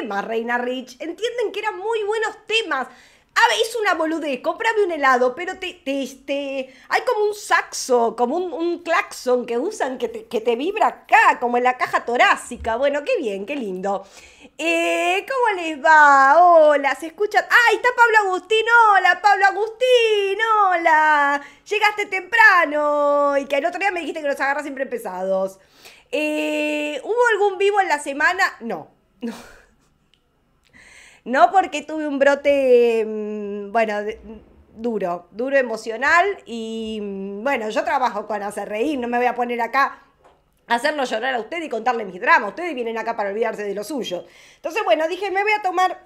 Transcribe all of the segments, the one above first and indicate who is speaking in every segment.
Speaker 1: temas, Reina Rich. Entienden que eran muy buenos temas. Ah, es una boludez, comprame un helado, pero te, te, este, hay como un saxo, como un, claxon que usan que te, que te, vibra acá, como en la caja torácica. Bueno, qué bien, qué lindo. Eh, ¿Cómo les va? Hola, ¿se escuchan? ¡Ah, está Pablo Agustín! ¡Hola, Pablo Agustín! ¡Hola! Llegaste temprano y que el otro día me dijiste que los agarras siempre pesados. Eh, ¿Hubo algún vivo en la semana? No, no. No porque tuve un brote, mm, bueno, duro, duro emocional y mm, bueno, yo trabajo con hacer reír, no me voy a poner acá a hacerlo llorar a usted y contarle mis dramas, ustedes vienen acá para olvidarse de lo suyo. Entonces, bueno, dije, me voy a tomar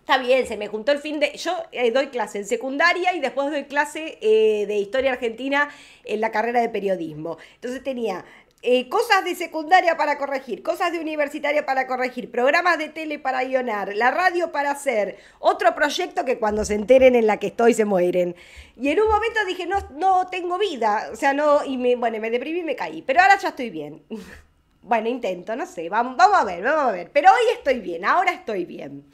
Speaker 1: Está bien, se me juntó el fin de... Yo eh, doy clase en secundaria y después doy clase eh, de historia argentina en la carrera de periodismo. Entonces tenía eh, cosas de secundaria para corregir, cosas de universitaria para corregir, programas de tele para guionar, la radio para hacer, otro proyecto que cuando se enteren en la que estoy se mueren. Y en un momento dije, no, no tengo vida, o sea, no, y me, bueno, me deprimí y me caí, pero ahora ya estoy bien. bueno, intento, no sé, vamos, vamos a ver, vamos a ver, pero hoy estoy bien, ahora estoy bien.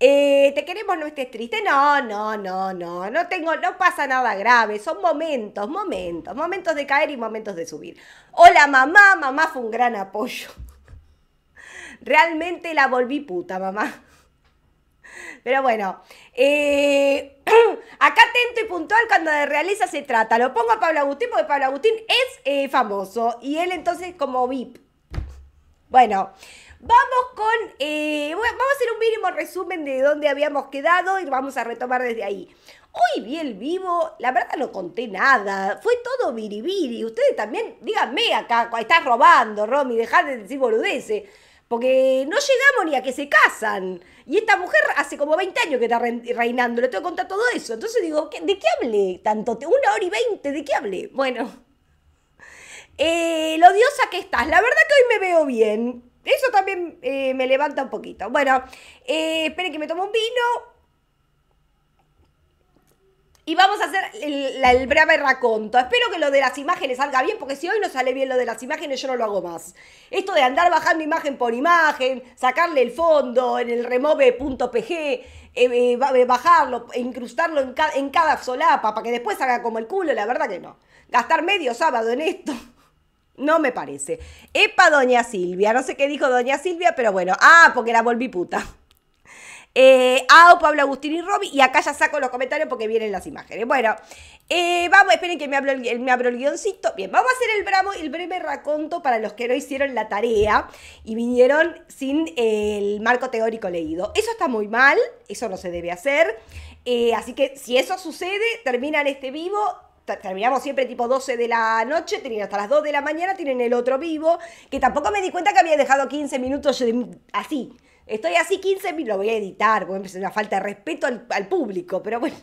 Speaker 1: Eh, te queremos, no estés triste. No, no, no, no, no tengo, no pasa nada grave. Son momentos, momentos, momentos de caer y momentos de subir. Hola mamá, mamá fue un gran apoyo. Realmente la volví puta, mamá. Pero bueno, eh, acá atento y puntual cuando de realeza se trata. Lo pongo a Pablo Agustín porque Pablo Agustín es eh, famoso y él entonces como VIP. Bueno, Vamos con, eh, vamos a hacer un mínimo resumen de dónde habíamos quedado y vamos a retomar desde ahí. Hoy vi el vivo, la verdad no conté nada, fue todo biribiri. Ustedes también, díganme acá, estás robando, Romy, dejad de decir boludeces. Porque no llegamos ni a que se casan. Y esta mujer hace como 20 años que está reinando, le tengo que contar todo eso. Entonces digo, ¿de qué hablé tanto? Una hora y veinte, ¿de qué hablé? Bueno. Eh, lo diosa que estás, la verdad que hoy me veo bien. Eso también eh, me levanta un poquito. Bueno, eh, esperen que me tomo un vino. Y vamos a hacer el, breve raconto. Espero que lo de las imágenes salga bien, porque si hoy no sale bien lo de las imágenes, yo no lo hago más. Esto de andar bajando imagen por imagen, sacarle el fondo en el remove.pg, eh, bajarlo, e incrustarlo en, en cada solapa para que después salga como el culo, la verdad que no. Gastar medio sábado en esto. No me parece. Epa, doña Silvia. No sé qué dijo doña Silvia, pero bueno. Ah, porque la volví puta. Eh, Pablo Agustín y Roby. Y acá ya saco los comentarios porque vienen las imágenes. Bueno, eh, vamos, esperen que me, el, me abro el guioncito. Bien, vamos a hacer el, bravo, el breve raconto para los que no hicieron la tarea y vinieron sin el marco teórico leído. Eso está muy mal, eso no se debe hacer. Eh, así que si eso sucede, terminan este vivo terminamos siempre tipo 12 de la noche, tienen hasta las 2 de la mañana, tienen el otro vivo, que tampoco me di cuenta que había dejado 15 minutos así. Estoy así 15 minutos, lo voy a editar, a es una falta de respeto al público, pero bueno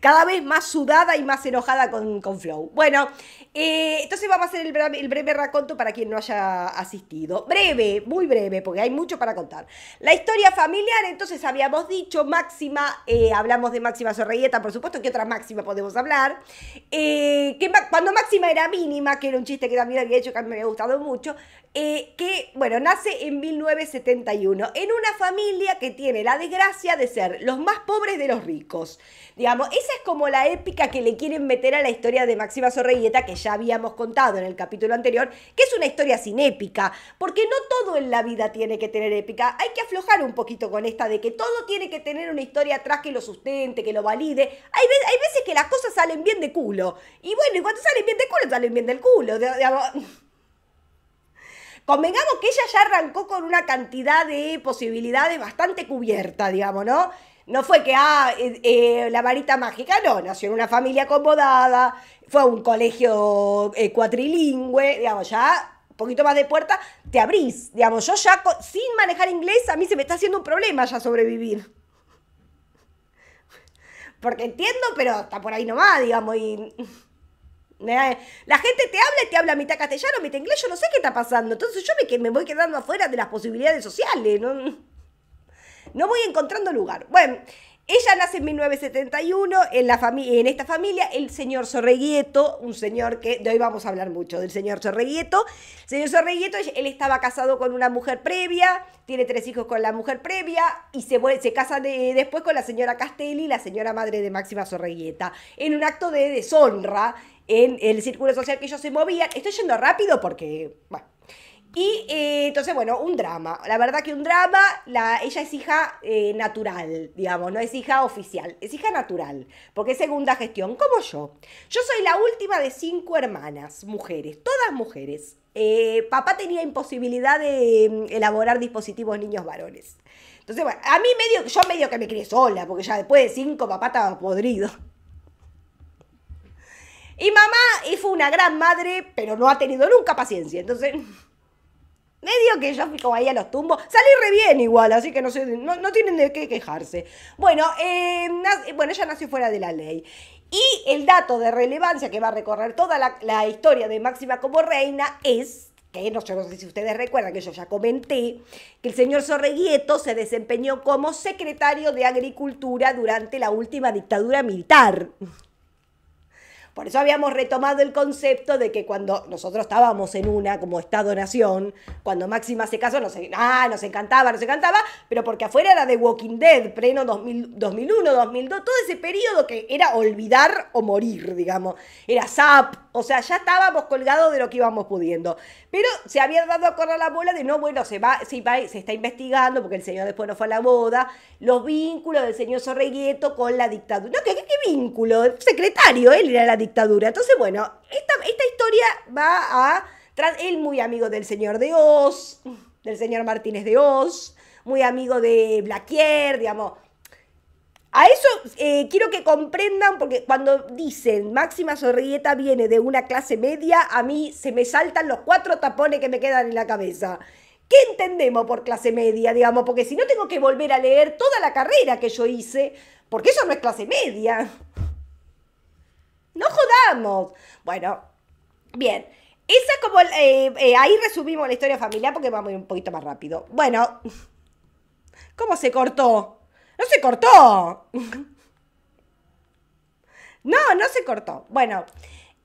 Speaker 1: cada vez más sudada y más enojada con, Flow. Bueno, eh, entonces vamos a hacer el, breve raconto para quien no haya asistido. Breve, muy breve, porque hay mucho para contar. La historia familiar, entonces habíamos dicho, Máxima, eh, hablamos de Máxima Sorrelleta, por supuesto, que otra Máxima podemos hablar? Eh, que cuando Máxima era mínima, que era un chiste que también había hecho, que a mí me había gustado mucho, que, bueno, nace en 1971, en una familia que tiene la desgracia de ser los más pobres de los ricos. Digamos, es como la épica que le quieren meter a la historia de Máxima Sorrelleta, que ya habíamos contado en el capítulo anterior, que es una historia sin épica, porque no todo en la vida tiene que tener épica. Hay que aflojar un poquito con esta de que todo tiene que tener una historia atrás que lo sustente, que lo valide. Hay, hay veces que las cosas salen bien de culo. Y bueno, y cuando salen bien de culo, salen bien del culo. Convengamos que ella ya arrancó con una cantidad de posibilidades bastante cubierta, digamos, ¿no? No fue que, ah, eh, eh, la varita mágica, no, nació en una familia acomodada, fue a un colegio eh, cuatrilingüe, digamos, ya un poquito más de puerta, te abrís, digamos, yo ya sin manejar inglés a mí se me está haciendo un problema ya sobrevivir. Porque entiendo, pero está por ahí nomás, digamos, y... La gente te habla y te habla mitad castellano, mitad inglés, yo no sé qué está pasando. Entonces yo me, me voy quedando afuera de las posibilidades sociales, ¿no? No voy encontrando lugar. Bueno, ella nace en 1971 en, la en esta familia, el señor Sorreguieto, un señor que de hoy vamos a hablar mucho del señor Sorreguieto. El señor Sorreguieto, él estaba casado con una mujer previa, tiene tres hijos con la mujer previa y se, se casa eh, después con la señora Castelli, la señora madre de Máxima Sorreguieta, en un acto de deshonra en el círculo social que ellos se movían. Estoy yendo rápido porque, bueno y eh, entonces, bueno, un drama. La verdad que un drama, la, ella es hija eh, natural, digamos, no es hija oficial, es hija natural, porque es segunda gestión, como yo. Yo soy la última de cinco hermanas, mujeres, todas mujeres. Eh, papá tenía imposibilidad de mm, elaborar dispositivos niños varones. Entonces, bueno, a mí medio, yo medio que me crié sola, porque ya después de cinco papá estaba podrido. Y mamá fue una gran madre, pero no ha tenido nunca paciencia. Entonces... Medio que yo fui como ahí a los tumbos. Salí re bien igual, así que no sé, no, tienen de qué quejarse. Bueno, eh, bueno, ella nació fuera de la ley. Y el dato de relevancia que va a recorrer toda la, historia de Máxima como reina es que no, no sé si ustedes recuerdan que yo ya comenté, que el señor Sorreguieto se desempeñó como secretario de Agricultura durante la última dictadura militar. Por eso habíamos retomado el concepto de que cuando nosotros estábamos en una como Estado-Nación, cuando Máxima se casó, nos, ah, nos encantaba, nos encantaba, pero porque afuera era de Walking Dead, pleno 2001, 2002, todo ese periodo que era olvidar o morir, digamos. Era zap, o sea, ya estábamos colgados de lo que íbamos pudiendo. Pero se había dado a correr la bola de no, bueno, se va, se está investigando porque el señor después no fue a la boda, los vínculos del señor Sorreguieto con la dictadura. No, ¿qué, vínculo? secretario, él era la dictadura entonces, bueno, esta, historia va a... Él muy amigo del señor de Oz, del señor Martínez de Oz, muy amigo de Blaquier, digamos. A eso eh, quiero que comprendan, porque cuando dicen Máxima Sorrieta viene de una clase media, a mí se me saltan los cuatro tapones que me quedan en la cabeza. ¿Qué entendemos por clase media, digamos? Porque si no tengo que volver a leer toda la carrera que yo hice, porque eso no es clase media. No jodamos. Bueno, bien. Esa es como, eh, eh, ahí resumimos la historia familiar porque vamos a ir un poquito más rápido. Bueno, ¿cómo se cortó? No se cortó. No, no se cortó. Bueno,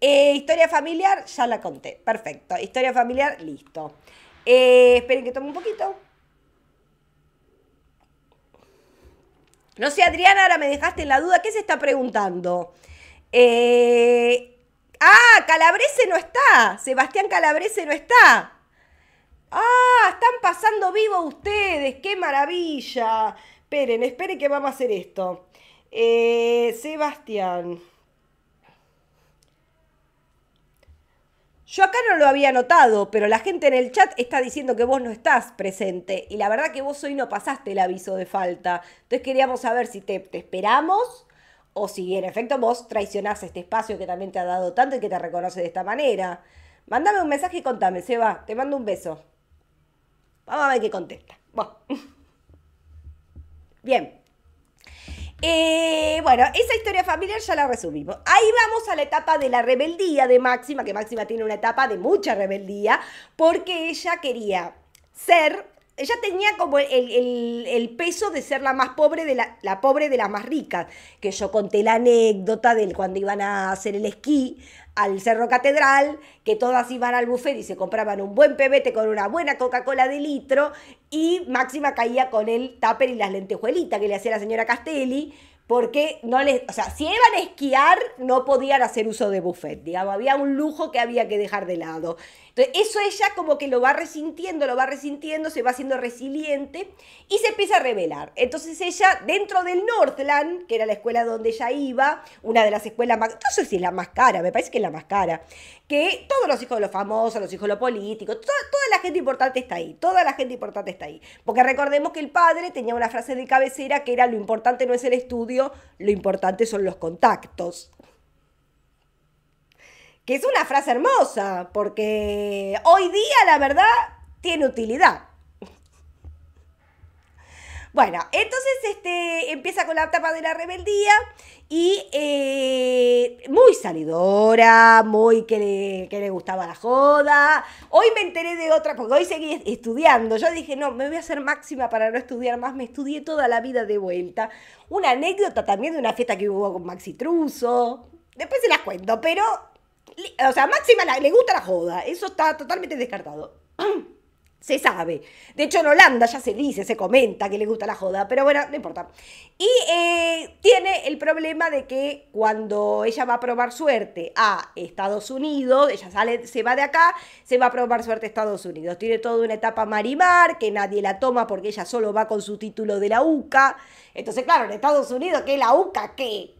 Speaker 1: eh, historia familiar, ya la conté. Perfecto. Historia familiar, listo. esperen que tome un poquito. No sé, Adriana, ahora me dejaste en la duda. ¿Qué se está preguntando? Eh, ah, Calabrese no está. Sebastián Calabrese no está. Ah, están pasando vivo ustedes. Qué maravilla. Esperen, esperen que vamos a hacer esto. Eh, Sebastián. Yo acá no lo había notado, pero la gente en el chat está diciendo que vos no estás presente. Y la verdad que vos hoy no pasaste el aviso de falta. Entonces queríamos saber si te, te esperamos o si en efecto vos traicionás este espacio que también te ha dado tanto y que te reconoce de esta manera. Mándame un mensaje y contame, Seba, te mando un beso. Vamos a ver qué contesta. Bien. Eh, bueno, esa historia familiar ya la resumimos. Ahí vamos a la etapa de la rebeldía de Máxima, que Máxima tiene una etapa de mucha rebeldía, porque ella quería ser ella tenía como el, peso de ser la más pobre de la, pobre de las más ricas, que yo conté la anécdota del cuando iban a hacer el esquí al Cerro Catedral, que todas iban al buffet y se compraban un buen pebete con una buena Coca-Cola de litro y Máxima caía con el tupper y las lentejuelitas que le hacía la señora Castelli, porque no les, o sea, si iban a esquiar no podían hacer uso de buffet, digamos, había un lujo que había que dejar de lado. Entonces, eso ella como que lo va resintiendo, lo va resintiendo, se va haciendo resiliente y se empieza a revelar. Entonces ella, dentro del Northland, que era la escuela donde ella iba, una de las escuelas más, no sé si es la más cara, me parece que es la más cara, que todos los hijos de los famosos, los hijos de los políticos, toda la gente importante está ahí, toda la gente importante está ahí. Porque recordemos que el padre tenía una frase de cabecera que era lo importante no es el estudio, lo importante son los contactos que es una frase hermosa, porque hoy día la verdad tiene utilidad. Bueno, entonces este, empieza con la etapa de la rebeldía y eh, muy salidora, muy que le, que le, gustaba la joda. Hoy me enteré de otra, porque hoy seguí estudiando. Yo dije, no, me voy a hacer máxima para no estudiar más. Me estudié toda la vida de vuelta. Una anécdota también de una fiesta que hubo con Maxi Truso. Después se las cuento, pero o sea, Máxima le gusta la joda. Eso está totalmente descartado. Se sabe. De hecho, en Holanda ya se dice, se comenta que le gusta la joda, pero bueno, no importa. Y eh, tiene el problema de que cuando ella va a probar suerte a Estados Unidos, ella sale, se va de acá, se va a probar suerte a Estados Unidos. Tiene toda una etapa marimar, que nadie la toma porque ella solo va con su título de la UCA. Entonces, claro, en Estados Unidos, ¿qué es la UCA? ¿Qué?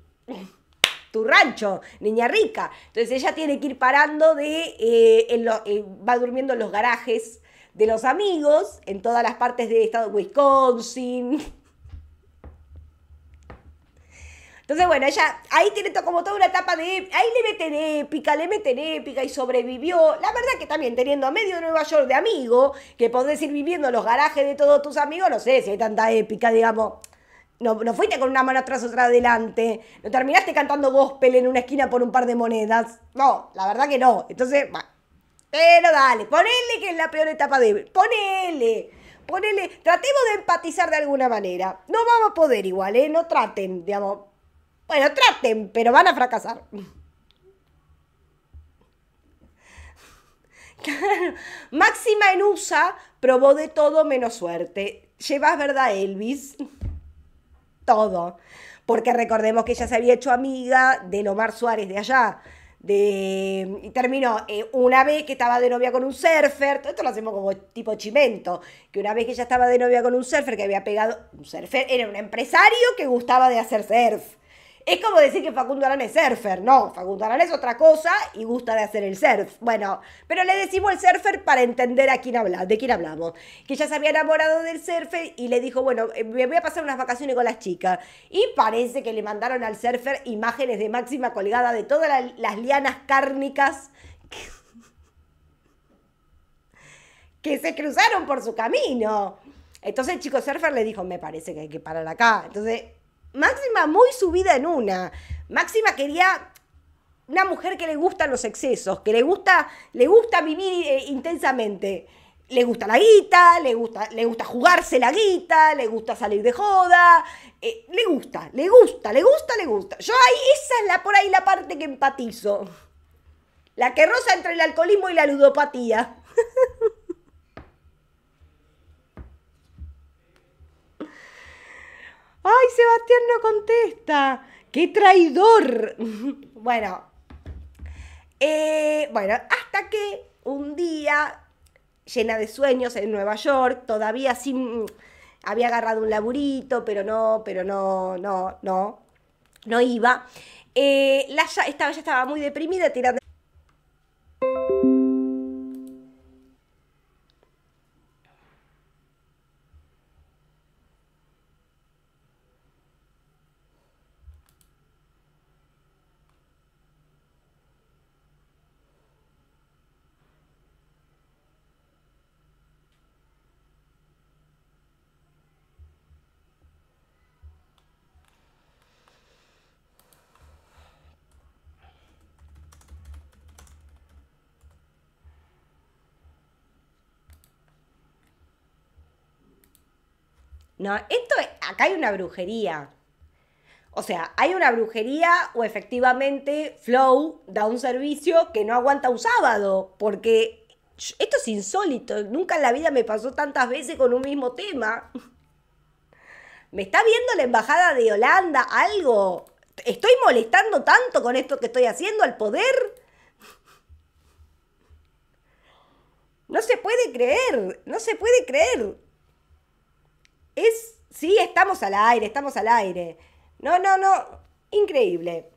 Speaker 1: tu rancho, niña rica. Entonces ella tiene que ir parando de, eh, eh, va durmiendo en los garajes de los amigos, en todas las partes de estado de Wisconsin. Entonces, bueno, ella ahí tiene como toda una etapa de. Ahí le meten épica, le meten épica y sobrevivió. La verdad que también teniendo a medio Nueva York de amigo, que podés ir viviendo en los garajes de todos tus amigos, no sé si hay tanta épica, digamos. No, fuiste con una mano atrás, otra adelante. No terminaste cantando gospel en una esquina por un par de monedas. No, la verdad que no. Entonces, bueno. Pero dale, ponele que es la peor etapa de... Ponele. Ponele, tratemos de empatizar de alguna manera. No vamos a poder igual, ¿eh? No traten, digamos. Bueno, traten, pero van a fracasar. Máxima en USA probó de todo menos suerte. Llevas verdad, Elvis todo. Porque recordemos que ella se había hecho amiga de Omar Suárez de allá. De, y terminó eh, una vez que estaba de novia con un surfer, todo esto lo hacemos como tipo chimento, que una vez que ella estaba de novia con un surfer que había pegado, un surfer era un empresario que gustaba de hacer surf es como decir que Facundo Aran es surfer, no, Facundo Aran es otra cosa y gusta de hacer el surf. Bueno, pero le decimos el surfer para entender a quién de quién hablamos. Que ya se había enamorado del surfer y le dijo, bueno, eh, me voy a pasar unas vacaciones con las chicas. Y parece que le mandaron al surfer imágenes de máxima colgada de todas las, lianas cárnicas. Que que se cruzaron por su camino. Entonces el chico surfer le dijo, me parece que hay que parar acá. Entonces Máxima muy subida en una. Máxima quería una mujer que le gustan los excesos, que le gusta, le gusta vivir eh, intensamente. Le gusta la guita, le gusta, le gusta jugarse la guita, le gusta salir de joda, eh, le gusta, le gusta, le gusta, le gusta. Yo ahí, esa es la por ahí la parte que empatizo. La que rosa entre el alcoholismo y la ludopatía. ¡Ay, Sebastián no contesta! ¡Qué traidor! bueno, eh, bueno, hasta que un día, llena de sueños en Nueva York, todavía sin... Había agarrado un laburito, pero no, pero no, no, no, no iba. Eh, ya estaba muy deprimida tirando No, esto, acá hay una brujería. O sea, hay una brujería o efectivamente Flow da un servicio que no aguanta un sábado, porque esto es insólito, nunca en la vida me pasó tantas veces con un mismo tema. ¿Me está viendo la embajada de Holanda algo? ¿Estoy molestando tanto con esto que estoy haciendo al poder? No se puede creer, no se puede creer. Es, sí, estamos al aire, estamos al aire. No, no, no, increíble.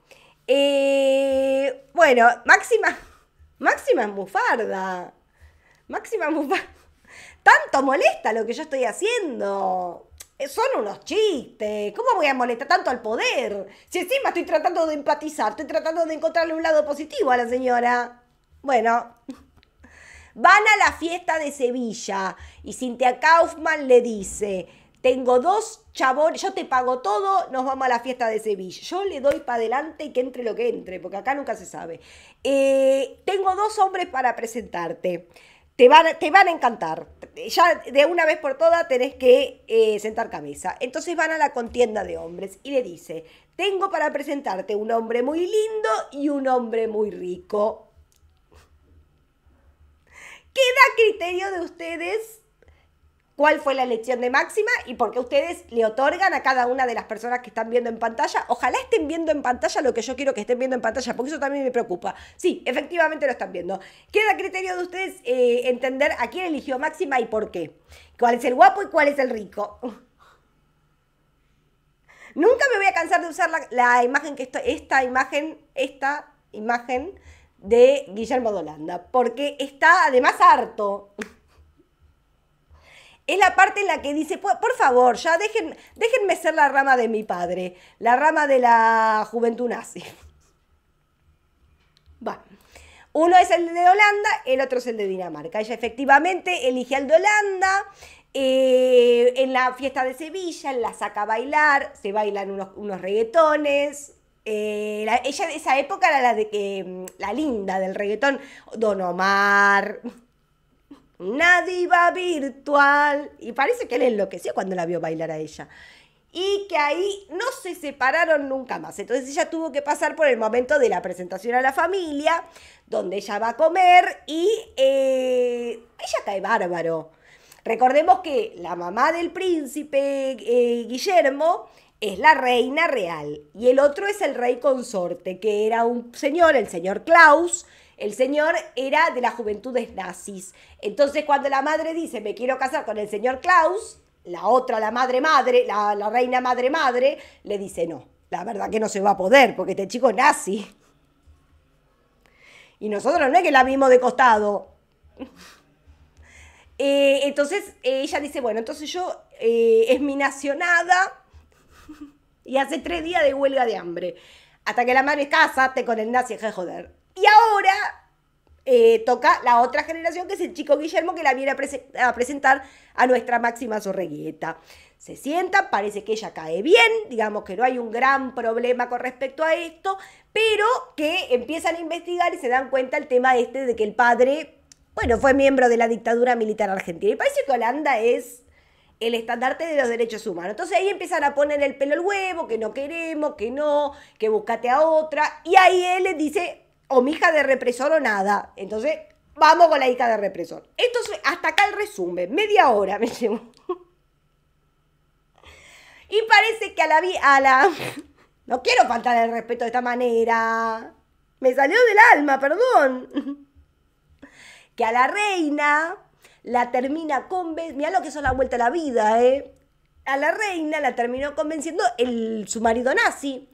Speaker 1: Eh, bueno, Máxima, Máxima embufarda. Máxima Tanto molesta lo que yo estoy haciendo. Eh, son unos chistes. ¿Cómo voy a molestar tanto al poder? Si encima estoy tratando de empatizar, estoy tratando de encontrarle un lado positivo a la señora. Bueno, van a la fiesta de Sevilla y Cintia Kaufman le dice, tengo dos chabones, yo te pago todo, nos vamos a la fiesta de Sevilla. Yo le doy para adelante y que entre lo que entre, porque acá nunca se sabe. Eh, tengo dos hombres para presentarte. Te van, te van, a encantar. Ya de una vez por todas tenés que eh, sentar cabeza. Entonces van a la contienda de hombres y le dice, tengo para presentarte un hombre muy lindo y un hombre muy rico. Queda da criterio de ustedes cuál fue la elección de máxima y por qué ustedes le otorgan a cada una de las personas que están viendo en pantalla. Ojalá estén viendo en pantalla lo que yo quiero que estén viendo en pantalla, porque eso también me preocupa. Sí, efectivamente lo están viendo. Queda criterio de ustedes eh, entender a quién eligió máxima y por qué. ¿Cuál es el guapo y cuál es el rico? Nunca me voy a cansar de usar la, imagen que esto, esta imagen, esta imagen de Guillermo Dolanda, porque está además harto. es la parte en la que dice, por, favor, ya déjenme ser la rama de mi padre, la rama de la juventud nazi. Va. Uno es el de Holanda, el otro es el de Dinamarca. Ella efectivamente elige al de Holanda. Eh, en la fiesta de Sevilla, la saca a bailar, se bailan unos, unos reggaetones. Eh, ella de esa época era la de que mm, la linda del reggaetón, Don Omar nadie va virtual. Y parece que él enloqueció cuando la vio bailar a ella. Y que ahí no se separaron nunca más. Entonces ella tuvo que pasar por el momento de la presentación a la familia, donde ella va a comer y eh, ella cae bárbaro. Recordemos que la mamá del príncipe eh, Guillermo es la reina real y el otro es el rey consorte, que era un señor, el señor Klaus, el señor era de las juventudes nazis. Entonces cuando la madre dice, me quiero casar con el señor Klaus, la otra, la madre madre, la, reina madre madre, le dice, no, la verdad que no se va a poder porque este chico es nazi. Y nosotros no es que la vimos de costado. Eh, entonces eh, ella dice, bueno, entonces yo eh, es mi nacionada y hace tres días de huelga de hambre. Hasta que la madre casa, te con el nazi, joder. Y ahora eh, toca la otra generación, que es el chico Guillermo, que la viene a, presentar a nuestra máxima zorreguieta. Se sienta, parece que ella cae bien, digamos que no hay un gran problema con respecto a esto, pero que empiezan a investigar y se dan cuenta el tema este de que el padre, bueno, fue miembro de la dictadura militar argentina. Y parece que Holanda es el estandarte de los derechos humanos. Entonces ahí empiezan a poner el pelo al huevo, que no queremos, que no, que búscate a otra. Y ahí él le dice, o mi hija de represor o nada. Entonces, vamos con la hija de represor. Entonces, hasta acá el resumen, media hora me llevo Y parece que a la, a la... No quiero faltar el respeto de esta manera. Me salió del alma, perdón. Que a la reina la termina convenciendo... Mirá lo que es la vuelta a la vida, ¿eh? A la reina la terminó convenciendo el, su marido nazi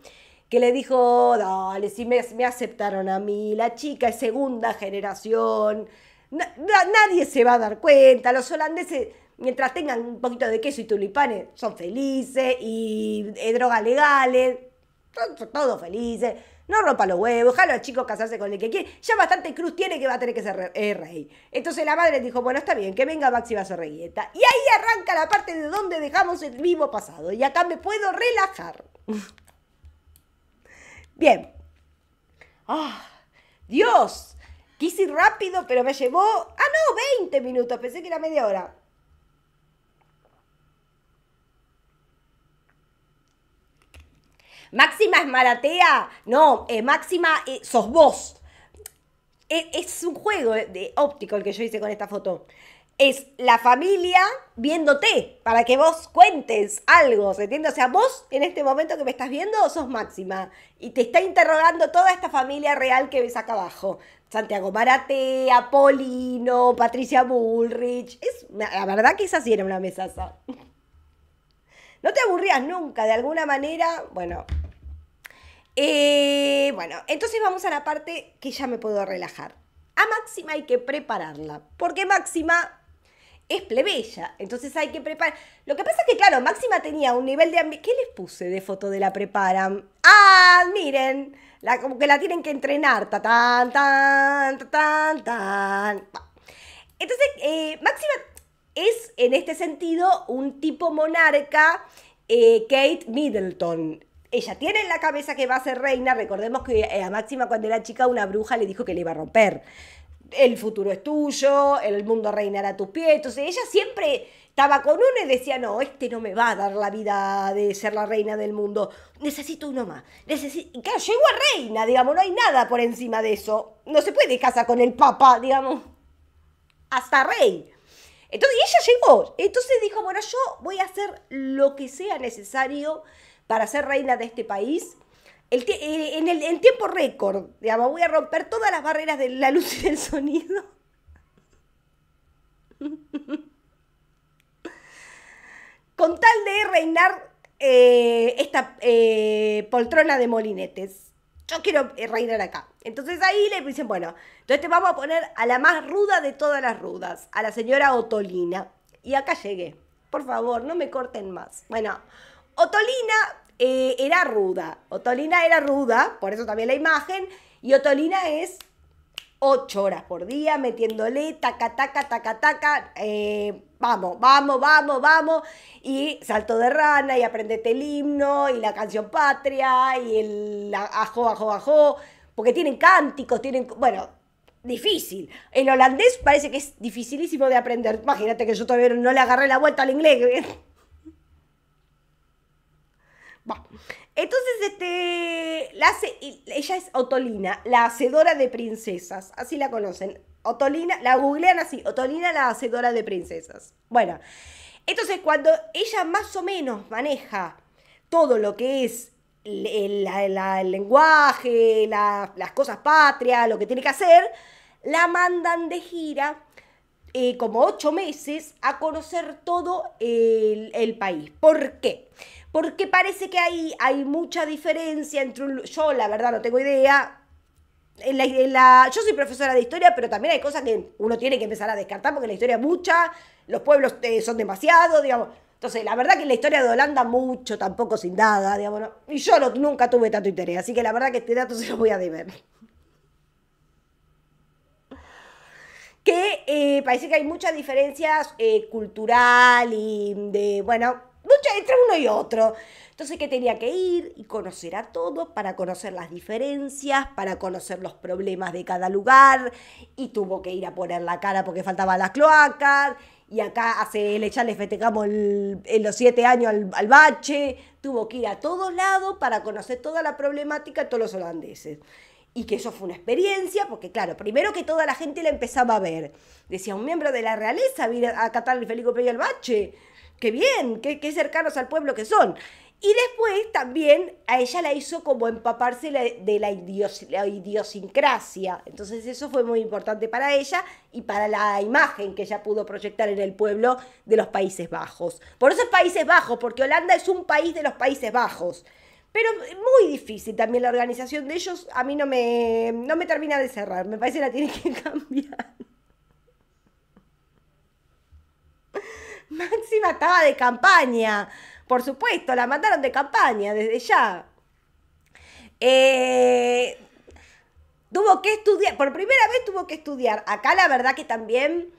Speaker 1: que le dijo, dale, si me, me aceptaron a mí, la chica es segunda generación, nadie se va a dar cuenta, los holandeses, mientras tengan un poquito de queso y tulipanes, son felices y eh, drogas legales, todos felices, no rompa los huevos, ojalá a los chicos casarse con el que quiere. Ya bastante cruz tiene que va a tener que ser eh, rey. Entonces la madre dijo, bueno, está bien, que venga Maxi reyeta Y ahí arranca la parte de donde dejamos el vivo pasado. Y acá me puedo relajar. Bien. Ah, ¡Dios! Quise ir rápido, pero me llevó. ¡Ah, no! 20 minutos. Pensé que era media hora. Máxima es Maratea. No, eh, Máxima eh, sos vos. E, es, un juego eh, óptico el que yo hice con esta foto es la familia viéndote para que vos cuentes algo, ¿se entiende? O sea, vos en este momento que me estás viendo sos máxima y te está interrogando toda esta familia real que ves acá abajo. Santiago Marate, Apolino, Patricia Bullrich. Es, la verdad que esa sí era una mesaza. No te aburrías nunca, de alguna manera, bueno. Eh, bueno, entonces vamos a la parte que ya me puedo relajar. A Máxima hay que prepararla, porque Máxima es plebeya. Entonces hay que preparar. Lo que pasa es que, claro, Máxima tenía un nivel de. ¿Qué les puse de foto de la preparan? ¡Ah! Miren. La, como que la tienen que entrenar. Ta tan, tan, tan, tan. Entonces, eh, Máxima es en este sentido un tipo monarca, eh, Kate Middleton. Ella tiene en la cabeza que va a ser reina. Recordemos que eh, a Máxima cuando era chica una bruja le dijo que le iba a romper el futuro es tuyo, el mundo reinará a tus pies. Entonces ella siempre estaba con uno y decía, no, este no me va a dar la vida de ser la reina del mundo. Necesito uno más. Necesito... Claro, llegó a reina, digamos, no hay nada por encima de eso. No se puede casar con el papa, digamos. Hasta rey. Entonces, ella llegó. Entonces dijo, bueno, yo voy a hacer lo que sea necesario para ser reina de este país eh, en, el, tiempo récord, digamos, voy a romper todas las barreras de la luz y del sonido. Con tal de reinar eh, esta eh, poltrona de molinetes. Yo quiero reinar acá. Entonces ahí le dicen, bueno, entonces te vamos a poner a la más ruda de todas las rudas, a la señora Otolina. Y acá llegué. Por favor, no me corten más. Bueno, Otolina eh, era ruda. Otolina era ruda, por eso también la imagen. Y Otolina es 8 horas por día metiéndole taca, taca, taca, taca. Eh, vamos, vamos, vamos, vamos. Y salto de rana y aprendete el himno y la canción patria y el ajo, ajo, ajo. Porque tienen cánticos, tienen... Bueno, difícil. El holandés parece que es dificilísimo de aprender. Imagínate que yo todavía no le agarré la vuelta al inglés entonces este, la ella es Otolina, la hacedora de princesas, así la conocen. Otolina, la googlean así, Otolina la hacedora de princesas. Bueno, entonces cuando ella más o menos maneja todo lo que es el, lenguaje, las cosas patrias, lo que tiene que hacer, la mandan de gira eh, como ocho meses a conocer todo el, el país. ¿Por qué? porque parece que ahí hay mucha diferencia entre un... Yo la verdad no tengo idea. En la, yo soy profesora de historia, pero también hay cosas que uno tiene que empezar a descartar porque la historia es mucha, los pueblos eh, son demasiados, digamos. Entonces, la verdad que la historia de Holanda mucho tampoco sin nada, digamos. Y yo no, nunca tuve tanto interés, así que la verdad que este dato se lo voy a deber. que eh, parece que hay muchas diferencias eh, cultural y de, bueno, entre uno y otro. Entonces que tenía que ir y conocer a todos para conocer las diferencias, para conocer los problemas de cada lugar y tuvo que ir a poner la cara porque faltaban las cloacas y acá hace el echarle festejamos el, los siete años al, al, bache, tuvo que ir a todos lados para conocer toda la problemática de todos los holandeses. Y que eso fue una experiencia, porque claro, primero que toda la gente la empezaba a ver. Decía, un miembro de la realeza vino a catar el Felipe Pello al bache qué bien, qué, cercanos al pueblo que son. Y después también a ella la hizo como empaparse de la, idiosincrasia. Entonces eso fue muy importante para ella y para la imagen que ella pudo proyectar en el pueblo de los Países Bajos. Por eso es Países Bajos, porque Holanda es un país de los Países Bajos. Pero muy difícil también la organización de ellos. A mí no me, no me termina de cerrar. Me parece que la tiene que cambiar. Máxima estaba de campaña. Por supuesto, la mataron de campaña desde ya. Eh, tuvo que estudiar, por primera vez tuvo que estudiar. Acá la verdad que también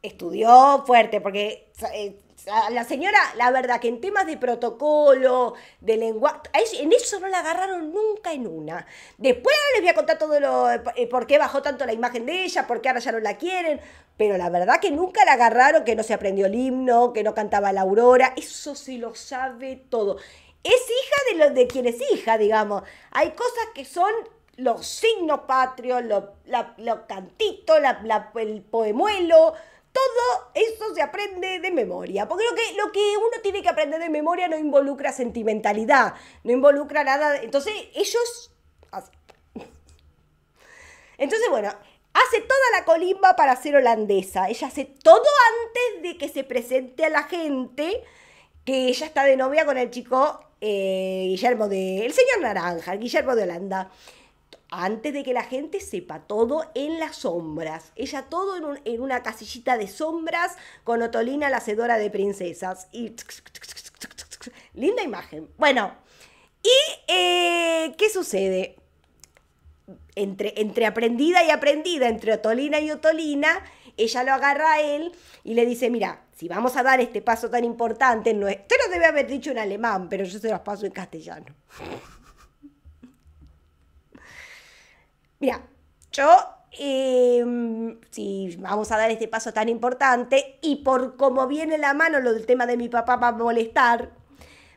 Speaker 1: estudió fuerte, porque eh, la señora, la verdad que en temas de protocolo, de lenguaje, en eso no la agarraron nunca en una. Después les voy a contar todo lo, eh, por qué bajó tanto la imagen de ella, por qué ahora ya no la quieren, pero la verdad que nunca la agarraron, que no se aprendió el himno, que no cantaba la aurora, eso se lo sabe todo. Es hija de, lo, de quien es hija, digamos. Hay cosas que son los signos patrios, los cantitos, la, el poemuelo, todo eso se aprende de memoria. Porque lo que, lo que uno tiene que aprender de memoria no involucra sentimentalidad, no involucra nada. entonces, ellos. Entonces, bueno, hace toda la colimba para ser holandesa. Ella hace todo antes de que se presente a la gente que ella está de novia con el chico eh, Guillermo de. El señor Naranja, Guillermo de Holanda antes de que la gente sepa todo en las sombras. Ella todo en, una casillita de sombras con Otolina, la hacedora de princesas. Y... Linda imagen. Bueno, ¿y eh, qué sucede? Entre, aprendida y aprendida, entre Otolina y Otolina, ella lo agarra a él y le dice, mira, si vamos a dar este paso tan importante, no lo debe haber dicho en alemán, pero yo se los paso en castellano. Mira, yo, em, si vamos a dar este paso tan importante, y por como viene la mano lo del tema de mi papá para molestar,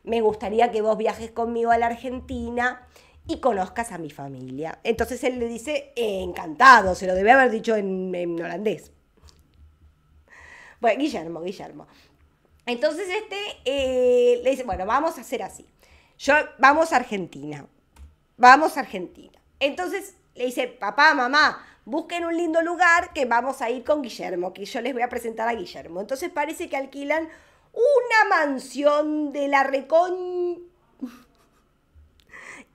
Speaker 1: me gustaría que vos viajes conmigo a la Argentina y conozcas a mi familia. Entonces él le dice, eh, encantado, se lo debe haber dicho en, holandés. Bueno, Guillermo, Guillermo. Entonces este eh, le dice, bueno, vamos a hacer así. Yo, vamos a Argentina. Vamos a Argentina. Entonces le dice, papá, mamá, busquen un lindo lugar que vamos a ir con Guillermo, que yo les voy a presentar a Guillermo. Entonces parece que alquilan una mansión de la recon...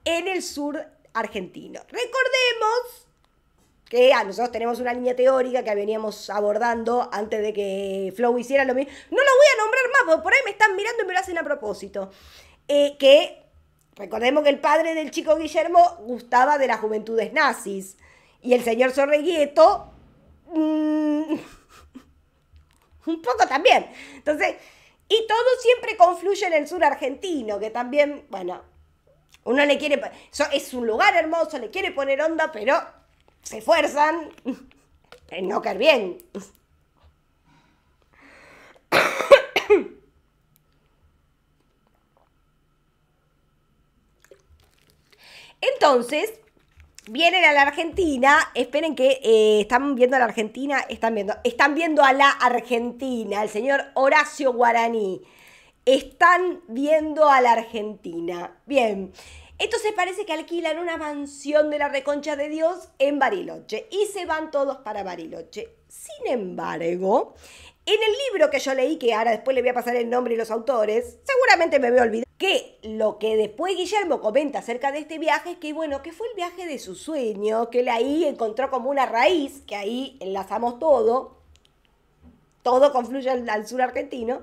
Speaker 1: en el sur argentino. Recordemos que ah, nosotros tenemos una línea teórica que veníamos abordando antes de que Flow hiciera lo mismo. No lo voy a nombrar más, porque por ahí me están mirando y me lo hacen a propósito. Eh, que Recordemos que el padre del chico Guillermo gustaba de las juventudes nazis y el señor Sorreguieto mm, un poco también. Entonces, y todo siempre confluye en el sur argentino, que también, bueno, uno le quiere, es un lugar hermoso, le quiere poner onda, pero se esfuerzan en no caer bien. Entonces, vienen a la Argentina, esperen que eh, están viendo a la Argentina, están viendo, están viendo a la Argentina, el señor Horacio Guaraní. Están viendo a la Argentina. Bien. esto se parece que alquilan una mansión de la Reconcha de Dios en Bariloche y se van todos para Bariloche. Sin embargo, en el libro que yo leí, que ahora después le voy a pasar el nombre y los autores, seguramente me voy a olvidar que lo que después Guillermo comenta acerca de este viaje es que, bueno, que fue el viaje de su sueño, que él ahí encontró como una raíz, que ahí enlazamos todo, todo confluye al, sur argentino,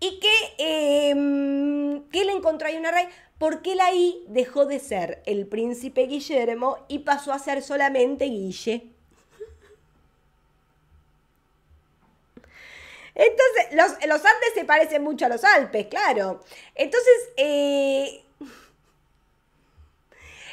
Speaker 1: y que, em, que él encontró ahí una raíz, porque él ahí dejó de ser el príncipe Guillermo y pasó a ser solamente Guille. Entonces, los, los, Andes se parecen mucho a los Alpes, claro. Entonces, eh,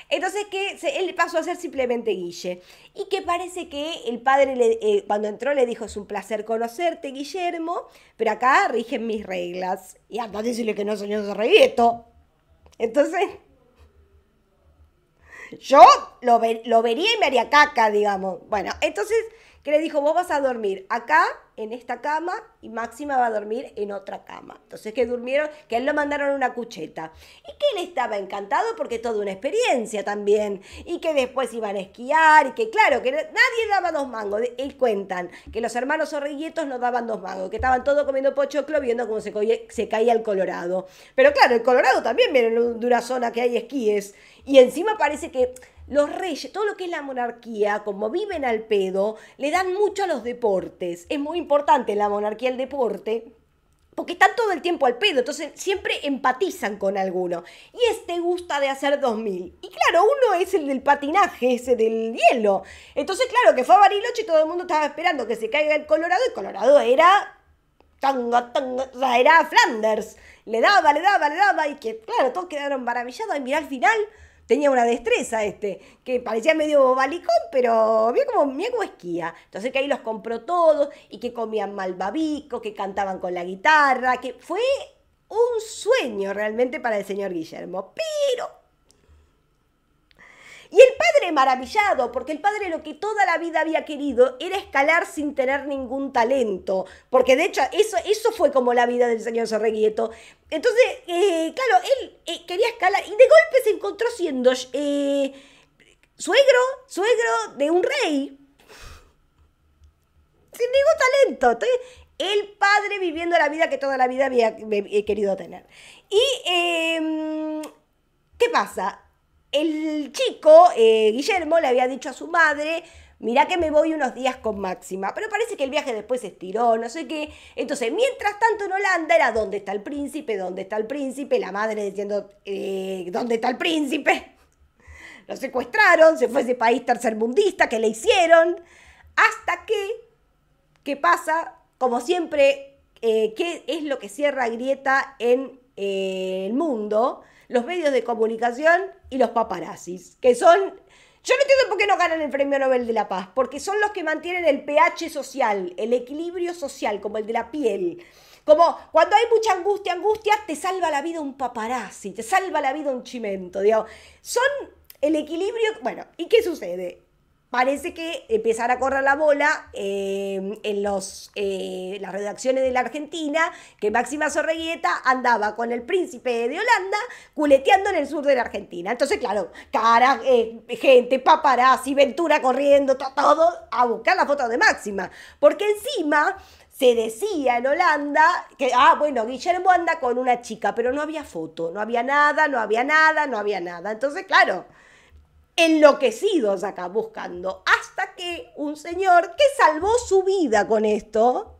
Speaker 1: entonces que él pasó a ser simplemente Guille. Y que parece que el padre eh, cuando entró le dijo, es un placer conocerte, Guillermo, pero acá rigen mis reglas. Y anda, decirle que no soy un regueto. Entonces, yo lo, lo vería y me haría caca, digamos. Bueno, entonces, que le dijo, vos vas a dormir acá en esta cama y Máxima va a dormir en otra cama. Entonces que durmieron, que él lo mandaron una cucheta. Y que él estaba encantado porque toda una experiencia también. Y que después iban a esquiar y que claro, que nadie daba dos mangos. Él cuentan que los hermanos Orriguietos no daban dos mangos, que estaban todos comiendo pochoclo viendo cómo se, se caía el Colorado. Pero claro, el Colorado también viene de una zona que hay esquíes. Y encima parece que los reyes, todo lo que es la monarquía, como viven al pedo, le dan mucho a los deportes. Es muy importante la monarquía el deporte. Porque están todo el tiempo al pedo, entonces siempre empatizan con alguno. Y este gusta de hacer 2000. Y claro, uno es el del patinaje, ese del hielo. Entonces, claro, que fue a Bariloche y todo el mundo estaba esperando que se caiga el Colorado. Y Colorado era Tango, tanga, era Flanders. Le daba, le daba, le daba, y que, claro, todos quedaron maravillados. Y mirá al final, tenía una destreza este, que parecía medio balicón, pero mira como, esquía. Entonces que ahí los compró todos y que comían babico, que cantaban con la guitarra, que fue un sueño realmente para el señor Guillermo. Pero y el padre maravillado, porque el padre lo que toda la vida había querido era escalar sin tener ningún talento, porque de hecho eso, eso fue como la vida del señor Sorreguieto. Entonces, eh, claro, él eh, quería escalar y de golpe se encontró siendo eh, suegro, suegro de un rey. Sin ningún talento. el padre viviendo la vida que toda la vida había querido tener. ¿Y em, qué pasa? el chico, eh, Guillermo, le había dicho a su madre, mirá que me voy unos días con Máxima. Pero parece que el viaje después se estiró, no sé qué. Entonces, mientras tanto en Holanda era dónde está el príncipe, dónde está el príncipe, la madre diciendo, eh, ¿dónde está el príncipe? Lo secuestraron, se fue a ese país tercermundista que le hicieron. Hasta que, ¿qué pasa? Como siempre, eh, ¿qué es lo que cierra grieta en el mundo? los medios de comunicación y los paparazzis, que son... Yo no entiendo por qué no ganan el Premio Nobel de la Paz, porque son los que mantienen el pH social, el equilibrio social, como el de la piel. Como cuando hay mucha angustia, angustia, te salva la vida un paparazzi, te salva la vida un chimento. Digamos. Son el equilibrio... Bueno, ¿y qué sucede? parece que empezara a correr la bola em, en los, eh, las redacciones de la Argentina, que Máxima Sorregueta andaba con el príncipe de Holanda culeteando en el sur de la Argentina. Entonces, claro, cara, eh, gente, paparazzi, Ventura corriendo, todo, a buscar la foto de Máxima. Porque encima se decía en Holanda que, ah, bueno, Guillermo anda con una chica, pero no había foto, no había nada, no había nada, no había nada. Entonces, claro enloquecidos acá buscando, hasta que un señor que salvó su vida con esto,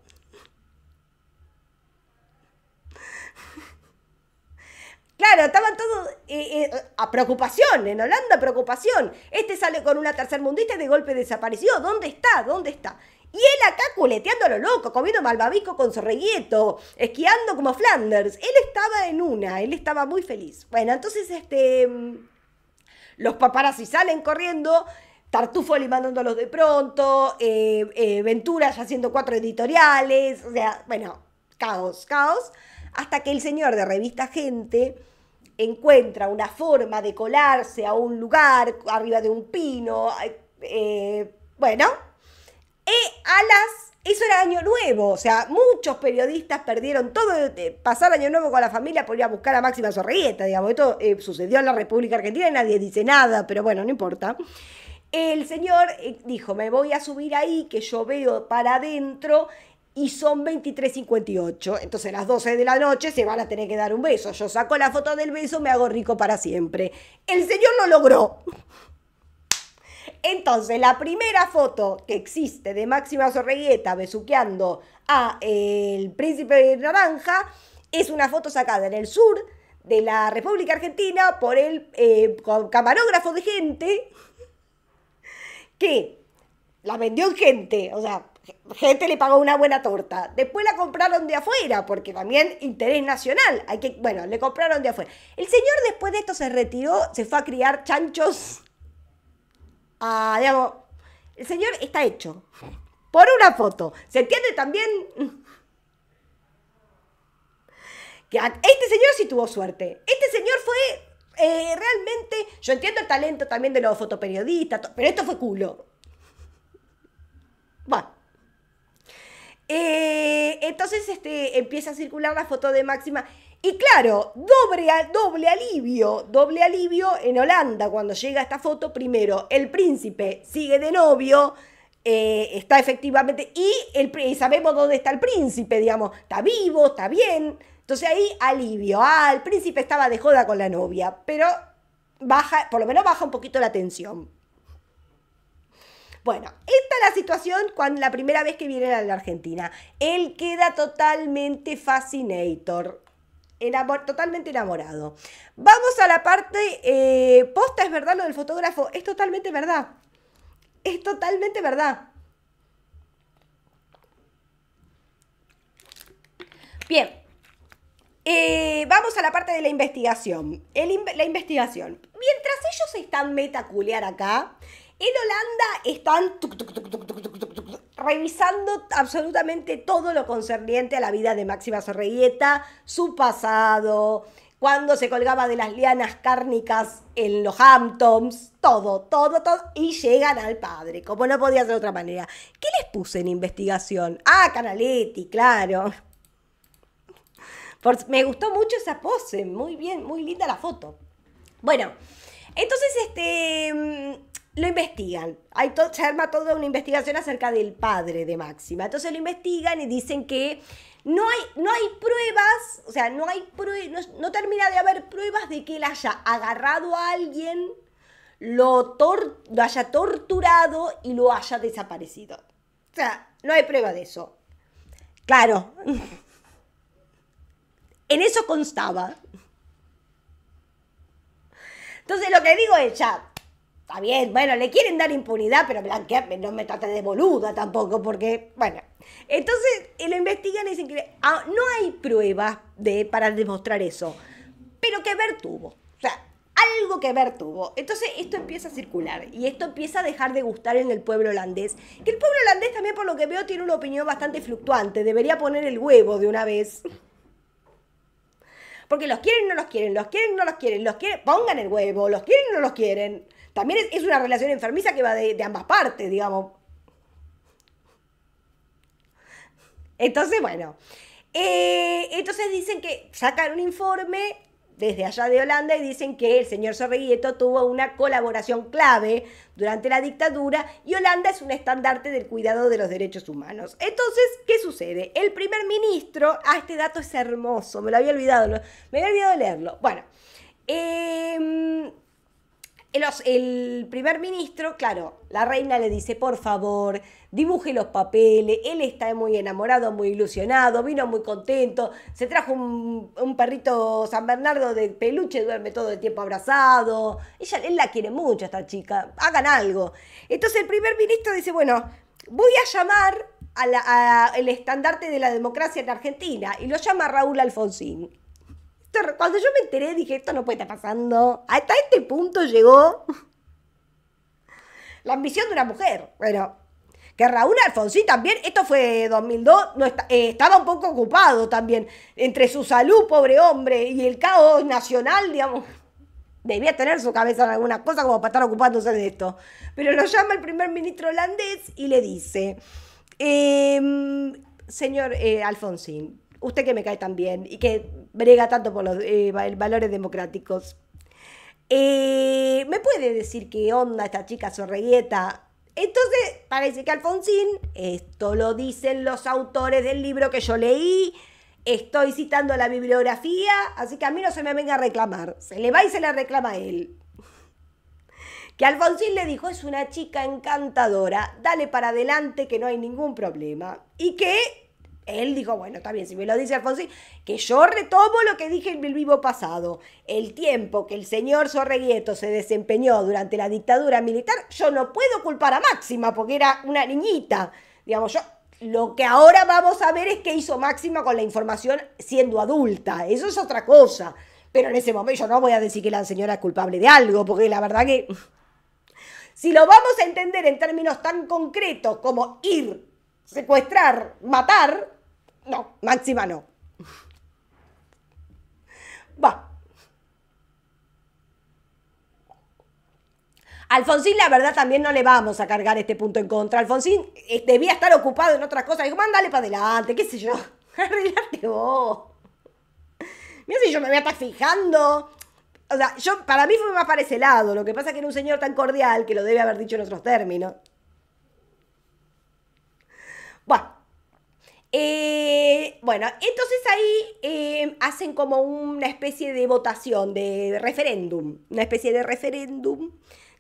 Speaker 1: Claro, estaban todos eh, eh, a preocupación, en Holanda preocupación. Este sale con una tercermundista y de golpe desapareció. ¿Dónde está? ¿Dónde está? Y él acá culeteando a lo loco, comiendo malvavisco con sorreguieto, esquiando como Flanders. Él estaba en una, él estaba muy feliz. Bueno, entonces este... Mm, los paparazzi salen corriendo, Tartufoli mandándolos de pronto, eh, eh, Venturas haciendo cuatro editoriales, o sea, bueno, caos, caos, hasta que el señor de revista Gente encuentra una forma de colarse a un lugar arriba de un pino, eh, bueno, y e a las eso era Año Nuevo, o sea, muchos periodistas perdieron todo, eh, pasar Año Nuevo con la familia por a buscar a Máxima Sorrieta, digamos. Esto eh, sucedió en la República Argentina y nadie dice nada, pero bueno, no importa. El señor eh, dijo, me voy a subir ahí, que yo veo para adentro y son 23.58. Entonces a las 12 de la noche se van a tener que dar un beso. Yo saco la foto del beso, me hago rico para siempre. El señor no logró. Entonces, la primera foto que existe de Máxima Zorregueta besuqueando a eh, el príncipe de naranja es una foto sacada en el sur de la República Argentina por el eh, camarógrafo de gente que la vendió en gente, o sea, gente le pagó una buena torta. Después la compraron de afuera, porque también interés nacional. Hay que, bueno, le compraron de afuera. El señor después de esto se retiró, se fue a criar chanchos Ah, digamos, el señor está hecho. Por una foto. ¿Se entiende también? Que este señor sí tuvo suerte. Este señor fue eh, realmente, yo entiendo el talento también de los fotoperiodistas, pero esto fue culo. Bueno. Eh, entonces este, empieza a circular la foto de Máxima y claro, doble, alivio, doble alivio en Holanda cuando llega esta foto. Primero, el príncipe sigue de novio, eh, está efectivamente, y, el, sabemos dónde está el príncipe, digamos, está vivo, está bien. Entonces ahí alivio. Ah, el príncipe estaba de joda con la novia, pero baja, por lo menos baja un poquito la tensión. Bueno, esta es la situación cuando la primera vez que vienen a la Argentina. Él queda totalmente fascinator totalmente enamorado. Vamos a la parte, eh, posta es verdad lo del fotógrafo, es totalmente verdad. Es totalmente verdad. Bien, eh, vamos a la parte de la investigación. la investigación. Mientras ellos están metaculear acá, en Holanda están revisando absolutamente todo lo concerniente a la vida de Máxima Sorreguieta, su pasado, cuando se colgaba de las lianas cárnicas en los Hamptons, todo, todo, todo, y llegan al padre, como no podía ser de otra manera. ¿Qué les puse en investigación? Ah, Canaletti, claro. me gustó mucho esa pose, muy bien, muy linda la foto. Bueno, entonces este mm, lo investigan. Hay se arma toda una investigación acerca del padre de Máxima. Entonces lo investigan y dicen que no hay, no hay pruebas, o sea, no, hay no, termina de haber pruebas de que él haya agarrado a alguien, lo, lo haya torturado y lo haya desaparecido. O sea, no hay prueba de eso. Claro. en eso constaba. Entonces lo que digo es chat está bien, bueno, le quieren dar impunidad, pero blanquearme, no me trate de boluda tampoco, porque, bueno. Entonces eh, lo investigan y dicen que ah, no hay pruebas de, para demostrar eso, pero que ver tuvo. O sea, algo que ver tuvo. Entonces esto empieza a circular y esto empieza a dejar de gustar en el pueblo holandés. Que el pueblo holandés también, por lo que veo, tiene una opinión bastante fluctuante. Debería poner el huevo de una vez. Porque los quieren, no los quieren, los quieren, no los quieren, los quieren, pongan el huevo, los quieren, no los quieren. También es, una relación enfermiza que va de, ambas partes, digamos. Entonces, bueno. Eh, entonces dicen que sacan un informe desde allá de Holanda y dicen que el señor Sorreguieto tuvo una colaboración clave durante la dictadura y Holanda es un estandarte del cuidado de los derechos humanos. Entonces, ¿qué sucede? El primer ministro, ah, este dato es hermoso, me lo había olvidado, me había olvidado leerlo. Bueno, eh, el, primer ministro, claro, la reina le dice, por favor, dibuje los papeles, él está muy enamorado, muy ilusionado, vino muy contento, se trajo un, perrito San Bernardo de peluche, duerme todo el tiempo abrazado, Ella, él la quiere mucho, esta chica, hagan algo. Entonces el primer ministro dice, bueno, voy a llamar al estandarte de la democracia en Argentina y lo llama Raúl Alfonsín cuando yo me enteré dije, esto no puede estar pasando. Hasta este punto llegó la ambición de una mujer. Bueno, que Raúl Alfonsín también, esto fue 2002, eh, estaba un poco ocupado también. Entre su salud, pobre hombre, y el caos nacional, digamos. Debía tener su cabeza en algunas cosas como para estar ocupándose de esto. Pero lo llama el primer ministro holandés y le dice, em, señor eh, Alfonsín, usted que me cae tan bien y que brega tanto por los eh, valores democráticos, eh, ¿me puede decir qué onda esta chica sorregueta? Entonces parece que Alfonsín, esto lo dicen los autores del libro que yo leí, estoy citando la bibliografía, así que a mí no se me venga a reclamar, se le va y se le reclama a él. Que Alfonsín le dijo, es una chica encantadora, dale para adelante que no hay ningún problema. Y que él dijo, bueno, está bien, si me lo dice Alfonsín, que yo retomo lo que dije en el vivo pasado. El tiempo que el señor Sorreguieto se desempeñó durante la dictadura militar, yo no puedo culpar a Máxima porque era una niñita. Digamos, yo lo que ahora vamos a ver es qué hizo Máxima con la información siendo adulta. Eso es otra cosa. Pero en ese momento yo no voy a decir que la señora es culpable de algo, porque la verdad que si lo vamos a entender en términos tan concretos como ir, secuestrar, matar, no, máxima no. Va. Alfonsín, la verdad, también no le vamos a cargar este punto en contra. Alfonsín eh, debía estar ocupado en otras cosas. Dijo, mándale para adelante, qué sé yo. Arreglarte vos. Mira si yo me voy a estar fijando. O sea, yo, para mí fue más para ese lado. Lo que pasa es que era un señor tan cordial que lo debe haber dicho en otros términos. Bueno. Eh, bueno, entonces ahí eh, hacen como una especie de votación, de referéndum, una especie de referéndum,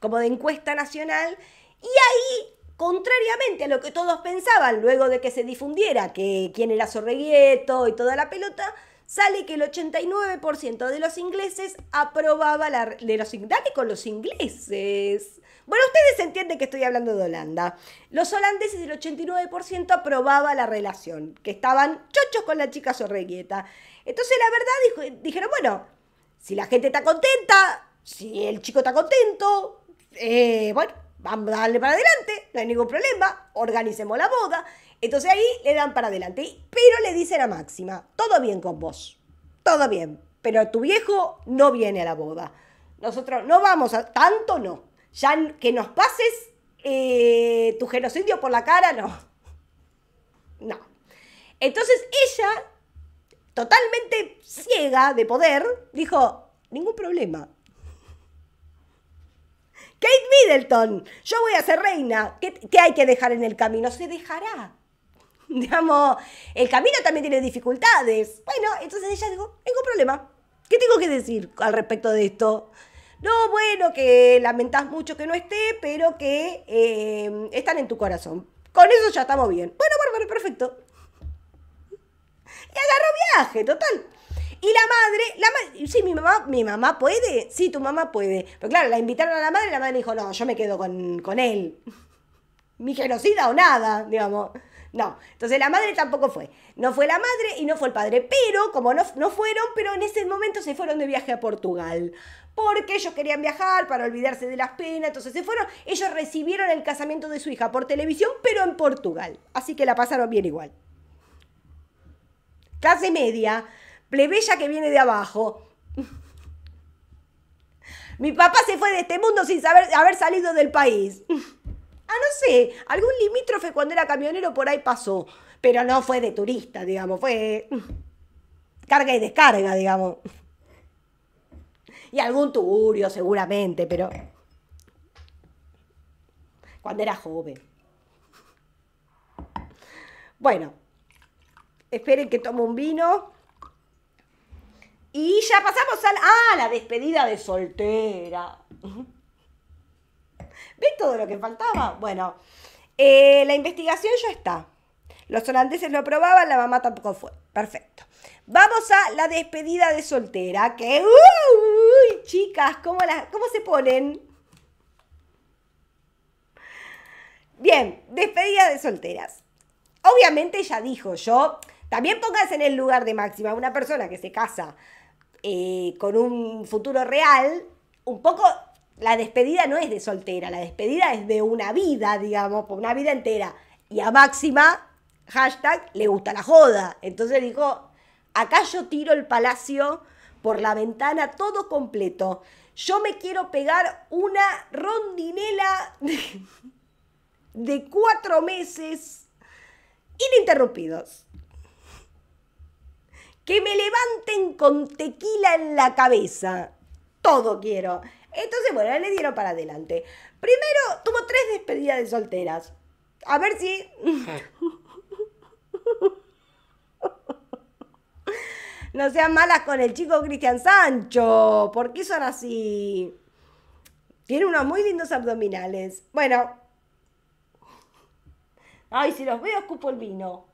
Speaker 1: como de encuesta nacional, y ahí contrariamente a lo que todos pensaban luego de que se difundiera que quién era Sorreguieto y toda la pelota, sale que el 89% de los ingleses aprobaba la de los dale con los ingleses. Bueno, ustedes entienden que estoy hablando de Holanda. Los holandeses, el 89% aprobaba la relación, que estaban chochos con la chica sorreguieta. Entonces, la verdad, dijeron, bueno, si la gente está contenta, si el chico está contento, eh, bueno, vamos a darle para adelante, no hay ningún problema, organicemos la boda. Entonces ahí le dan para adelante. Pero le dice a Máxima, todo bien con vos, todo bien, pero tu viejo no viene a la boda. Nosotros no vamos a, tanto no, ya que nos pases eh, tu genocidio por la cara, no. No. Entonces ella, totalmente ciega de poder, dijo, ningún problema. Kate Middleton, yo voy a ser reina. ¿Qué, ¿Qué, hay que dejar en el camino? Se dejará. Digamos, el camino también tiene dificultades. Bueno, entonces ella dijo, ningún problema. ¿Qué tengo que decir al respecto de esto? no, bueno, que lamentás mucho que no esté, pero que eh, están en tu corazón. Con eso ya estamos bien. Bueno, bueno, perfecto. Y agarró viaje, total. Y la madre, la ma sí, mi mamá, mi mamá puede, sí, tu mamá puede. Pero claro, la invitaron a la madre y la madre dijo, no, yo me quedo con, con él. Mi genocida o nada, digamos. No, entonces la madre tampoco fue. No fue la madre y no fue el padre. Pero, como no, no fueron, pero en ese momento se fueron de viaje a Portugal porque ellos querían viajar para olvidarse de las penas, entonces se fueron. Ellos recibieron el casamiento de su hija por televisión, pero en Portugal. Así que la pasaron bien igual. Clase media, plebeya que viene de abajo. Mi papá se fue de este mundo sin saber haber salido del país. Ah, no sé, algún limítrofe cuando era camionero por ahí pasó, pero no fue de turista, digamos, fue carga y descarga, digamos. Y algún tugurio seguramente, pero... Cuando era joven. Bueno, esperen que tomo un vino. Y ya pasamos a la, ah, la despedida de soltera. ¿Ves todo lo que faltaba? Bueno, eh, la investigación ya está. Los holandeses lo probaban, la mamá tampoco fue. Perfecto. Vamos a la despedida de soltera, que... Uh, Uy, chicas, ¿cómo, cómo se ponen? Bien, despedida de solteras. Obviamente ya dijo, yo, también pongas en el lugar de Máxima, una persona que se casa eh, con un futuro real, un poco la despedida no es de soltera, la despedida es de una vida, digamos, por una vida entera. Y a Máxima, hashtag, le gusta la joda. Entonces dijo, acá yo tiro el palacio por la ventana, todo completo. Yo me quiero pegar una rondinela de, cuatro meses ininterrumpidos. Que me levanten con tequila en la cabeza. Todo quiero. Entonces, bueno, le dieron para adelante. Primero tuvo tres despedidas de solteras. A ver si... Ah. No sean malas con el chico Cristian Sancho. ¿Por qué son así? Tiene unos muy lindos abdominales. Bueno. Ay, si los veo, escupo el vino.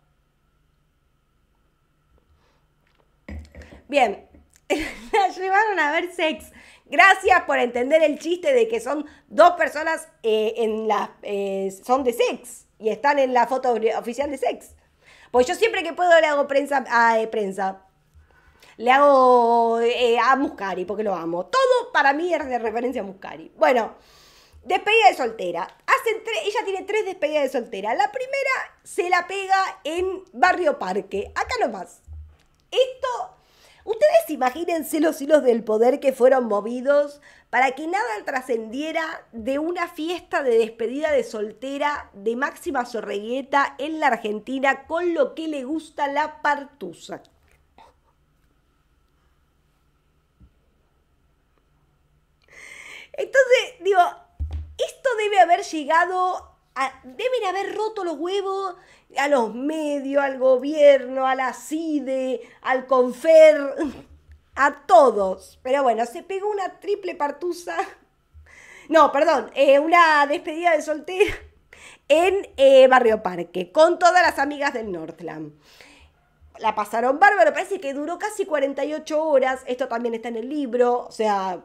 Speaker 1: Bien. La llevaron a ver sex. Gracias por entender el chiste de que son dos personas eh, en la, eh, son de sex y están en la foto oficial de sex. Pues yo siempre que puedo le hago prensa a ah, eh, prensa. Le hago eh, a Muscari porque lo amo. Todo para mí es de referencia a Muscari. Bueno, despedida de soltera. ella tiene tres despedidas de soltera. La primera se la pega en Barrio Parque. Acá nomás. Esto Ustedes imagínense los hilos del poder que fueron movidos para que nada trascendiera de una fiesta de despedida de soltera de Máxima Sorregueta en la Argentina con lo que le gusta la partusa. Entonces, digo, esto debe haber llegado deben haber roto los huevos a los medios, al gobierno, a la CIDE, al CONFER, a todos. Pero bueno, se pegó una triple partusa. No, perdón, eh, una despedida de soltera en eh, Barrio Parque, con todas las amigas del Northland. La pasaron bárbaro, parece que duró casi 48 horas, esto también está en el libro, o sea,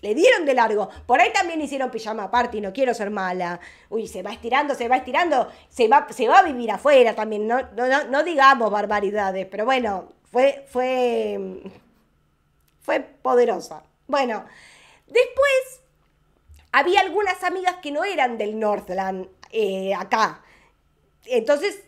Speaker 1: le dieron de largo. Por ahí también hicieron pijama party, no quiero ser mala. Uy, se va estirando, se va estirando, se va, se va a vivir afuera también. No, no, no, digamos barbaridades, pero bueno, fue, fue, fue poderosa. Bueno, después había algunas amigas que no eran del Northland eh, acá. Entonces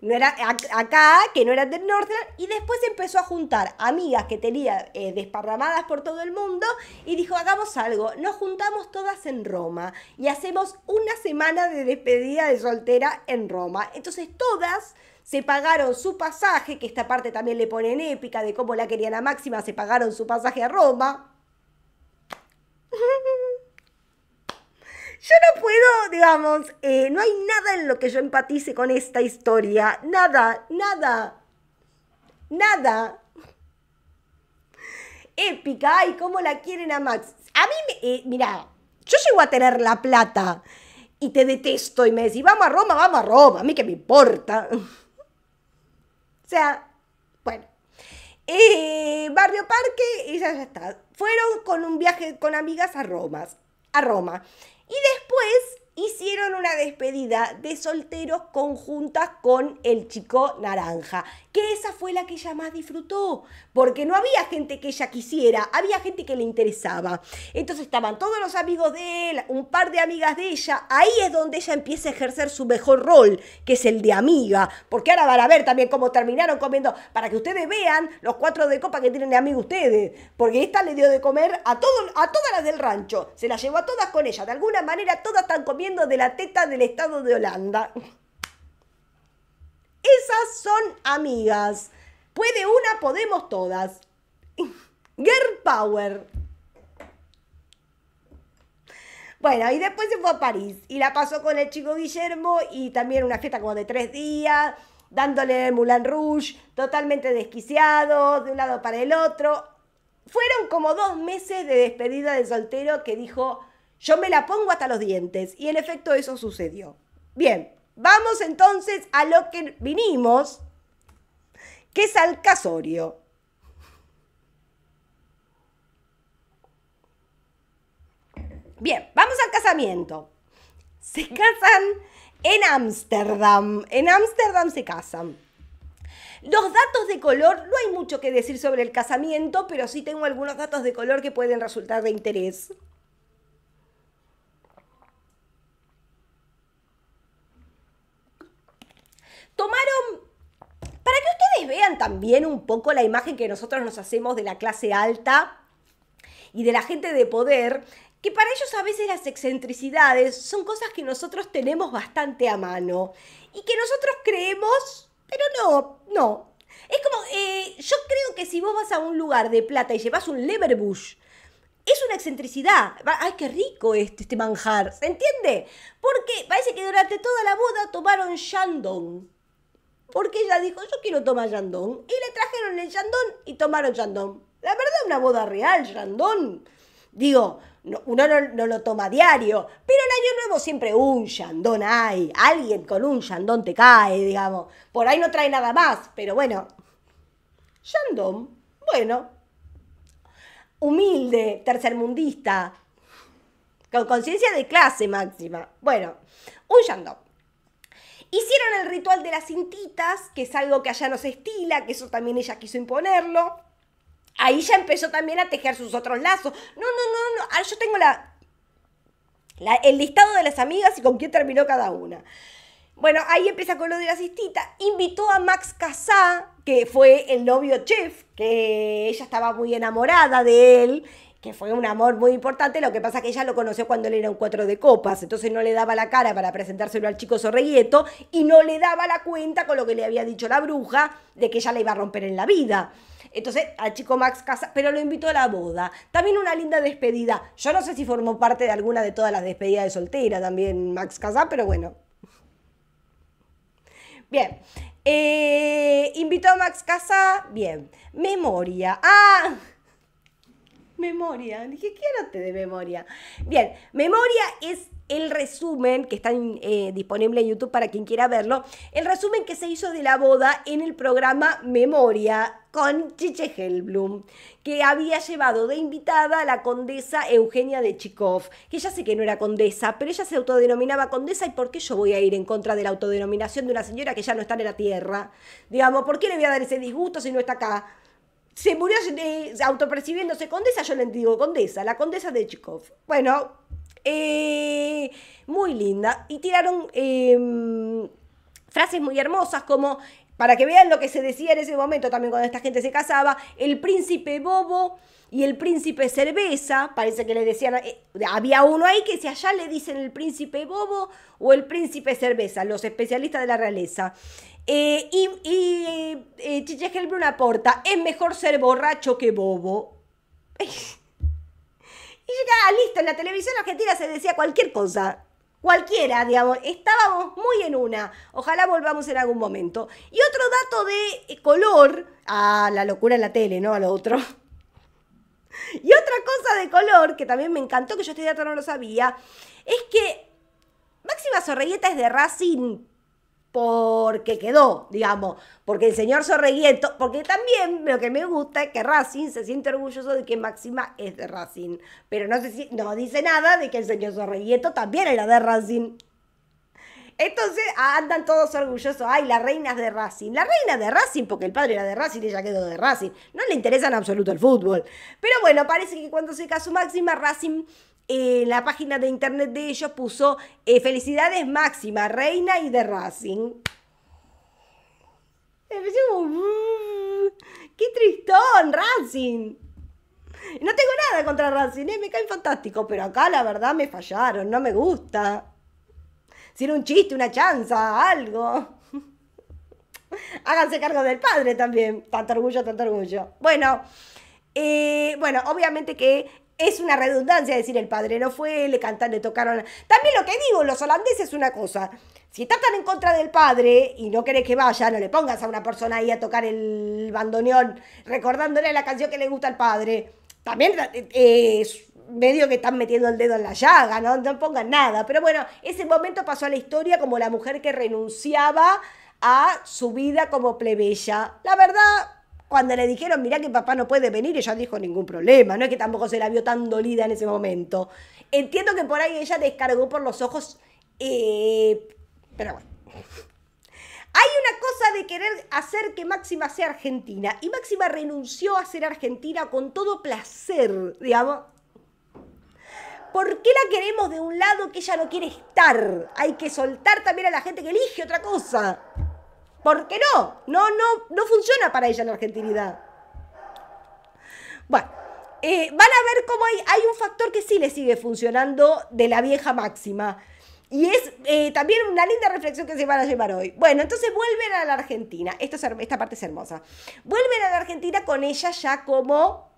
Speaker 1: no era acá, que no era del Northland, y después empezó a juntar amigas que tenía eh, desparramadas por todo el mundo y dijo, hagamos algo, nos juntamos todas en Roma y hacemos una semana de despedida de soltera en Roma. Entonces todas se pagaron su pasaje, que esta parte también le pone en épica de cómo la querían a Máxima, se pagaron su pasaje a Roma. Yo no puedo, digamos, eh, no hay nada en lo que yo empatice con esta historia. Nada, nada, nada. Épica, ay, cómo la quieren a Max. A mí, eh, mira, yo llego a tener la plata y te detesto y me decís, vamos a Roma, vamos a Roma, a mí que me importa. o sea, bueno. Eh, Barrio Parque, y ya, está. Fueron con un viaje con amigas a Roma. Roma. Y después hicieron una despedida de solteros conjuntas con el chico naranja, que esa fue la que ella más disfrutó, porque no había gente que ella quisiera, había gente que le interesaba. Entonces estaban todos los amigos de él, un par de amigas de ella, ahí es donde ella empieza a ejercer su mejor rol, que es el de amiga, porque ahora van a ver también cómo terminaron comiendo, para que ustedes vean los cuatro de copa que tienen de amigo ustedes, porque esta le dio de comer a, a todas las del rancho, se las llevó a todas con ella, de alguna manera todas están comiendo de la teta del Estado de Holanda. Esas son amigas. Puede una, podemos todas. Girl Power. Bueno, y después se fue a París y la pasó con el chico Guillermo y también una fiesta como de tres días, dándole Moulin Rouge, totalmente desquiciado, de un lado para el otro. Fueron como dos meses de despedida de soltero que dijo, yo me la pongo hasta los dientes y en efecto eso sucedió. Bien, vamos entonces a lo que vinimos, que es al casorio. Bien, vamos al casamiento. Se casan en Ámsterdam. En Ámsterdam se casan. Los datos de color, no hay mucho que decir sobre el casamiento, pero sí tengo algunos datos de color que pueden resultar de interés. tomaron para que ustedes vean también un poco la imagen que nosotros nos hacemos de la clase alta y de la gente de poder, que para ellos a veces las excentricidades son cosas que nosotros tenemos bastante a mano y que nosotros creemos, pero no, no. Es como, eh, yo creo que si vos vas a un lugar de plata y llevas un Leverbush, es una excentricidad. ¡Ay, qué rico este, este manjar! ¿Se entiende? Porque parece que durante toda la boda tomaron Shandong porque ella dijo, yo quiero tomar Yandón. Y le trajeron el Yandón y tomaron Yandón. La verdad, una boda real, Yandón. Digo, uno no, lo toma diario, pero en año nuevo siempre un Yandón hay. Alguien con un Yandón te cae, digamos. Por ahí no trae nada más, pero bueno. Yandón, bueno. Humilde, tercermundista, con conciencia de clase máxima. Bueno, un Yandón. Hicieron el ritual de las cintitas, que es algo que allá no se estila, que eso también ella quiso imponerlo. Ahí ya empezó también a tejer sus otros lazos. No, no, no, no. Ah, yo tengo la, el listado de las amigas y con quién terminó cada una. Bueno, ahí empieza con lo de las cintitas. Invitó a Max Casá, que fue el novio chef, que ella estaba muy enamorada de él que fue un amor muy importante, lo que pasa que ella lo conoció cuando él era un cuatro de copas, entonces no le daba la cara para presentárselo al chico Sorreguieto y no le daba la cuenta con lo que le había dicho la bruja de que ella la iba a romper en la vida. Entonces, al chico Max Casa, pero lo invitó a la boda. También una linda despedida. Yo no sé si formó parte de alguna de todas las despedidas de soltera también Max Casa, pero bueno. Bien. Eh, invitó a Max Casa, bien. Memoria. Ah, Memoria. Dije, quédate de memoria. Bien, memoria es el resumen que está eh, disponible en YouTube para quien quiera verlo. El resumen que se hizo de la boda en el programa Memoria con Chiche Helblum, que había llevado de invitada a la condesa Eugenia de Chikov, que ya sé que no era condesa, pero ella se autodenominaba condesa y por qué yo voy a ir en contra de la autodenominación de una señora que ya no está en la tierra. Digamos, ¿por qué le voy a dar ese disgusto si no está acá? se murió autopercibiéndose condesa, yo le digo condesa, la condesa de Chikov. Bueno, eh, muy linda. Y tiraron em, frases muy hermosas como, para que vean lo que se decía en ese momento también cuando esta gente se casaba, el príncipe bobo y el príncipe cerveza, parece que le decían, eh, había uno ahí que si allá le dicen el príncipe bobo o el príncipe cerveza, los especialistas de la realeza. Eh, y, y eh, Chiche aporta, es mejor ser borracho que bobo. y ya, listo, en la televisión argentina se decía cualquier cosa. Cualquiera, digamos, estábamos muy en una. Ojalá volvamos en algún momento. Y otro dato de eh, color, ah, la locura en la tele, ¿no? A lo otro. Y otra cosa de color que también me encantó, que yo este dato no lo sabía, es que Máxima Sorrelleta es de Racing, porque quedó, digamos, porque el señor Sorreguieto, porque también lo que me gusta es que Racing se siente orgulloso de que Máxima es de Racing, pero no, no dice nada de que el señor Sorreguieto también era de Racing. Entonces andan todos orgullosos, ay, la reina es de Racing, la reina de Racing, porque el padre era de Racing, ella quedó de Racing, no le interesa en absoluto el fútbol. Pero bueno, parece que cuando se casó Máxima, Racing en eh, la página de internet de ellos puso eh, felicidades máxima, reina y de Racing. ¡Qué tristón, Racing! No tengo nada contra Racing, eh, me caen fantástico, pero acá la verdad me fallaron, no me gusta. Si era un chiste, una chanza, algo. Háganse cargo del padre también. Tanto orgullo, tanto orgullo. Bueno, bueno, obviamente que es una redundancia decir el padre no fue, le cantan, le tocaron. También lo que digo, los holandeses es una cosa. Si estás tan en contra del padre y no querés que vaya, no le pongas a una persona ahí a tocar el bandoneón recordándole la canción que le gusta al padre. También eh, es medio que están metiendo el dedo en la llaga, ¿no? No pongan nada. Pero bueno, ese momento pasó a la historia como la mujer que renunciaba a su vida como plebeya. La verdad, cuando le dijeron, mirá que papá no puede venir, ella dijo ningún problema, no es que tampoco se la vio tan dolida en ese momento. Entiendo que por ahí ella descargó por los ojos, eh, pero bueno. Hay una cosa de querer hacer que Máxima sea argentina, y Máxima renunció a ser argentina con todo placer, digamos. ¿Por qué la queremos de un lado que ella no quiere estar? Hay que soltar también a la gente que elige otra cosa. Porque no, no, no, no funciona para ella la argentinidad. Bueno, eh, van a ver cómo hay, un factor que sí le sigue funcionando de la vieja máxima. Y es eh, también una linda reflexión que se van a llevar hoy. Bueno, entonces vuelven a la Argentina. Esto esta parte es hermosa. Vuelven a la Argentina con ella ya como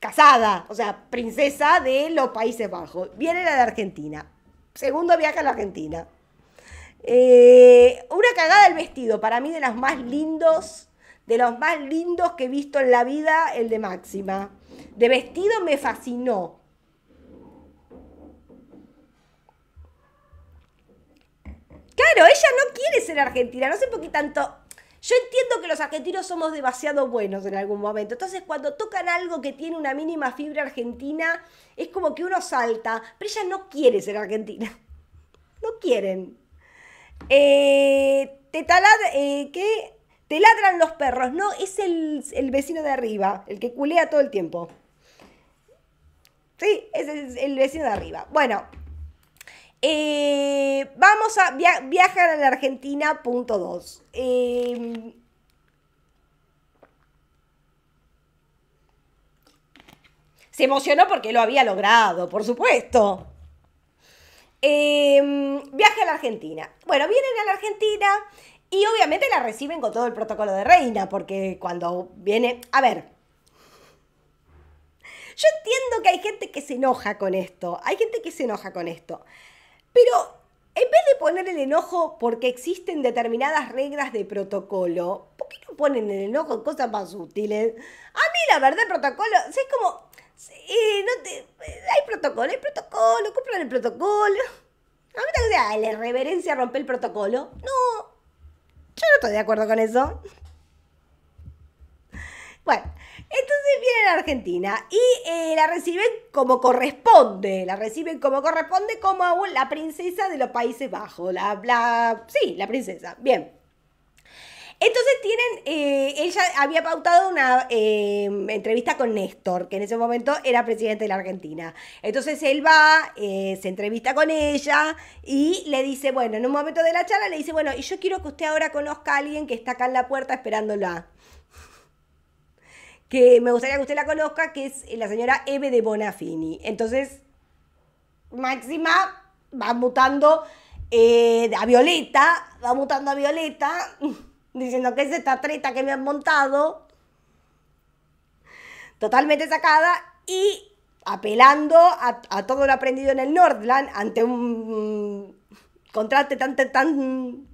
Speaker 1: casada, o sea, princesa de los Países Bajos. Vienen a la Argentina. Segundo viaje a la Argentina. Eh, una cagada el vestido, para mí de los más lindos, de los más lindos que he visto en la vida, el de Máxima. De vestido me fascinó. Claro, ella no quiere ser argentina, no sé por qué tanto... Yo entiendo que los argentinos somos demasiado buenos en algún momento, entonces cuando tocan algo que tiene una mínima fibra argentina, es como que uno salta, pero ella no quiere ser argentina. No quieren. Eh, te eh, Te ladran los perros, no, es el, vecino de arriba, el que culea todo el tiempo. Sí, es el, vecino de arriba. Bueno, eh, vamos a viajar a la Argentina, punto 2. Em, se emocionó porque lo había logrado, por supuesto. Em, viaje a la Argentina. Bueno, vienen a la Argentina y obviamente la reciben con todo el protocolo de reina, porque cuando viene... A ver, yo entiendo que hay gente que se enoja con esto, hay gente que se enoja con esto, pero en vez de poner el enojo porque existen determinadas reglas de protocolo, ¿por qué no ponen el enojo en cosas más útiles? A mí la verdad el protocolo, es como, Sí, no te. Hay protocolo, hay protocolo, cumplen el protocolo. A mí te ah, la reverencia rompe el protocolo. No, yo no estoy de acuerdo con eso. Bueno, entonces vienen a Argentina y eh, la reciben como corresponde, la reciben como corresponde como la princesa de los Países Bajos, la, la, sí, la princesa, bien. Entonces tienen, eh, ella había pautado una eh, entrevista con Néstor, que en ese momento era presidente de la Argentina. Entonces él va, eh, se entrevista con ella y le dice, bueno, en un momento de la charla le dice, bueno, y yo quiero que usted ahora conozca a alguien que está acá en la puerta esperándola. Que me gustaría que usted la conozca, que es la señora Eve de Bonafini. Entonces, Máxima va mutando a Violeta, va mutando a Violeta diciendo que es esta treta que me han montado, totalmente sacada y apelando a, todo lo aprendido en el Nordland ante un contraste tan, tan, tan...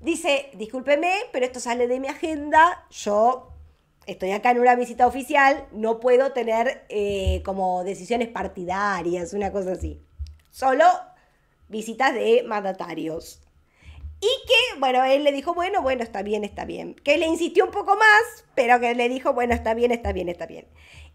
Speaker 1: Dice, discúlpeme, pero esto sale de mi agenda, yo estoy acá en una visita oficial, no puedo tener eh, como decisiones partidarias, una cosa así. Solo visitas de mandatarios. Y que, bueno, él le dijo, bueno, bueno, está bien, está bien. Que le insistió un poco más, pero que le dijo, bueno, está bien, está bien, está bien.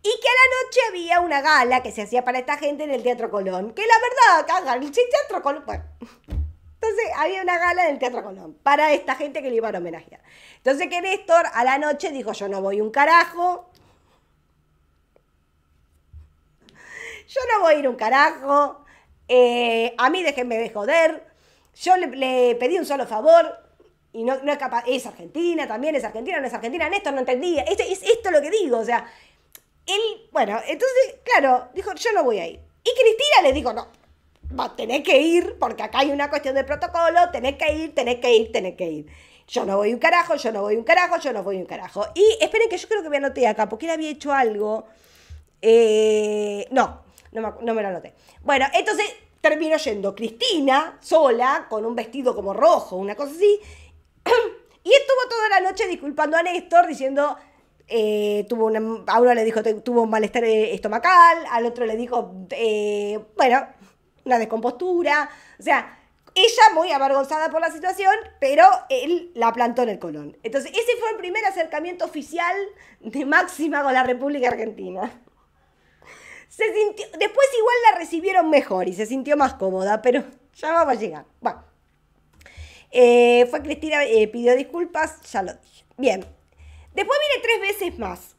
Speaker 1: Y que a la noche había una gala que se hacía para esta gente en el Teatro Colón. Que la verdad, cagan, el Teatro Colón, bueno. Entonces había una gala en el Teatro Colón para esta gente que le iban a homenajear. Entonces que Néstor a la noche dijo, yo no voy un carajo. Yo no voy a ir un carajo. Eh, a mí déjenme de joder. Yo le, pedí un solo favor, y no, es capaz, es argentina también, es argentina, no es argentina, Néstor no entendía, esto, es esto lo que digo, o sea, él, bueno, entonces, claro, dijo, yo no voy a ir, Y Cristina le dijo, no, tenés que ir, porque acá hay una cuestión de protocolo, tenés que ir, tenés que ir, tenés que ir. Yo no voy un carajo, yo no voy un carajo, yo no voy un carajo. Y esperen que yo creo que me anoté acá, porque él había hecho algo. Eh, no, no me, no me lo anoté. Bueno, entonces terminó yendo Cristina sola, con un vestido como rojo, una cosa así, y estuvo toda la noche disculpando a Néstor, diciendo, eh, tuvo una, a uno le dijo, tuvo un malestar eh, estomacal, al otro le dijo, eh, bueno, una descompostura, o sea, ella muy avergonzada por la situación, pero él la plantó en el colón. Entonces, ese fue el primer acercamiento oficial de Máxima con la República Argentina se sintió, después igual la recibieron mejor y se sintió más cómoda, pero ya va a llegar. Bueno. Eh, fue Cristina, eh, pidió disculpas, ya lo dije. Bien. Después viene tres veces más,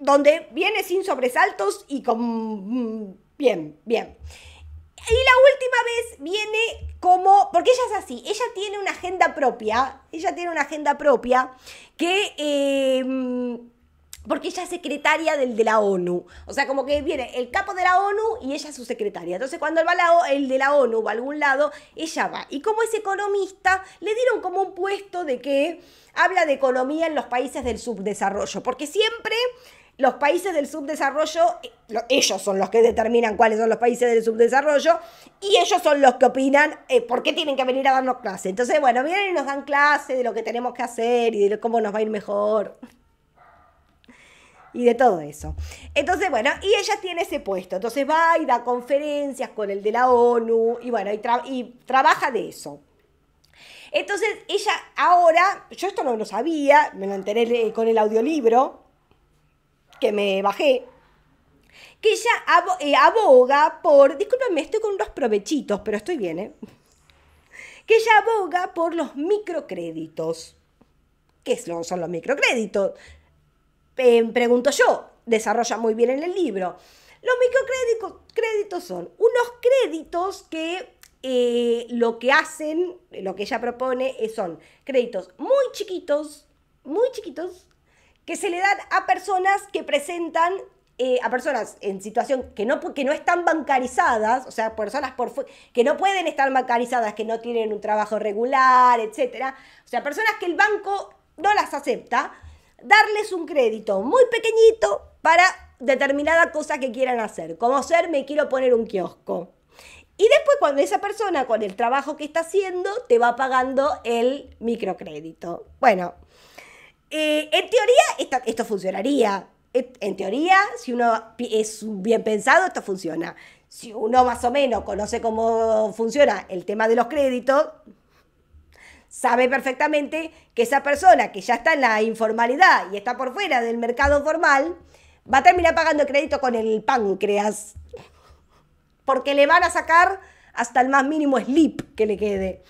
Speaker 1: donde viene sin sobresaltos y con... Mm, bien, bien. Y la última vez viene como, porque ella es así, ella tiene una agenda propia, ella tiene una agenda propia que... Eh, porque ella es secretaria del de la ONU. O sea, como que viene el capo de la ONU y ella es su secretaria. Entonces, cuando él va el de la ONU va a algún lado, ella va. Y como es economista, le dieron como un puesto de que habla de economía en los países del subdesarrollo, porque siempre los países del subdesarrollo, eh, ellos son los que determinan cuáles son los países del subdesarrollo y ellos son los que opinan eh, por qué tienen que venir a darnos clase. Entonces, bueno, vienen y nos dan clase de lo que tenemos que hacer y de cómo nos va a ir mejor y de todo eso. Entonces, bueno, y ella tiene ese puesto. Entonces va y da conferencias con el de la ONU y bueno, y, trabaja de eso. Entonces, ella ahora, yo esto no lo sabía, me lo enteré con el audiolibro que me bajé, que ella eh, aboga por, discúlpame, estoy con unos provechitos, pero estoy bien, ¿eh? que ella aboga por los microcréditos. ¿Qué son los microcréditos? Em, pregunto yo, desarrolla muy bien en el libro. Los microcréditos son unos créditos que eh, lo que hacen, lo que ella propone, eh, son créditos muy chiquitos, muy chiquitos, que se le dan a personas que presentan, eh, a personas en situación que no, no están bancarizadas, o sea, personas por, que no pueden estar bancarizadas, que no tienen un trabajo regular, etc. O sea, personas que el banco no las acepta, darles un crédito muy pequeñito para determinada cosa que quieran hacer, como ser me quiero poner un kiosco. Y después cuando esa persona con el trabajo que está haciendo te va pagando el microcrédito. Bueno, eh, en teoría esto funcionaría. En teoría, si uno es bien pensado, esto funciona. Si uno más o menos conoce cómo funciona el tema de los créditos, sabe perfectamente que esa persona que ya está en la informalidad y está por fuera del mercado formal, va a terminar pagando crédito con el páncreas. Porque le van a sacar hasta el más mínimo slip que le quede.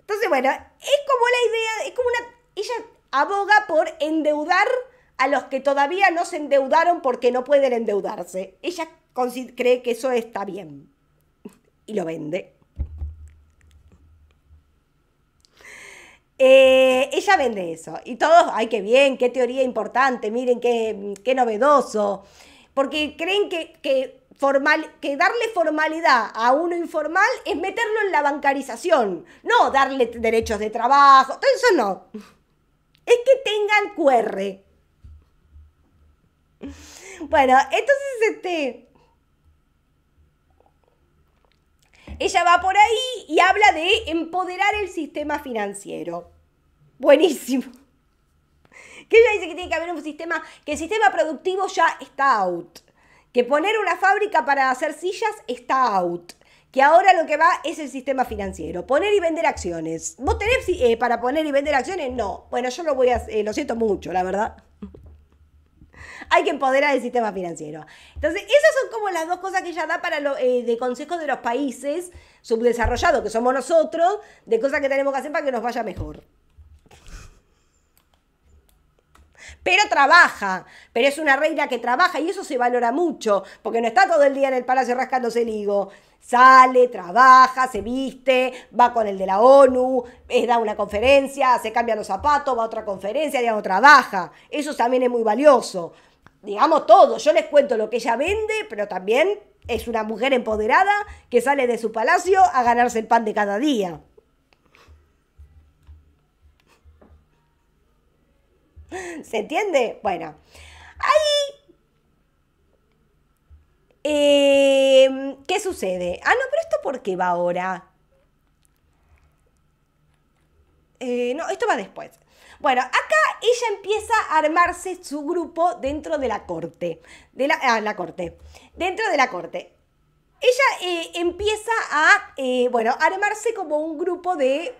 Speaker 1: Entonces, bueno, es como la idea, es como una... Ella aboga por endeudar a los que todavía no se endeudaron porque no pueden endeudarse. Ella cree que eso está bien. Y lo vende. Eh, ella vende eso. Y todos, ay, qué bien, qué teoría importante, miren qué, novedoso. Porque creen que, que, formal, que darle formalidad a uno informal es meterlo en la bancarización, no darle derechos de trabajo, todo eso no. Es que tengan QR. Bueno, entonces este Ella va por ahí y habla de empoderar el sistema financiero. Buenísimo. Que ella dice que tiene que haber un sistema, que el sistema productivo ya está out. Que poner una fábrica para hacer sillas está out que ahora lo que va es el sistema financiero, poner y vender acciones. ¿Vos tenés eh, para poner y vender acciones? No. Bueno, yo lo voy a, lo siento mucho, la verdad. Hay que empoderar el sistema financiero. Entonces, esas son como las dos cosas que ella da para eh, de consejo de los países subdesarrollados, que somos nosotros, de cosas que tenemos que hacer para que nos vaya mejor. pero trabaja, pero es una reina que trabaja y eso se valora mucho, porque no está todo el día en el palacio rascándose el higo. Sale, trabaja, se viste, va con el de la ONU, da una conferencia, se cambia los zapatos, va a otra conferencia, digamos, trabaja. Eso también es muy valioso. Digamos todo, yo les cuento lo que ella vende, pero también es una mujer empoderada que sale de su palacio a ganarse el pan de cada día. ¿Se entiende? Bueno, ahí... Em, ¿Qué sucede? Ah, no, pero esto por qué va ahora. Eh, no, esto va después. Bueno, acá ella empieza a armarse su grupo dentro de la corte. De la, ah, la corte. Dentro de la corte. Ella eh, empieza a, eh, bueno, armarse como un grupo de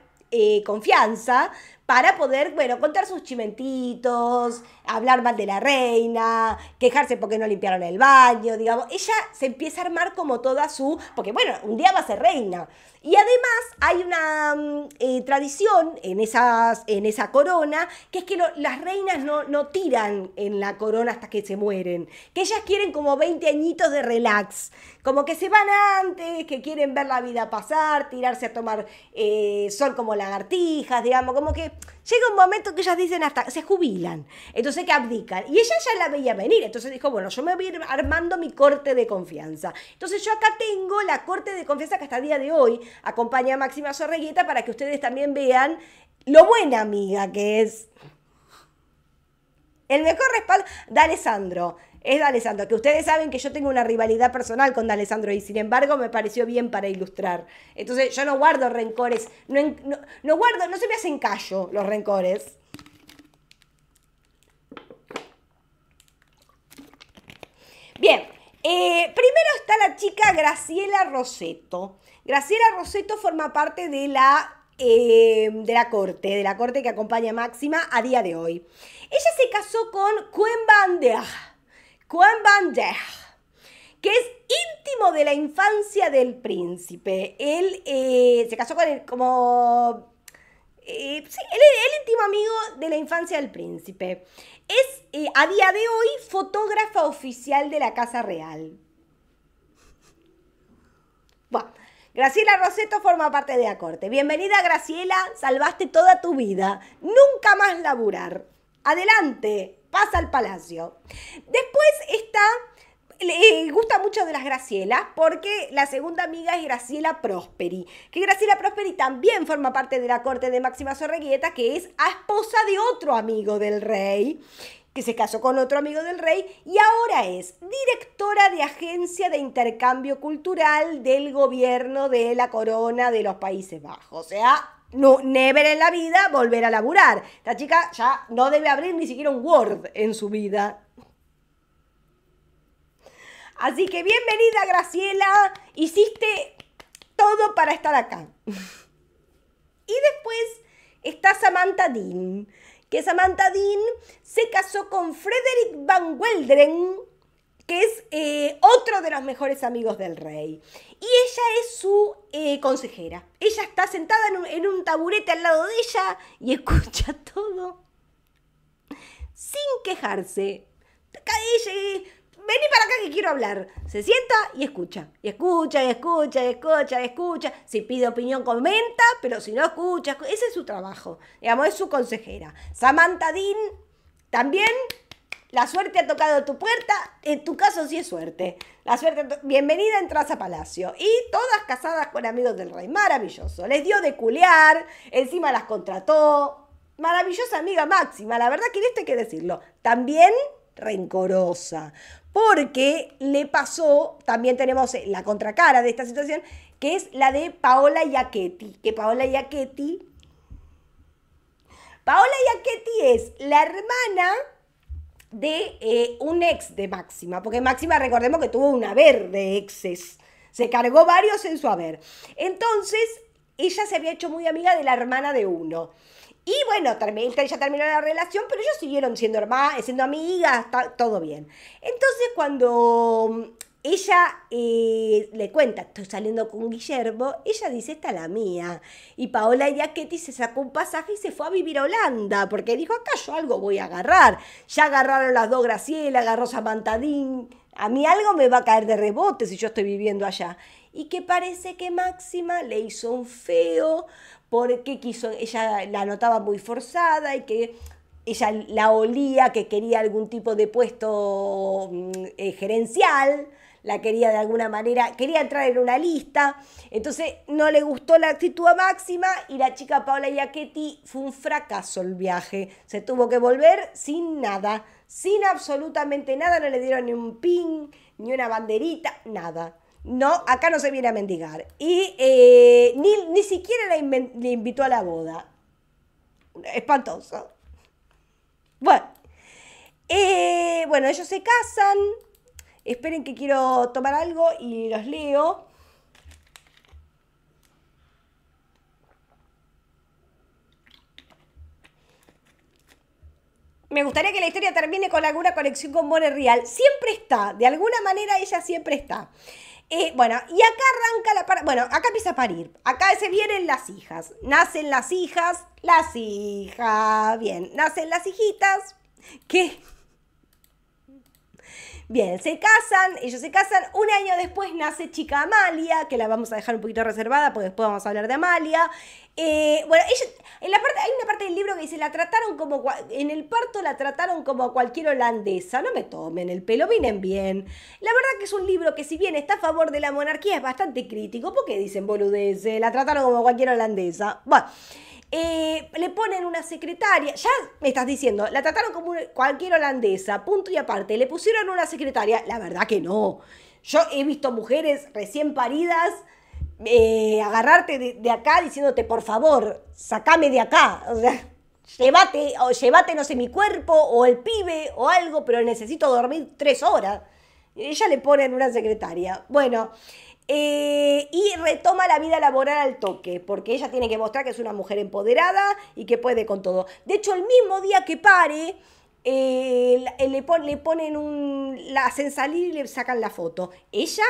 Speaker 1: confianza para poder, bueno, contar sus chimentitos, hablar mal de la reina, quejarse porque no limpiaron el baño, digamos. Ella se empieza a armar como toda su, porque bueno, un día va a ser reina. Y además hay una mm, eh, tradición en, esas, en esa corona, que es que las reinas no, tiran en la corona hasta que se mueren, que ellas quieren como 20 añitos de relax, como que se van antes, que quieren ver la vida pasar, tirarse a tomar eh, sol como lagartijas, digamos, como que llega un momento que ellas dicen hasta, se jubilan, entonces que abdican. Y ella ya la veía venir, entonces dijo, bueno, yo me voy a ir armando mi corte de confianza. Entonces yo acá tengo la corte de confianza que hasta el día de hoy acompaña a Máxima Sorregueta para que ustedes también vean lo buena amiga que es. El mejor respaldo de Alessandro es D'Alessandro, Alessandro, que ustedes saben que yo tengo una rivalidad personal con D'Alessandro Alessandro y sin embargo me pareció bien para ilustrar. Entonces yo no guardo rencores, no, guardo, no se me hacen callo los rencores. Bien, eh, primero está la chica Graciela Roseto. Graciela Roseto forma parte de la, eh, de la corte, de la corte que acompaña a Máxima a día de hoy. Ella se casó con Cuen Bandeja. Juan Van que es íntimo de la infancia del príncipe. Él eh, se casó con él como... Eh, sí, él es íntimo amigo de la infancia del príncipe. Es eh, a día de hoy fotógrafa oficial de la Casa Real. Bueno, Graciela Roseto forma parte de la corte. Bienvenida Graciela, salvaste toda tu vida. Nunca más laburar adelante, pasa al palacio. Después está le eh, gusta mucho de las Gracielas porque la segunda amiga es Graciela Prosperi, que Graciela Prosperi también forma parte de la corte de Máxima Sorreguieta, que es a esposa de otro amigo del rey que se casó con otro amigo del rey y ahora es directora de agencia de intercambio cultural del gobierno de la corona de los Países Bajos. O sea, no, never en la vida volver a laburar. Esta chica ya no debe abrir ni siquiera un Word en su vida. Así que bienvenida Graciela, hiciste todo para estar acá. y después está Samantha Dean, que Samantha Dean se casó con Frederick Van Weldren que es eh, otro de los mejores amigos del rey. Y ella es su eh, consejera. Ella está sentada en un, taburete al lado de ella y escucha todo sin quejarse. vení para acá que quiero hablar. Se sienta y escucha. Y escucha, y escucha, y escucha, y escucha. Si pide opinión, comenta, pero si no escucha, ese es su trabajo. Digamos, es su consejera. Samantha Dean también la suerte ha tocado tu puerta, en tu caso sí es suerte. La suerte, bienvenida, entras a Palacio. Y todas casadas con amigos del rey, maravilloso. Les dio de culear, encima las contrató. Maravillosa amiga máxima, la verdad que en esto hay que decirlo. También rencorosa, porque le pasó, también tenemos eh, la contracara de esta situación, que es la de Paola Yaqueti. que Paola Yaqueti, Paola Yaqueti es la hermana de eh, un ex de Máxima, porque Máxima recordemos que tuvo un haber de exes, se cargó varios en su haber. Entonces, ella se había hecho muy amiga de la hermana de uno. Y bueno, ella terminó la relación, pero ellos siguieron siendo hermanas, siendo amigas, todo bien. Entonces, cuando ella eh, le cuenta, estoy saliendo con Guillermo, ella dice, esta es la mía. Y Paola y Iacchetti se sacó un pasaje y se fue a vivir a Holanda, porque dijo, acá yo algo voy a agarrar. Ya agarraron las dos Graciela, agarró Samantadín, a mí algo me va a caer de rebote si yo estoy viviendo allá. Y que parece que Máxima le hizo un feo, porque quiso, ella la notaba muy forzada y que ella la olía, que quería algún tipo de puesto mm, eh, gerencial la quería de alguna manera, quería entrar en una lista, entonces no le gustó la actitud a Máxima y la chica Paola Iacchetti fue un fracaso el viaje, se tuvo que volver sin nada, sin absolutamente nada, no le dieron ni un pin, ni una banderita, nada. No, acá no se viene a mendigar. Y eh, ni, siquiera le, invitó a la boda. Espantoso. Bueno, eh, bueno, ellos se casan, Esperen que quiero tomar algo y los leo. Me gustaría que la historia termine con alguna conexión con More Real. Siempre está, de alguna manera ella siempre está. Eh, bueno, y acá arranca la Bueno, acá empieza a parir. Acá se vienen las hijas. Nacen las hijas, las hijas. Bien, nacen las hijitas. ¿Qué? Bien, se casan, ellos se casan, un año después nace chica Amalia, que la vamos a dejar un poquito reservada porque después vamos a hablar de Amalia. Eh, bueno, en la parte, hay una parte del libro que dice, la trataron como, en el parto la trataron como cualquier holandesa, no me tomen el pelo, vienen bien. La verdad que es un libro que si bien está a favor de la monarquía es bastante crítico, porque dicen boludeces, la trataron como cualquier holandesa. Bueno. Eh, le ponen una secretaria, ya me estás diciendo, la trataron como cualquier holandesa, punto y aparte, le pusieron una secretaria, la verdad que no. Yo he visto mujeres recién paridas eh, agarrarte de, acá diciéndote, por favor, sacame de acá. O sea, llévate, o llévate, no sé, mi cuerpo, o el pibe, o algo, pero necesito dormir tres horas. Ella le ponen una secretaria. Bueno, eh, y retoma la vida laboral al toque, porque ella tiene que mostrar que es una mujer empoderada y que puede con todo. De hecho, el mismo día que pare, eh, eh, le, le, ponen un. la hacen salir y le sacan la foto. Ella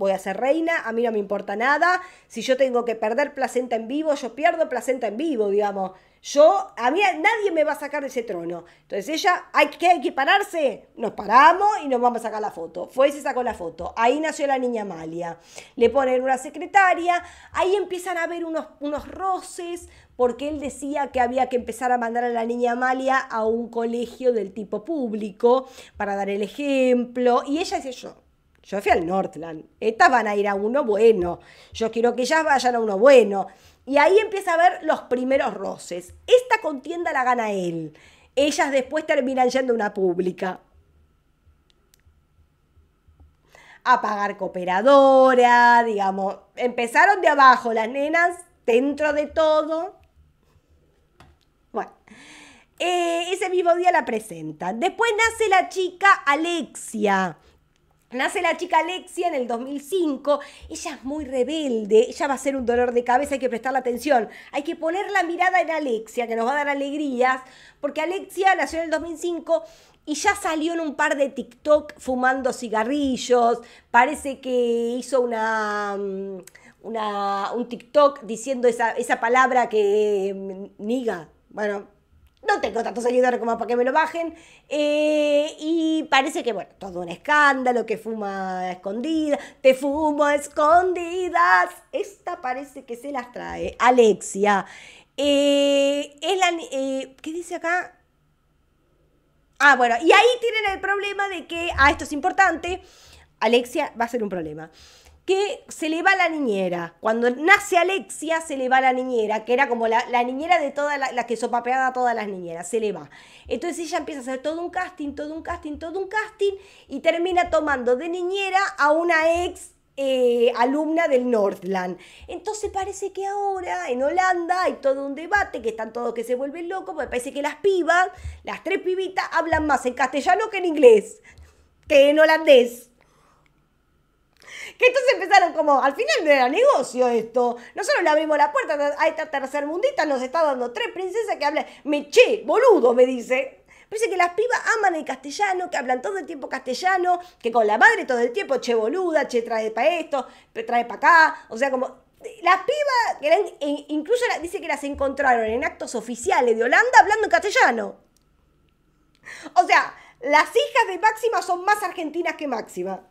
Speaker 1: voy a ser reina, a mí no me importa nada. Si yo tengo que perder placenta en vivo, yo pierdo placenta en vivo, digamos. Yo, a mí nadie me va a sacar de ese trono. Entonces ella, ¿hay que, hay pararse? Nos paramos y nos vamos a sacar la foto. Fue ese se sacó la foto. Ahí nació la niña Amalia. Le ponen una secretaria, ahí empiezan a haber unos, unos roces, porque él decía que había que empezar a mandar a la niña Amalia a un colegio del tipo público para dar el ejemplo. Y ella dice yo, yo fui al Northland. Estas van a ir a uno bueno. Yo quiero que ellas vayan a uno bueno. Y ahí empieza a ver los primeros roces. Esta contienda la gana él. Ellas después terminan yendo a una pública. A pagar cooperadora, digamos. Empezaron de abajo las nenas, dentro de todo. Bueno. Eh, ese mismo día la presentan. Después nace la chica Alexia. Nace la chica Alexia en el 2005, ella es muy rebelde, ella va a ser un dolor de cabeza, hay que prestarle atención, hay que poner la mirada en Alexia, que nos va a dar alegrías, porque Alexia nació en el 2005 y ya salió en un par de TikTok fumando cigarrillos, parece que hizo una... Mm, una un TikTok diciendo esa, esa palabra que mm, niga, bueno, no tengo tantos seguidores como para que me lo bajen. Eh, y parece que, bueno, todo un escándalo, que fuma a escondidas, te fumo a escondidas. Esta parece que se las trae. Alexia. Eh, eh, ¿Qué dice acá? Ah, bueno, y ahí tienen el problema de que, ah, esto es importante, Alexia va a ser un problema que se le va la niñera. Cuando nace Alexia, se le va la niñera, que era como la, niñera de todas las que sopapeaba a todas las niñeras, se le va. Entonces ella empieza a hacer todo un casting, todo un casting, todo un casting, y termina tomando de niñera a una ex eh, alumna del Northland. Entonces parece que ahora en Holanda hay todo un debate, que están todos que se vuelven locos, porque parece que las pibas, las tres pibitas, hablan más en castellano que en inglés, que en holandés. Que entonces empezaron como, al final no era negocio esto. Nosotros le abrimos la puerta a esta mundita, nos está dando tres princesas que hablan, me che, boludo, me dice. Parece que las pibas aman el castellano, que hablan todo el tiempo castellano, que con la madre todo el tiempo, che boluda, che trae pa' esto, trae pa' acá. O sea, como las pibas, e, incluso dice que las encontraron en actos oficiales de Holanda hablando en castellano. O sea, las hijas de Máxima son más argentinas que Máxima.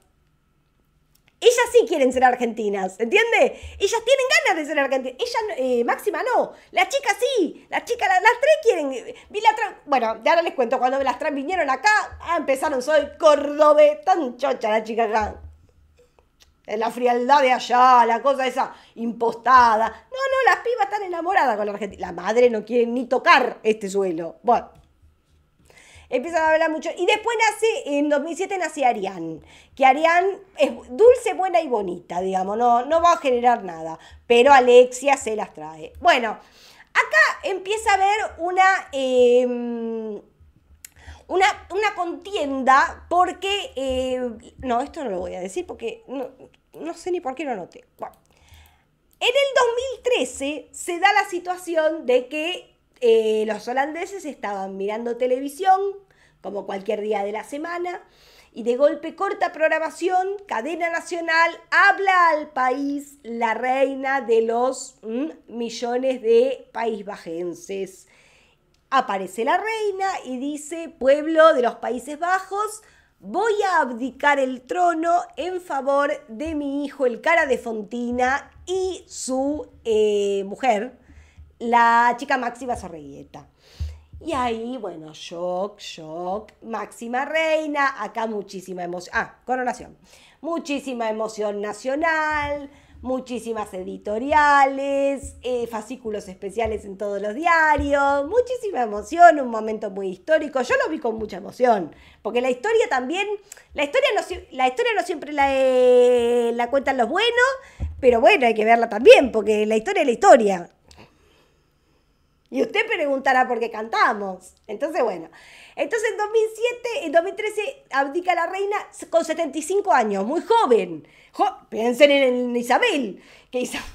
Speaker 1: Ellas sí quieren ser argentinas, ¿entiende? Ellas tienen ganas de ser argentinas. Ella, eh, Máxima no, las chicas sí, las chicas, las, tres quieren. Eh, vi bueno, ya ahora les cuento, cuando las tres vinieron acá, ah, empezaron, soy Córdoba. tan chocha la chica acá. Eh, la frialdad de allá, la cosa esa impostada. No, no, las pibas están enamoradas con la Argentina. La madre no quiere ni tocar este suelo. Bueno empiezan a hablar mucho. Y después nace, en 2007 nace Arián, que Arián es dulce, buena y bonita, digamos, no, va a generar nada, pero Alexia se las trae. Bueno, acá empieza a haber una... Em, una, una, contienda porque... Em, no, esto no lo voy a decir porque no, no sé ni por qué lo noté. Bueno. En el 2013 se da la situación de que eh, los holandeses estaban mirando televisión, como cualquier día de la semana, y de golpe corta programación, cadena nacional, habla al país la reina de los mm, millones de bajenses. Aparece la reina y dice, pueblo de los Países Bajos, voy a abdicar el trono en favor de mi hijo, el cara de Fontina, y su eh, mujer, la chica Máxima Sorrieta. Y ahí, bueno, shock, shock, máxima reina, acá muchísima emoción, ah, coronación, muchísima emoción nacional, muchísimas editoriales, eh, fascículos especiales en todos los diarios, muchísima emoción, un momento muy histórico. Yo lo vi con mucha emoción, porque la historia también, la historia no, la historia no siempre la, eh, la cuentan los buenos, pero bueno, hay que verla también, porque la historia es la historia. Y usted preguntará por qué cantamos. Entonces, bueno. Entonces, en 2007, en 2013, abdica la reina con 75 años, muy joven. Piensen en, Isabel, que Isabel...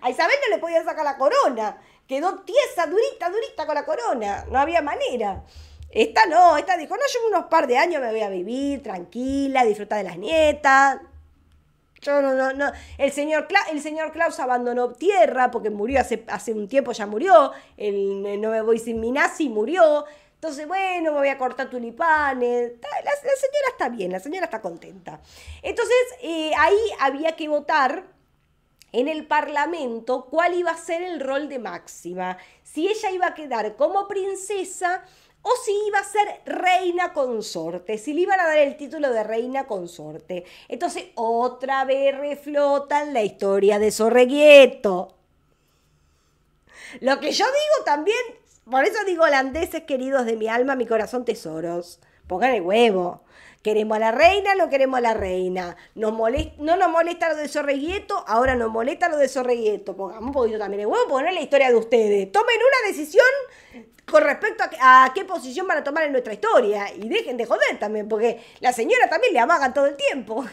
Speaker 1: A Isabel no le podía sacar la corona. Quedó tiesa, durita, durita con la corona. No había manera. Esta no, esta dijo, no, yo unos par de años me voy a vivir tranquila, disfrutar de las nietas no, no, no. El señor, el señor Klaus abandonó tierra porque murió hace, hace un tiempo, ya murió. El, no me voy sin mi nazi murió. Entonces, bueno, me voy a cortar tulipanes. La, señora está bien, la señora está contenta. Entonces, eh, ahí había que votar en el Parlamento cuál iba a ser el rol de Máxima. Si ella iba a quedar como princesa o si iba a ser reina consorte, si le iban a dar el título de reina consorte. Entonces, otra vez reflotan la historia de Sorreguieto. Lo que yo digo también, por eso digo holandeses queridos de mi alma, mi corazón tesoros, pongan el huevo. Queremos a la reina, no queremos a la reina. no nos molesta lo de Sorreguieto, ahora nos molesta lo de Sorreguieto. Pongamos un poquito también el huevo, poner la historia de ustedes. Tomen una decisión con respecto a, qué posición van a tomar en nuestra historia. Y dejen de joder también, porque la señora también le amagan todo el tiempo.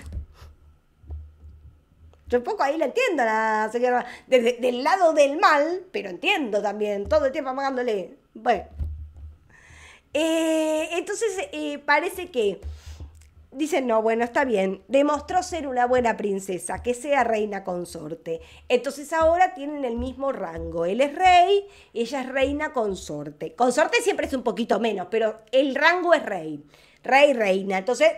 Speaker 1: Yo poco ahí la entiendo la señora, desde del lado del mal, pero entiendo también, todo el tiempo amagándole. Bueno. Eh, entonces, eh, parece que dicen, no, bueno, está bien, demostró ser una buena princesa, que sea reina consorte. Entonces ahora tienen el mismo rango, él es rey, ella es reina consorte. Consorte siempre es un poquito menos, pero el rango es rey, rey, reina. Entonces,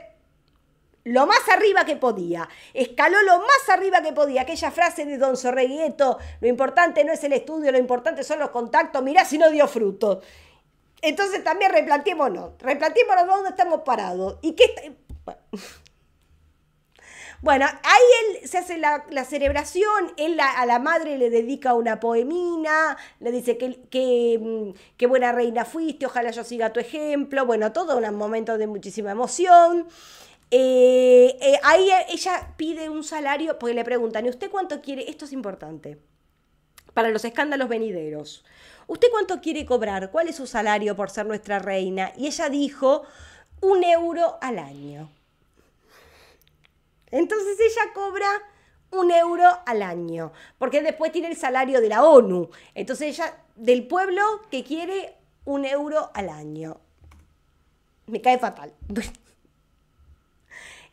Speaker 1: lo más arriba que podía, escaló lo más arriba que podía, aquella frase de Don Sorreguieto, lo importante no es el estudio, lo importante son los contactos, mirá si no dio fruto. Entonces también replanteémonos, replanteémonos dónde estamos parados y qué Bueno. ahí él se hace la, celebración, él a la madre le dedica una poemina, le dice que, que, mm, buena reina fuiste, ojalá yo siga tu ejemplo, bueno, todo un momento de muchísima emoción. Eh, eh, ahí ella pide un salario, porque le preguntan, ¿y usted cuánto quiere? Esto es importante, para los escándalos venideros. ¿Usted cuánto quiere cobrar? ¿Cuál es su salario por ser nuestra reina? Y ella dijo, un euro al año. Entonces ella cobra un euro al año, porque después tiene el salario de la ONU. Entonces ella, del pueblo que quiere un euro al año. Me cae fatal.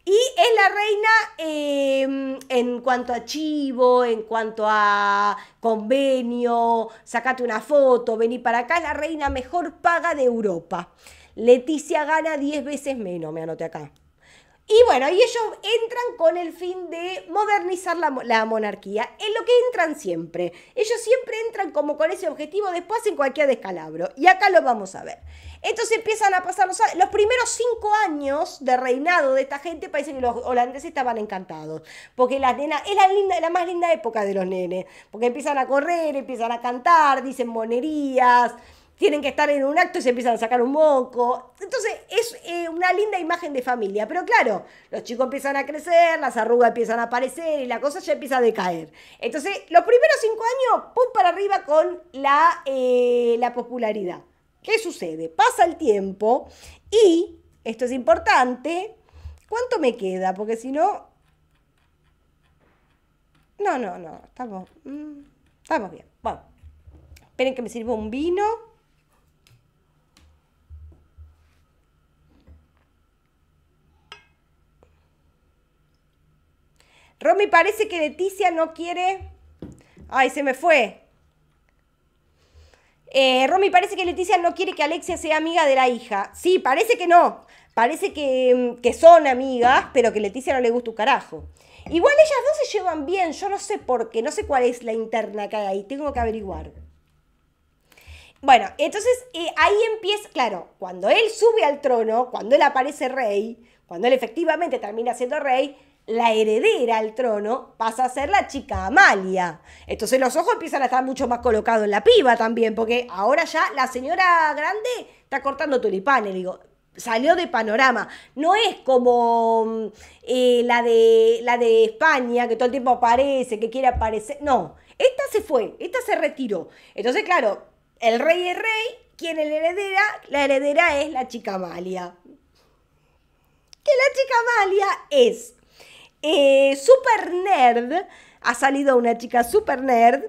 Speaker 1: Y es la reina em, en cuanto a chivo, en cuanto a convenio, sacate una foto, vení para acá, es la reina mejor paga de Europa. Leticia gana 10 veces menos, me anote acá. Y bueno, y ellos entran con el fin de modernizar la, monarquía, en lo que entran siempre. Ellos siempre entran como con ese objetivo, después en cualquier descalabro. Y acá lo vamos a ver. Entonces empiezan a pasar los, primeros cinco años de reinado de esta gente, parece que los holandeses estaban encantados. Porque las nenas, es la, linda, la más linda época de los nenes. Porque empiezan a correr, empiezan a cantar, dicen monerías tienen que estar en un acto y se empiezan a sacar un moco. Entonces es eh, una linda imagen de familia. Pero claro, los chicos empiezan a crecer, las arrugas empiezan a aparecer y la cosa ya empieza a decaer. Entonces los primeros cinco años, pum para arriba con la, eh, la popularidad. ¿Qué sucede? Pasa el tiempo y, esto es importante, ¿cuánto me queda? Porque si no... No, no, no, estamos, mm, estamos bien. Bueno, esperen que me sirva un vino. Romy, parece que Leticia no quiere. Ay, se me fue. Eh, Romy, parece que Leticia no quiere que Alexia sea amiga de la hija. Sí, parece que no. Parece mm, que, son amigas, pero que Leticia no le gusta un carajo. Igual ellas dos se llevan bien, yo no sé por qué, no sé cuál es la interna que hay ahí, tengo que averiguar. Bueno, entonces eh, ahí empieza, claro, cuando él sube al trono, cuando él aparece rey, cuando él efectivamente termina siendo rey, la heredera al trono pasa a ser la chica Amalia. Entonces los ojos empiezan a estar mucho más colocados en la piba también, porque ahora ya la señora grande está cortando tulipanes, digo. Salió de panorama. No es como mm, eh, la, de, la de España, que todo el tiempo aparece, que quiere aparecer. No, esta se fue, esta se retiró. Entonces, claro, el rey es rey, quien es la heredera, la heredera es la chica Amalia. Que la chica Amalia es eh, super nerd, ha salido una chica super nerd,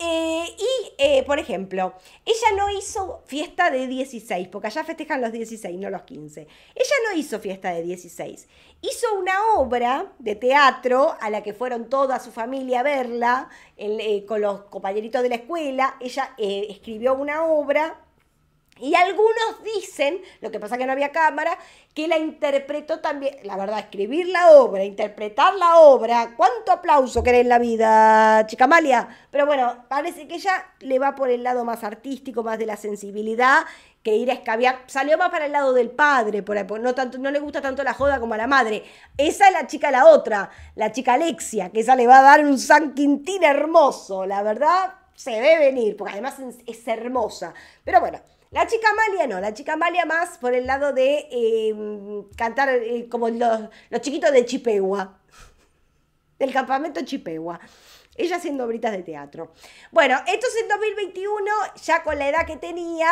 Speaker 1: eh, y, eh, por ejemplo, ella no hizo fiesta de 16, porque allá festejan los 16, no los 15. Ella no hizo fiesta de 16. Hizo una obra de teatro a la que fueron toda su familia a verla, con los compañeritos de la escuela. Ella escribió una obra y algunos dicen, lo que pasa es que no había cámara, que la interpretó también, la verdad, escribir la obra, interpretar la obra, cuánto aplauso querés en la vida, chica Malia! Pero bueno, parece que ella le va por el lado más artístico, más de la sensibilidad, que ir a escabiar. Salió más para el lado del padre, por, ahí, no, tanto, no le gusta tanto la joda como a la madre. Esa es la chica, la otra, la chica Alexia, que esa le va a dar un San Quintín hermoso, la verdad, se debe venir, porque además es hermosa. Pero bueno. La chica Amalia no, la chica Amalia más por el lado de em, cantar eh, como los, chiquitos de Chipegua, del campamento Chipegua. Ella haciendo obritas de teatro. Bueno, entonces en 2021, ya con la edad que tenía,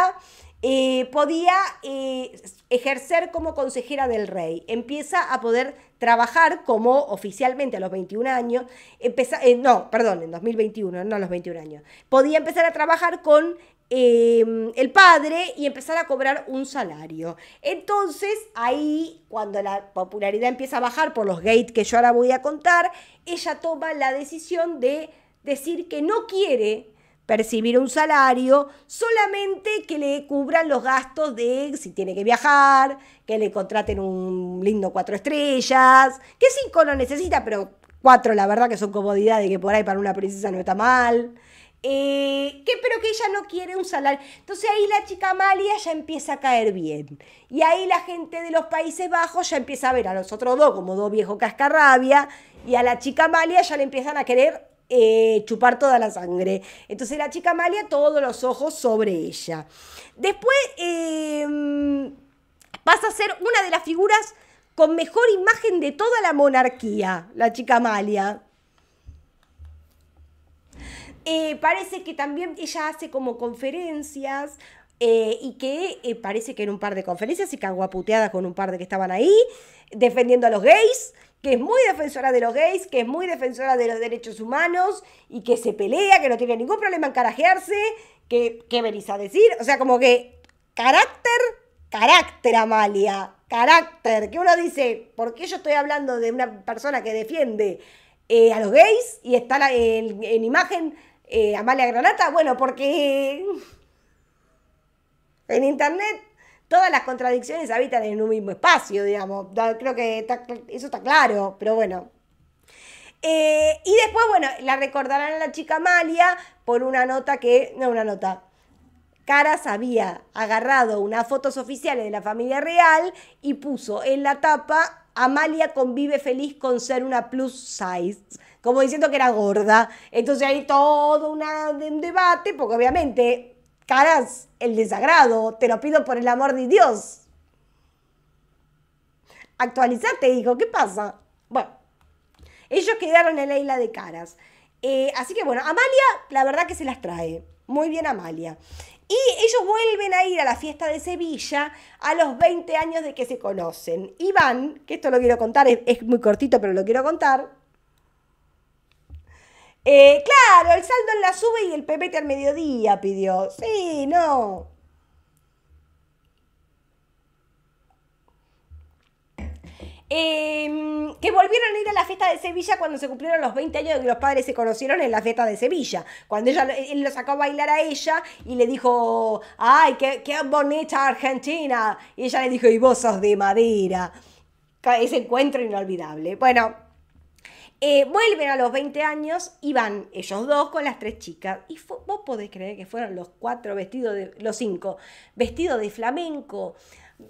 Speaker 1: eh, podía eh, ejercer como consejera del rey. Empieza a poder trabajar como oficialmente a los 21 años, empezar no, perdón, en 2021, no a los 21 años, podía empezar a trabajar con Em, el padre y empezar a cobrar un salario. Entonces, ahí, cuando la popularidad empieza a bajar por los gates que yo ahora voy a contar, ella toma la decisión de decir que no quiere percibir un salario, solamente que le cubran los gastos de si tiene que viajar, que le contraten un lindo cuatro estrellas, que cinco no necesita, pero cuatro la verdad que son comodidades que por ahí para una princesa no está mal. Eh, pero que ella no quiere un salario. Entonces ahí la chica Amalia ya empieza a caer bien. Y ahí la gente de los Países Bajos ya empieza a ver a otros dos como dos viejos cascarrabia y a la chica Amalia ya le empiezan a querer eh, chupar toda la sangre. Entonces la chica Amalia todos los ojos sobre ella. Después em, pasa a ser una de las figuras con mejor imagen de toda la monarquía, la chica Amalia. Eh, parece que también ella hace como conferencias. Eh, y que eh, parece que en un par de conferencias y caguaputeadas con un par de que estaban ahí, defendiendo a los gays, que es muy defensora de los gays, que es muy defensora de los derechos humanos y que se pelea, que no tiene ningún problema en carajearse, que, ¿qué venís a decir? O sea, como que carácter, carácter, Amalia, carácter, que uno dice, ¿por qué yo estoy hablando de una persona que defiende a los gays y está en imagen eh, Amalia Granata? Bueno, porque en Internet todas las contradicciones habitan en un mismo espacio, digamos. Creo que eso está claro, pero bueno. Eh, y después, bueno, la recordarán a la chica Amalia por una nota que, no una nota, Caras había agarrado unas fotos oficiales de la familia real y puso en la tapa Amalia convive feliz con ser una plus size como diciendo que era gorda. Entonces hay todo un debate, porque obviamente, caras, el desagrado, te lo pido por el amor de Dios. Actualizate, hijo, ¿qué pasa? Bueno, ellos quedaron en la isla de caras. Eh, así que bueno, Amalia, la verdad que se las trae. Muy bien, Amalia. Y ellos vuelven a ir a la fiesta de Sevilla a los 20 años de que se conocen. Iván, que esto lo quiero contar, es muy cortito, pero lo quiero contar eh, claro, el saldo en la sube y el pepete al mediodía pidió. Sí, no. Em, que volvieron a ir a la fiesta de Sevilla cuando se cumplieron los 20 años de que los padres se conocieron en la fiesta de Sevilla. Cuando ella, él lo sacó a bailar a ella y le dijo, ay, qué, qué bonita Argentina. Y ella le dijo, y vos sos de madera. Ese encuentro inolvidable. Bueno, eh, vuelven a los 20 años y van ellos dos con las tres chicas. Y vos podés creer que fueron los cuatro vestidos de, los cinco, vestidos de flamenco,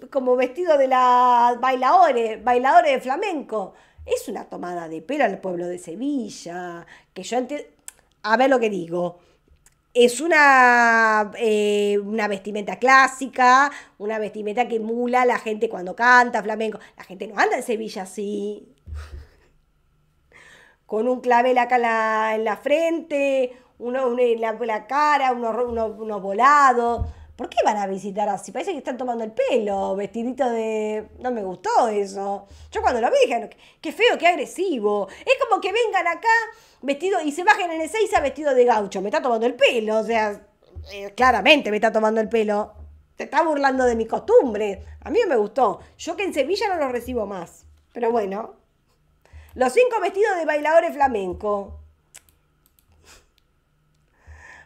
Speaker 1: como vestidos de las bailadores, bailadores de flamenco. Es una tomada de pelo al pueblo de Sevilla, que yo a ver lo que digo. Es una, eh, una vestimenta clásica, una vestimenta que emula a la gente cuando canta flamenco. La gente no anda en Sevilla así, con un clavel acá en la, frente, uno, la, cara, unos uno, volados. ¿Por qué van a visitar así? Parece que están tomando el pelo, vestidito de... No me gustó eso. Yo cuando lo vi dije, qué feo, qué agresivo. Es como que vengan acá vestido y se bajen en el a vestido de gaucho. Me está tomando el pelo, o sea, eh, claramente me está tomando el pelo. Te está burlando de mi costumbre. A mí me gustó. Yo que en Sevilla no lo recibo más. Pero bueno, los cinco vestidos de bailadores flamenco.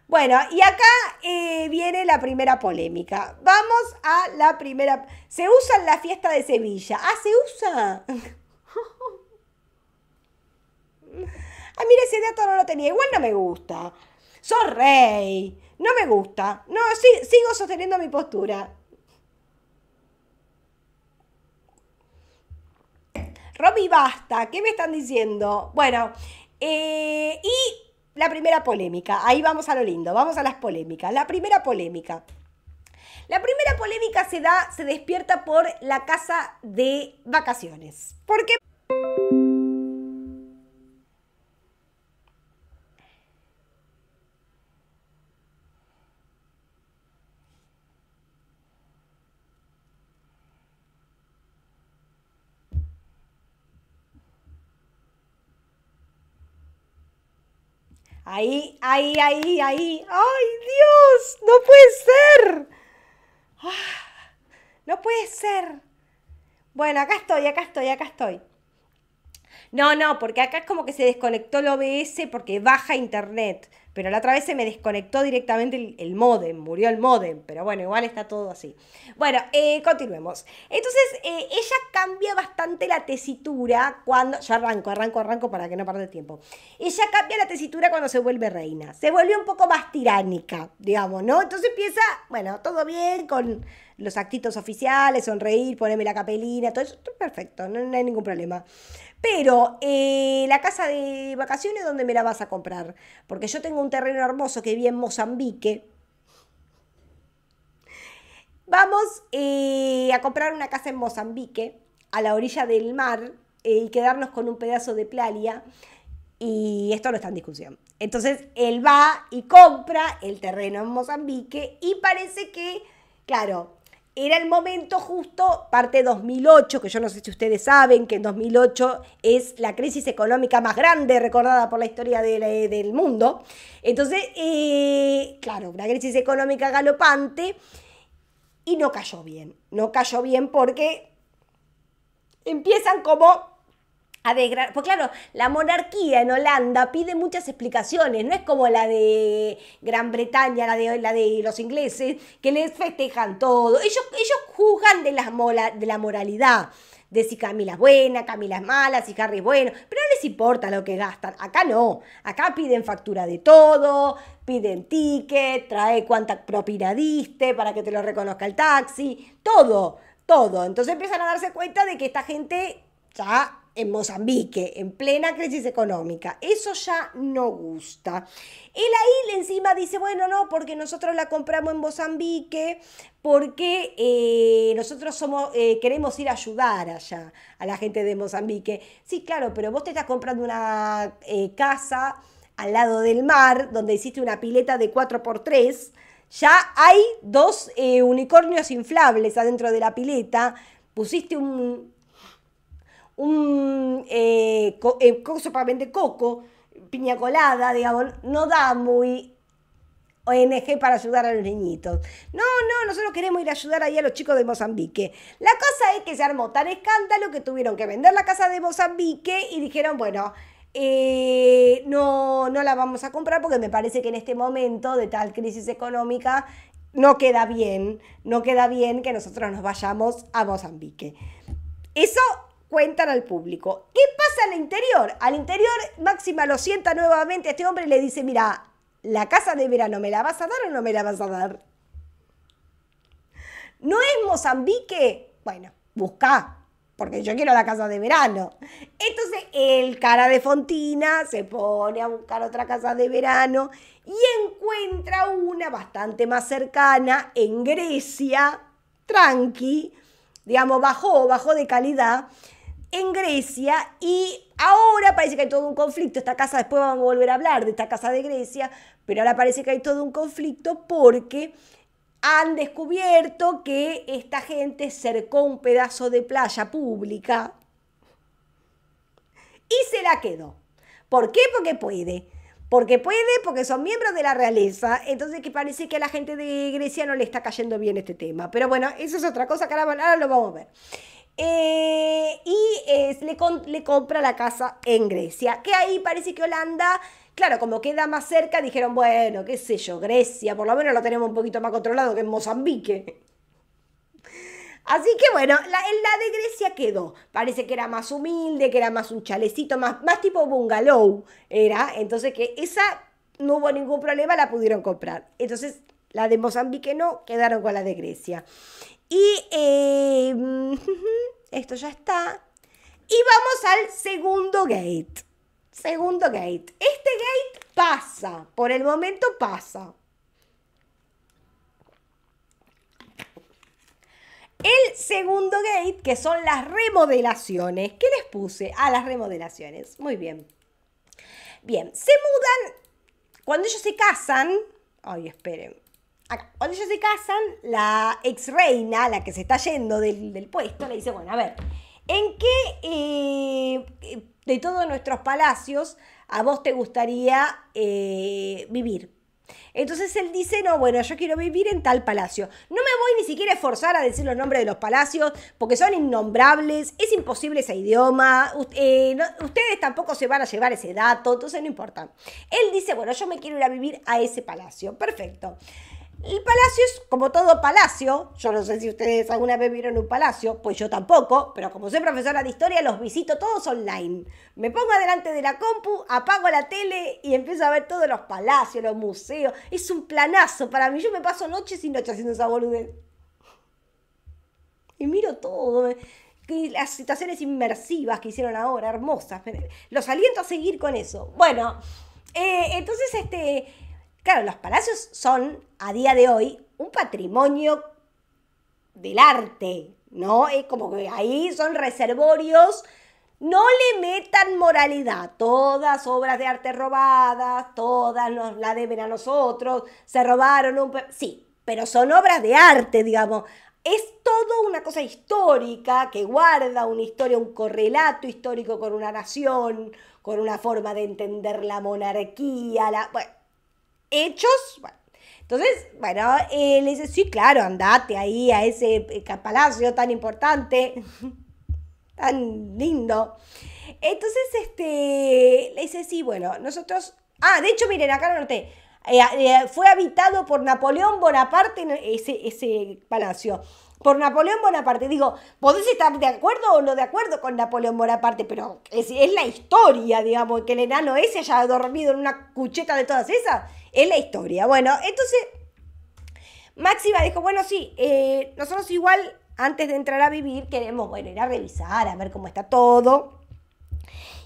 Speaker 1: Bueno, y acá eh, viene la primera polémica. Vamos a la primera. Se usa en la fiesta de Sevilla. Ah, se usa. Ah, mira, ese dato no lo tenía. Igual no me gusta. Sos rey. No me gusta. No, sigo sosteniendo mi postura. Romy, basta, ¿qué me están diciendo? Bueno, eh, y la primera polémica, ahí vamos a lo lindo, vamos a las polémicas. La primera polémica. La primera polémica se da, se despierta por la casa de vacaciones. ¿Por qué? Ahí, ahí, ahí, ahí. ¡Ay, Dios! ¡No puede ser! ¡Ah! ¡No puede ser! Bueno, acá estoy, acá estoy, acá estoy. No, no, porque acá es como que se desconectó el OBS porque baja internet. Pero la otra vez se me desconectó directamente el, el modem, murió el modem, pero bueno, igual está todo así. Bueno, eh, continuemos. Entonces, eh, ella cambia bastante la tesitura cuando... Yo arranco, arranco, arranco para que no pierda el tiempo. Ella cambia la tesitura cuando se vuelve reina. Se vuelve un poco más tiránica, digamos, ¿no? Entonces empieza, bueno, todo bien con los actitos oficiales, sonreír, ponerme la capelina, todo eso, perfecto, no hay ningún problema. Pero eh, la casa de vacaciones, ¿dónde me la vas a comprar? Porque yo tengo un terreno hermoso que vi en Mozambique. Vamos eh, a comprar una casa en Mozambique, a la orilla del mar, eh, y quedarnos con un pedazo de playa. Y esto no está en discusión. Entonces él va y compra el terreno en Mozambique y parece que, claro, era el momento justo, parte 2008, que yo no sé si ustedes saben que en 2008 es la crisis económica más grande recordada por la historia del mundo. Entonces, eh, claro, una crisis económica galopante y no cayó bien. No cayó bien porque empiezan como a Pues claro, la monarquía en Holanda pide muchas explicaciones, no es como la de Gran Bretaña, la de, la de los ingleses, que les festejan todo. Ellos, ellos juzgan de, de la moralidad, de si Camila es buena, Camila es mala, si Harry es bueno, pero no les importa lo que gastan. Acá no, acá piden factura de todo, piden ticket, trae cuánta propina diste para que te lo reconozca el taxi, todo, todo. Entonces empiezan a darse cuenta de que esta gente ya en Mozambique, en plena crisis económica. Eso ya no gusta. Él ahí encima dice, bueno, no, porque nosotros la compramos en Mozambique, porque eh, nosotros somos, eh, queremos ir a ayudar allá a la gente de Mozambique. Sí, claro, pero vos te estás comprando una eh, casa al lado del mar, donde hiciste una pileta de 4x3. Ya hay dos unicornios inflables adentro de la pileta. Pusiste un un eh, eh coco, piña colada, digamos, no da muy ONG para ayudar a los niñitos. No, no, nosotros queremos ir a ayudar ahí a los chicos de Mozambique. La cosa es que se armó tan escándalo que tuvieron que vender la casa de Mozambique y dijeron, bueno, eh, no, no la vamos a comprar porque me parece que en este momento de tal crisis económica no queda bien, no queda bien que nosotros nos vayamos a Mozambique. Eso cuentan al público. ¿Qué pasa al interior? Al interior, Máxima lo sienta nuevamente a este hombre le dice, mira, la casa de verano, ¿me la vas a dar o no me la vas a dar? ¿No es Mozambique? Bueno, busca, porque yo quiero la casa de verano. Entonces el cara de Fontina se pone a buscar otra casa de verano y encuentra una bastante más cercana en Grecia, tranqui, digamos, bajó, bajó de calidad en Grecia y ahora parece que hay todo un conflicto. Esta casa, después vamos a volver a hablar de esta casa de Grecia, pero ahora parece que hay todo un conflicto porque han descubierto que esta gente cercó un pedazo de playa pública y se la quedó. ¿Por qué? Porque puede. Porque puede, porque son miembros de la realeza. Entonces que parece que a la gente de Grecia no le está cayendo bien este tema. Pero bueno, eso es otra cosa que ahora, ahora lo vamos a ver. Eh, y es, eh, le, le compra la casa en Grecia, que ahí parece que Holanda Claro, como queda más cerca, dijeron, bueno, qué sé yo, Grecia, por lo menos lo tenemos un poquito más controlado que en Mozambique. Así que bueno, la, la de Grecia quedó. Parece que era más humilde, que era más un chalecito, más, más tipo bungalow era. Entonces que esa no hubo ningún problema, la pudieron comprar. Entonces la de Mozambique no, quedaron con la de Grecia. Y em, esto ya está. Y vamos al segundo gate. Segundo gate. Este gate pasa. Por el momento pasa. El segundo gate, que son las remodelaciones. ¿Qué les puse? a ah, las remodelaciones. Muy bien. Bien, se mudan. Cuando ellos se casan. Ay, esperen. Cuando ellos se casan, la ex reina, la que se está yendo del, puesto, le dice, bueno, a ver, ¿en qué eh, eh, de todos nuestros palacios a vos te gustaría eh, vivir? Entonces él dice, no, bueno, yo quiero vivir en tal palacio. No me voy ni siquiera a esforzar a decir los nombres de los palacios, porque son innombrables, es imposible ese idioma, ustedes tampoco se van a llevar ese dato, entonces no importa. Él dice, bueno, yo me quiero ir a vivir a ese palacio. Perfecto. El palacio es como todo palacio. Yo no sé si ustedes alguna vez vieron un palacio, pues yo tampoco, pero como soy profesora de historia, los visito todos online. Me pongo delante de la compu, apago la tele y empiezo a ver todos los palacios, los museos. Es un planazo para mí. Yo me paso noches y noches haciendo esa boludez. Y miro todo. Las situaciones inmersivas que hicieron ahora, hermosas. Los aliento a seguir con eso. Bueno, eh, entonces este Claro, los palacios son a día de hoy un patrimonio del arte, ¿no? Es como que ahí son reservorios. No le metan moralidad, todas obras de arte robadas, todas nos la deben a nosotros, se robaron un... Sí, pero son obras de arte, digamos. Es todo una cosa histórica que guarda una historia, un correlato histórico con una nación, con una forma de entender la monarquía, la hechos. entonces, bueno, eh, le dice, sí, claro, andate ahí a ese eh, palacio tan importante, tan lindo. Entonces, este, le dice, sí, bueno, nosotros... Ah, de hecho, miren, acá lo noté. Eh, fue habitado por Napoleón Bonaparte ese, ese palacio. Por Napoleón Bonaparte. Digo, podés estar de acuerdo o no de acuerdo con Napoleón Bonaparte, pero es la historia, digamos, que el enano ese haya dormido en una cucheta de todas esas. Es la historia. Bueno, entonces Máxima dijo, bueno, sí, eh, nosotros igual antes de entrar a vivir queremos, bueno, ir a revisar, a ver cómo está todo.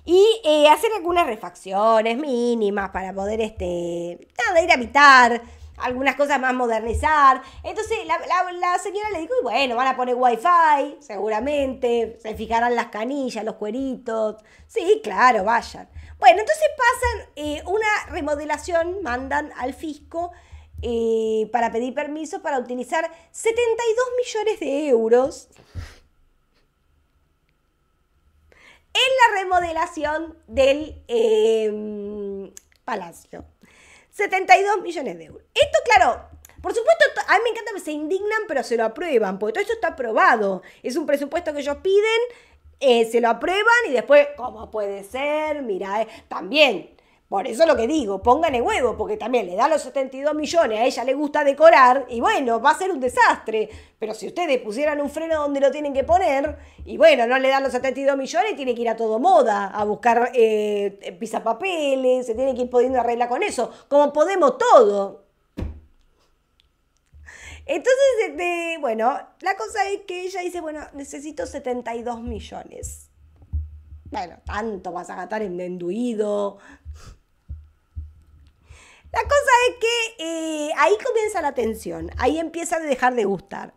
Speaker 1: Y eh, hacer algunas refacciones mínimas para poder, este, nada, ir a habitar, algunas cosas más modernizar. Entonces la, señora le dijo, bueno, van a poner wifi, seguramente, se fijarán las canillas, los cueritos. Sí, claro, vayan. Bueno, entonces pasan eh, una remodelación, mandan al fisco eh, para pedir permiso para utilizar 72 millones de euros en la remodelación del em, palacio. 72 millones de euros. Esto, claro, por supuesto, a mí me encanta que se indignan, pero se lo aprueban, porque todo esto está aprobado. Es un presupuesto que ellos piden, eh, se lo aprueban y después, ¿cómo puede ser? Mira, eh, también por eso lo que digo, pónganle huevo, porque también le da los 72 millones, a ella le gusta decorar, y bueno, va a ser un desastre. Pero si ustedes pusieran un freno donde lo tienen que poner, y bueno, no le dan los 72 millones, tiene que ir a todo moda, a buscar eh, eh papeles se tiene que ir pudiendo arreglar con eso, como podemos todo. Entonces, bueno, la cosa es que ella dice, bueno, necesito 72 millones. Bueno, tanto vas a gastar en menduido? La cosa es que eh, ahí comienza la tensión, ahí empieza a dejar de gustar.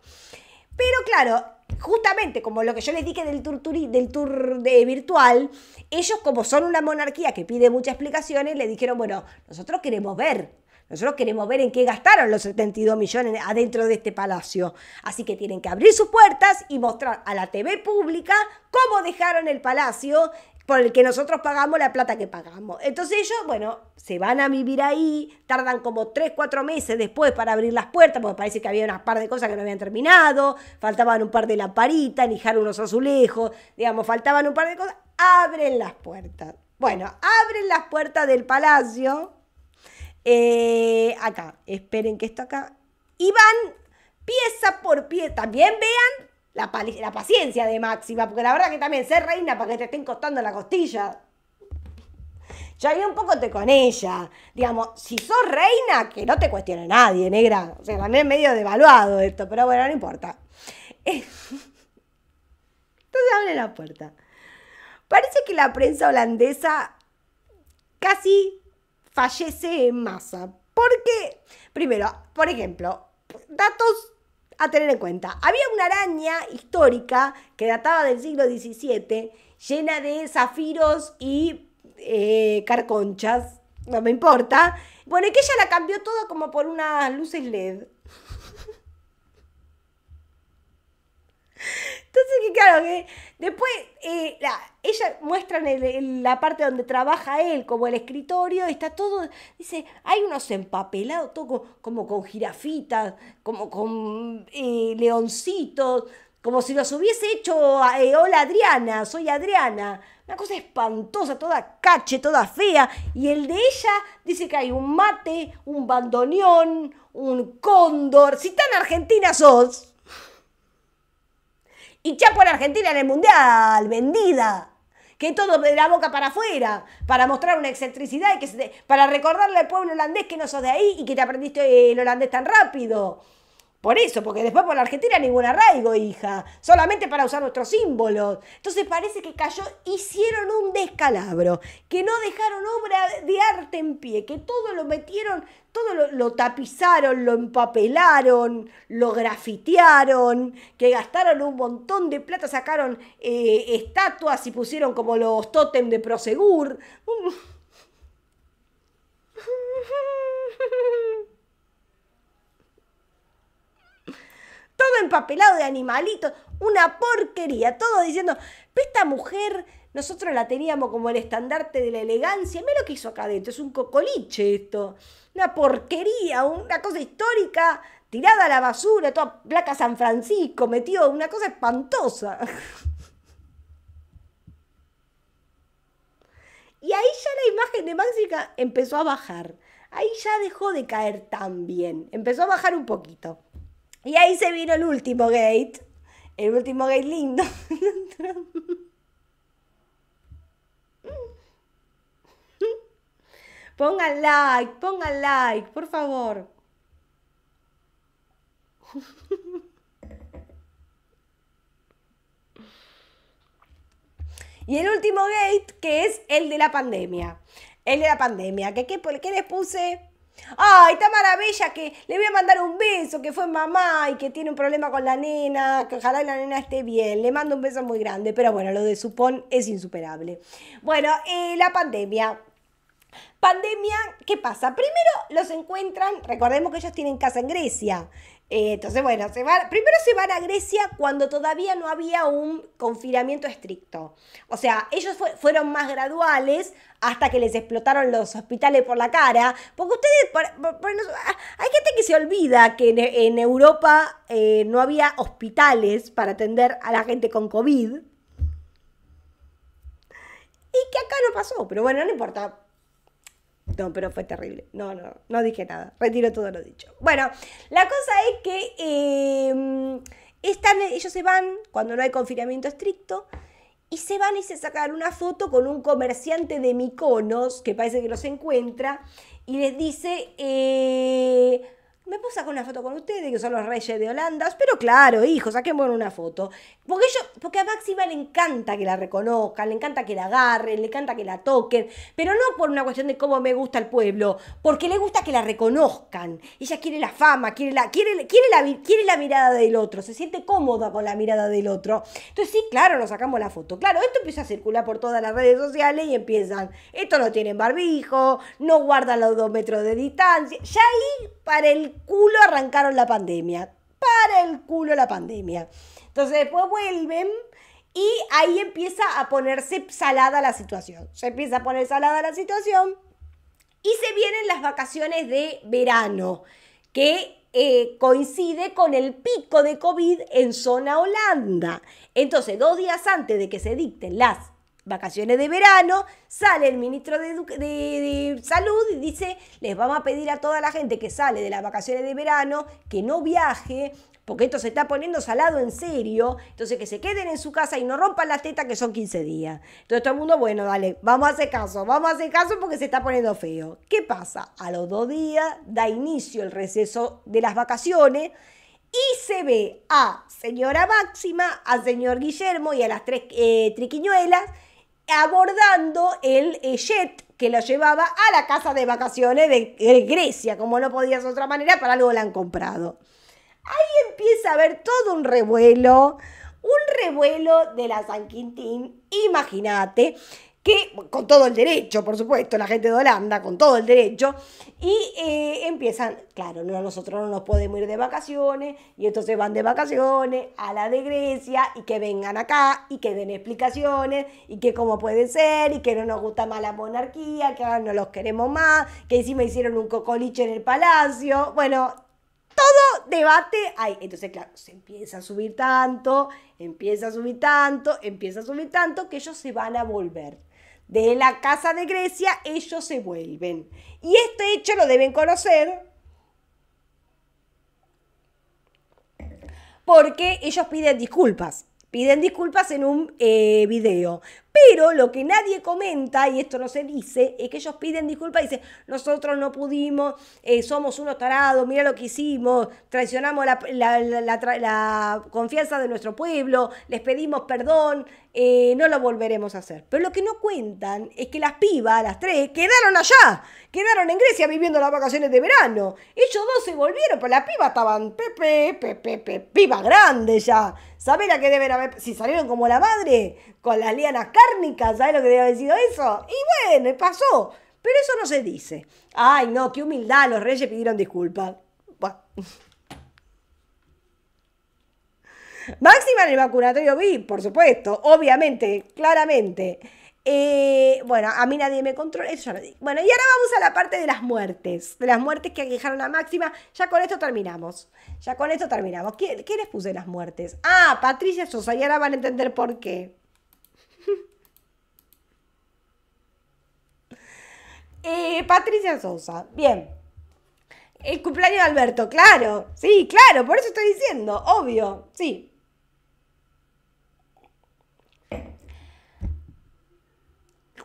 Speaker 1: Pero claro, justamente como lo que yo les dije del tour, del tour de virtual, ellos como son una monarquía que pide muchas explicaciones, le dijeron, bueno, nosotros queremos ver nosotros queremos ver en qué gastaron los 72 millones adentro de este palacio. Así que tienen que abrir sus puertas y mostrar a la TV pública cómo dejaron el palacio por el que nosotros pagamos la plata que pagamos. Entonces ellos, bueno, se van a vivir ahí, tardan como 3, 4 meses después para abrir las puertas, porque parece que había unas par de cosas que no habían terminado, faltaban un par de lamparitas, lijar unos azulejos, digamos, faltaban un par de cosas. Abren las puertas. Bueno, abren las puertas del palacio eh, acá, esperen que esto acá. Y van pieza por pieza. También vean la, paciencia de Máxima, porque la verdad que también ser reina para que te estén costando la costilla. Ya había un poco te con ella. Digamos, si sos reina, que no te cuestione nadie, negra. O sea, también es medio devaluado esto, pero bueno, no importa. Eh, entonces abre la puerta. Parece que la prensa holandesa casi fallece en masa. Porque, primero, por ejemplo, datos a tener en cuenta. Había una araña histórica que databa del siglo XVII, llena de zafiros y eh, carconchas, no me importa. Bueno, y que ella la cambió todo como por unas luces LED. Entonces, claro, que después eh, la, ella muestra la parte donde trabaja él, como el escritorio, está todo, dice, hay unos empapelados, todo como con jirafitas, como con eh, leoncitos, como si los hubiese hecho, eh, hola Adriana, soy Adriana. Una cosa espantosa, toda cache, toda fea. Y el de ella dice que hay un mate, un bandoneón, un cóndor. Si tan argentina sos. Y ya Argentina en el Mundial, vendida. Que todo de la boca para afuera, para mostrar una excentricidad, y que para recordarle al pueblo holandés que no sos de ahí y que te aprendiste el holandés tan rápido. Por eso, porque después por la Argentina ningún arraigo, hija. Solamente para usar nuestros símbolos. Entonces parece que cayó, hicieron un descalabro, que no dejaron obra de arte en pie, que todo lo metieron, todo lo, tapizaron, lo empapelaron, lo grafitearon, que gastaron un montón de plata, sacaron eh, estatuas y pusieron como los tótem de Prosegur. todo empapelado de animalitos, una porquería, todo diciendo, esta mujer nosotros la teníamos como el estandarte de la elegancia, mira lo que hizo acá adentro, es un cocoliche esto, una porquería, una cosa histórica tirada a la basura, toda placa San Francisco, metió una cosa espantosa. Y ahí ya la imagen de Máxica empezó a bajar. Ahí ya dejó de caer tan bien. Empezó a bajar un poquito. Y ahí se vino el último gate. El último gate lindo. pongan like, pongan like, por favor. Y el último gate, que es el de la pandemia. El de la pandemia. ¿Qué, qué, qué les puse? Ay, está maravilla que le voy a mandar un beso, que fue mamá y que tiene un problema con la nena, que ojalá la nena esté bien. Le mando un beso muy grande, pero bueno, lo de Supón es insuperable. Bueno, eh, la pandemia. Pandemia, ¿qué pasa? Primero los encuentran, recordemos que ellos tienen casa en Grecia. Eh, entonces, bueno, primero se van a Grecia cuando todavía no había un confinamiento estricto. O sea, ellos fueron más graduales hasta que les explotaron los hospitales por la cara. Porque ustedes, hay gente que se olvida que en, Europa eh, no había hospitales para atender a la gente con COVID. Y que acá no pasó, pero bueno, no importa. No, pero fue terrible. No, no, no dije nada. Retiro todo lo dicho. Bueno, la cosa es que em, están, ellos se van cuando no hay confinamiento estricto y se van y se sacan una foto con un comerciante de miconos que parece que los encuentra y les dice. Eh, ¿Me puedo sacar una foto con ustedes, que son los reyes de Holanda? Pero claro, hijo, saquemos una foto. Porque, porque a Máxima le encanta que la reconozcan, le encanta que la agarren, le encanta que la toquen, pero no por una cuestión de cómo me gusta el pueblo, porque le gusta que la reconozcan. Ella quiere la fama, quiere la, quiere, quiere la, quiere la mirada del otro, se siente cómoda con la mirada del otro. Entonces sí, claro, nos sacamos la foto. Claro, esto empieza a circular por todas las redes sociales y empiezan, esto no tienen barbijo, no guardan los dos metros de distancia. Ya ahí para el culo arrancaron la pandemia. Para el culo la pandemia. Entonces después vuelven y ahí empieza a ponerse salada la situación. Se empieza a poner salada la situación y se vienen las vacaciones de verano, que eh, coincide con el pico de COVID en zona Holanda. Entonces, dos días antes de que se dicten las vacaciones de verano, sale el ministro de, Salud y dice, les vamos a pedir a toda la gente que sale de las vacaciones de verano que no viaje, porque esto se está poniendo salado en serio, entonces que se queden en su casa y no rompan las tetas que son 15 días. Entonces todo el mundo, bueno, dale, vamos a hacer caso, vamos a hacer caso porque se está poniendo feo. ¿Qué pasa? A los dos días da inicio el receso de las vacaciones y se ve a señora Máxima, al señor Guillermo y a las tres eh, triquiñuelas abordando el eh, jet que lo llevaba a la casa de vacaciones de Grecia, como no podía de otra manera, para luego la han comprado. Ahí empieza a haber todo un revuelo, un revuelo de la San Quintín, imagínate, con todo el derecho, por supuesto, la gente de Holanda, con todo el derecho, y eh, empiezan, claro, nosotros no nos podemos ir de vacaciones, y entonces van de vacaciones a la de Grecia, y que vengan acá, y que den explicaciones, y que cómo puede ser, y que no nos gusta más la monarquía, que ahora no los queremos más, que encima hicieron un cocoliche en el palacio, bueno, todo debate hay. Entonces, claro, se empieza a subir tanto, empieza a subir tanto, empieza a subir tanto, que ellos se van a volver de la casa de Grecia, ellos se vuelven. Y este hecho lo deben conocer porque ellos piden disculpas. Piden disculpas en un eh, video. Pero lo que nadie comenta, y esto no se dice, es que ellos piden disculpas y dicen, nosotros no pudimos, eh, somos unos tarados, mira lo que hicimos, traicionamos la, confianza de nuestro pueblo, les pedimos perdón, eh, no lo volveremos a hacer. Pero lo que no cuentan es que las pibas, las tres, quedaron allá, quedaron en Grecia viviendo las vacaciones de verano. Ellos dos se volvieron, pero las pibas estaban pepe, pepe, pepe, pibas grandes ya. saben la que deben haber? Si salieron como la madre, con las lianas cárnicas, ¿sabes lo que debe haber sido eso? Y bueno, pasó. Pero eso no se dice. Ay, no, qué humildad, los reyes pidieron disculpas. Máxima en el vacunatorio vi, por supuesto, obviamente, claramente. Eh, bueno, a mí nadie me controla, eso Bueno, y ahora vamos a la parte de las muertes, de las muertes que aquejaron a Máxima. Ya con esto terminamos, ya con esto terminamos. ¿Qué, les puse las muertes? Ah, Patricia ahora van a entender por qué. Patricia Sosa, bien. El cumpleaños de Alberto, claro, sí, claro, por eso estoy diciendo, obvio, sí,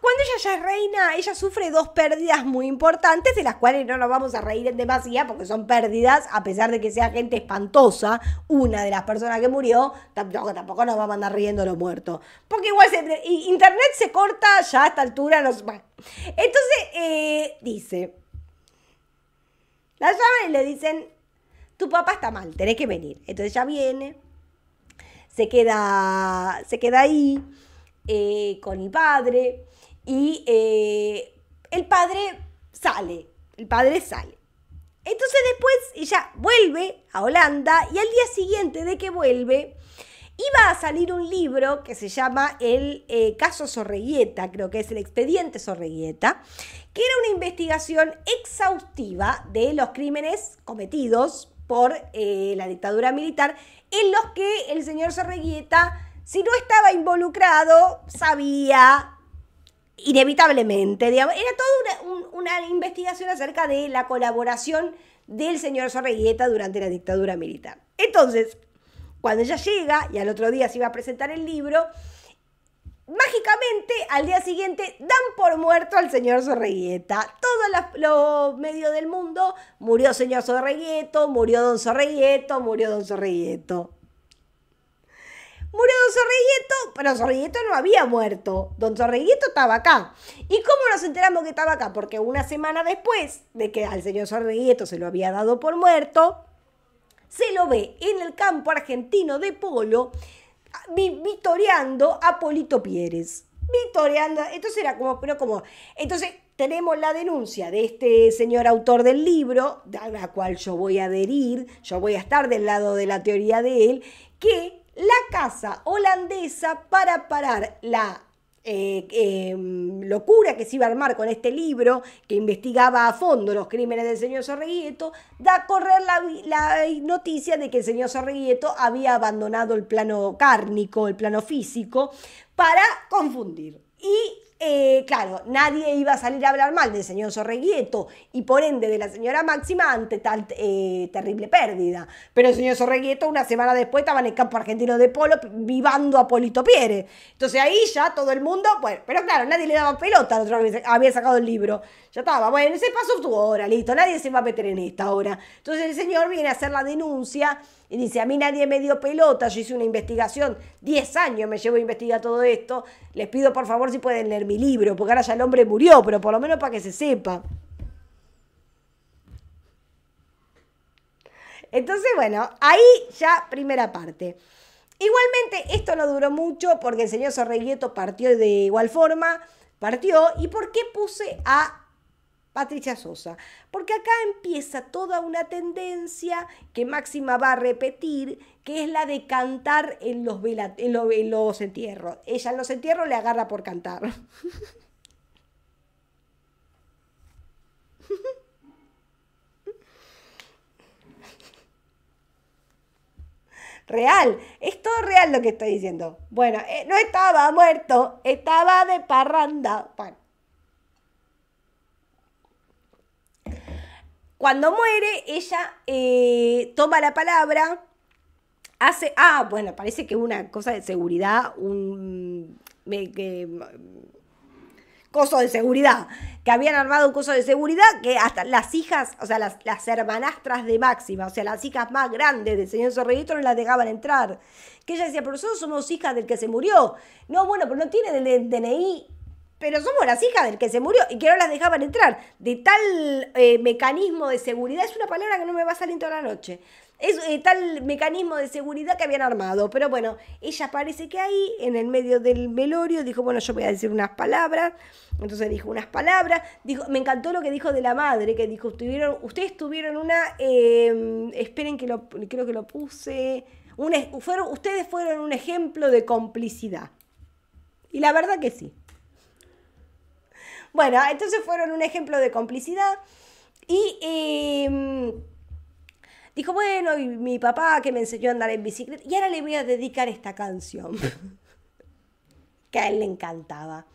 Speaker 1: Cuando ella ya es reina, ella sufre dos pérdidas muy importantes, de las cuales no nos vamos a reír en demasía porque son pérdidas, a pesar de que sea gente espantosa, una de las personas que murió, tampoco, nos vamos a mandar riendo los muertos, Porque igual internet se corta ya a esta altura. Entonces, eh, dice, la llaves le dicen, tu papá está mal, tenés que venir. Entonces ella viene, se queda, se queda ahí eh, con mi padre y eh, el padre sale, el padre sale. Entonces después ella vuelve a Holanda y al día siguiente de que vuelve iba a salir un libro que se llama El eh, caso Sorreguieta, creo que es el expediente Sorreguieta, que era una investigación exhaustiva de los crímenes cometidos por eh, la dictadura militar en los que el señor Sorreguieta, si no estaba involucrado, sabía inevitablemente, era toda una, investigación acerca de la colaboración del señor Sorreguieta durante la dictadura militar. Entonces, cuando ella llega y al otro día se iba a presentar el libro, mágicamente al día siguiente dan por muerto al señor Sorreguieta. Todos los, medios del mundo murió señor Sorreguieto, murió don Sorreguieto, murió don Sorreguieto. Murió Don Sorreguieto, pero Sorreguieto no había muerto. Don Sorreguieto estaba acá. ¿Y cómo nos enteramos que estaba acá? Porque una semana después de que al señor Sorreguieto se lo había dado por muerto, se lo ve en el campo argentino de polo victoriando a Polito Piérez. Victoriando, entonces era como, pero como, entonces tenemos la denuncia de este señor autor del libro, a la cual yo voy a adherir, yo voy a estar del lado de la teoría de él, que la casa holandesa para parar la eh, em, locura que se iba a armar con este libro, que investigaba a fondo los crímenes del señor Sorreguieto, da a correr la, noticia de que el señor Sorreguieto había abandonado el plano cárnico, el plano físico, para confundir. Y eh, claro, nadie iba a salir a hablar mal del señor Sorreguieto y por ende de la señora Máxima ante tal eh, terrible pérdida. Pero el señor Sorreguieto una semana después estaba en el campo argentino de polo vivando a Polito Pierre. Entonces ahí ya todo el mundo, pero claro, nadie le daba pelota otro que había sacado el libro ya estaba, bueno, ese paso estuvo hora, listo, nadie se va a meter en esta hora. Entonces el señor viene a hacer la denuncia y dice, a mí nadie me dio pelota, yo hice una investigación, 10 años me llevo a investigar todo esto, les pido por favor si pueden leer mi libro, porque ahora ya el hombre murió, pero por lo menos para que se sepa. Entonces, bueno, ahí ya primera parte. Igualmente, esto no duró mucho porque el señor Sorreguieto partió de igual forma, partió. ¿Y por qué puse a Patricia Sosa, porque acá empieza toda una tendencia que Máxima va a repetir, que es la de cantar en los, en los, entierros. Ella en los entierros le agarra por cantar. real. Es todo real lo que estoy diciendo. Bueno, eh, no estaba muerto, estaba de parranda. Bueno. Cuando muere, ella eh, toma la palabra, hace, ah, bueno, parece que una cosa de seguridad, un... coso de seguridad, que habían armado un coso de seguridad que hasta las hijas, o sea, las, las hermanastras de Máxima, o sea, las hijas más grandes del señor Sorredito no las dejaban entrar. Que ella decía, pero nosotros somos hijas del que se murió. No, bueno, pero no tiene el DNI pero somos las hijas del que se murió y que no las dejaban entrar. De tal eh, mecanismo de seguridad, es una palabra que no me va a salir toda la noche. Es eh, tal mecanismo de seguridad que habían armado. Pero bueno, ella parece que ahí, en el medio del velorio, dijo, bueno, yo voy a decir unas palabras. Entonces dijo unas palabras. Dijo, me encantó lo que dijo de la madre, que dijo, ustedes tuvieron una, em, esperen que lo, creo que lo puse, fueron, ustedes fueron un ejemplo de complicidad. Y la verdad que sí. Bueno, entonces fueron un ejemplo de complicidad. Y em, dijo, bueno, y mi papá que me enseñó a andar en bicicleta, y ahora le voy a dedicar esta canción, que a él le encantaba.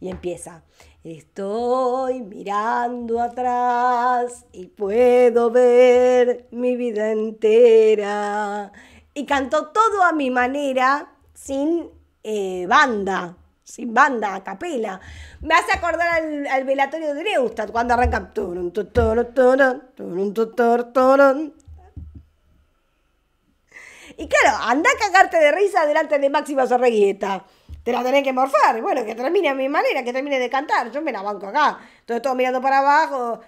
Speaker 1: Y empieza, estoy mirando atrás y puedo ver mi vida entera. Y cantó todo a mi manera, sin eh, banda sin banda, a capela. Me hace acordar al, al velatorio de Neustadt cuando arranca... Y claro, anda a cagarte de risa delante de Máxima Sorregueta. Te la tenés que morfar. Bueno, que termine a mi manera, que termine de cantar. Yo me la banco acá. Entonces todo mirando para abajo.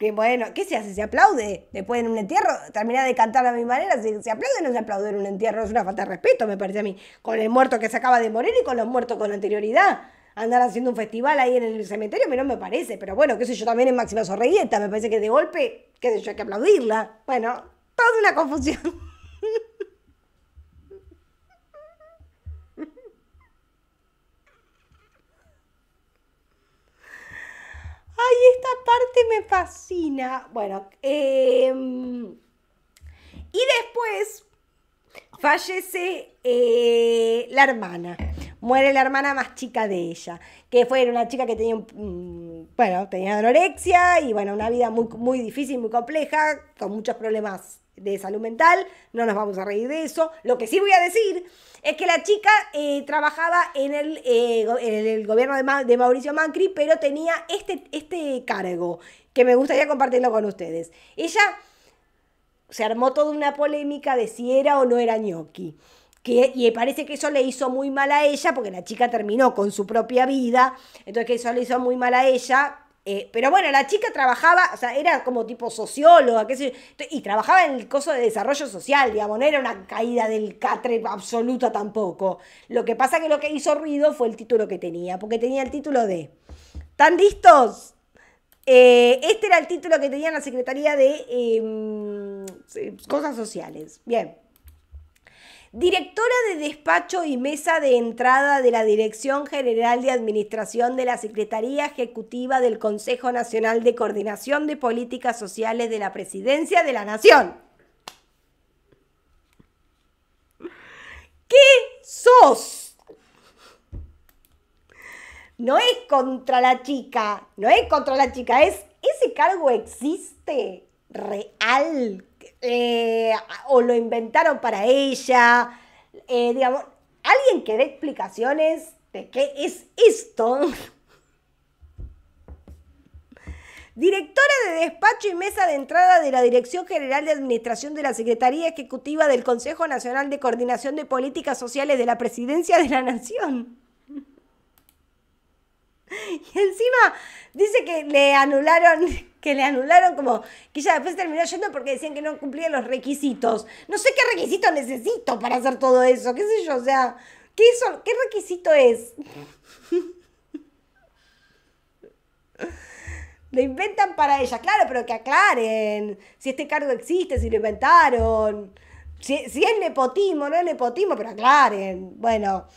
Speaker 1: Que bueno, ¿qué se hace? ¿Se aplaude después en un entierro? termina de cantar a mi manera, si se aplaude o no se aplaude en un entierro? Es una falta de respeto, me parece a mí, con el muerto que se acaba de morir y con los muertos con anterioridad. Andar haciendo un festival ahí en el cementerio, no me parece, pero bueno, qué sé yo, también en Máxima Sorregueta, me parece que de golpe, qué sé yo, hay que aplaudirla. Bueno, toda una confusión. ay, esta parte me fascina. Bueno, em, y después fallece eh, la hermana. Muere la hermana más chica de ella, que fue una chica que tenía, mm, bueno, tenía anorexia y bueno, una vida muy, muy difícil, muy compleja, con muchos problemas de salud mental. No nos vamos a reír de eso. Lo que sí voy a decir es que la chica eh, trabajaba en el, eh, el gobierno de, Mauricio Mancri, pero tenía este, este cargo que me gustaría compartirlo con ustedes. Ella se armó toda una polémica de si era o no era ñoqui. Que, y parece que eso le hizo muy mal a ella, porque la chica terminó con su propia vida, entonces que eso le hizo muy mal a ella, eh, pero bueno, la chica trabajaba, o sea, era como tipo socióloga, y trabajaba en el coso de desarrollo social, digamos, no era una caída del catre absoluta tampoco. Lo que pasa que lo que hizo ruido fue el título que tenía, porque tenía el título de ¿Están listos? Eh, este era el título que tenía en la Secretaría de em, Cosas Sociales. Bien directora de despacho y mesa de entrada de la Dirección General de Administración de la Secretaría Ejecutiva del Consejo Nacional de Coordinación de Políticas Sociales de la Presidencia de la Nación. ¿Qué sos? No es contra la chica, no es contra la chica, es ese cargo existe real eh, o lo inventaron para ella, eh, digamos, alguien que dé explicaciones de qué es esto. Directora de despacho y mesa de entrada de la Dirección General de Administración de la Secretaría Ejecutiva del Consejo Nacional de Coordinación de Políticas Sociales de la Presidencia de la Nación. Y encima dice que le anularon, que le anularon como que ella después terminó yendo porque decían que no cumplía los requisitos. No sé qué requisito necesito para hacer todo eso, qué sé yo, o sea, ¿qué, qué requisito es? Lo inventan para ella, claro, pero que aclaren si este cargo existe, si lo inventaron, si, si es nepotismo, no es nepotismo, pero aclaren. Bueno,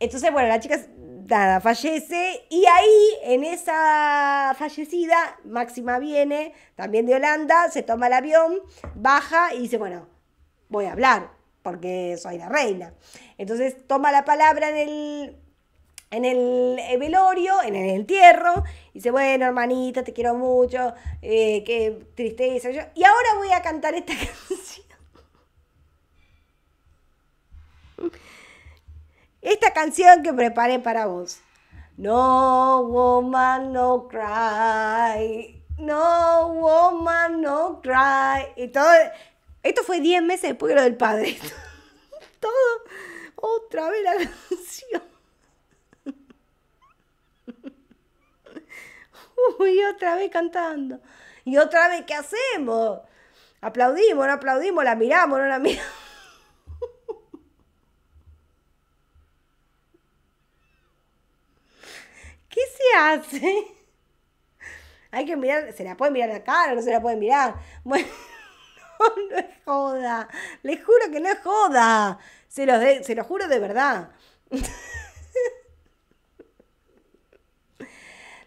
Speaker 1: entonces, bueno, la chica nada, fallece y ahí en esa fallecida, Máxima viene, también de Holanda, se toma el avión, baja y dice, bueno, voy a hablar porque soy la reina. Entonces toma la palabra en el, en el eh, velorio, en el entierro, y dice, bueno, hermanita, te quiero mucho, eh, qué tristeza. Y ahora voy a cantar esta canción. esta canción que preparé para vos. No woman, no cry. No woman, no cry. Y todo, esto fue 10 meses después de lo del padre. todo, otra vez la canción. Uy, otra vez cantando. Y otra vez, ¿qué hacemos? ¿Aplaudimos, no aplaudimos? ¿La miramos, no la miramos? ¿Qué se hace? Hay que mirar, se la pueden mirar la cara, no se la pueden mirar. Bueno, no, es joda. Les juro que no es joda. Se lo se lo juro de verdad.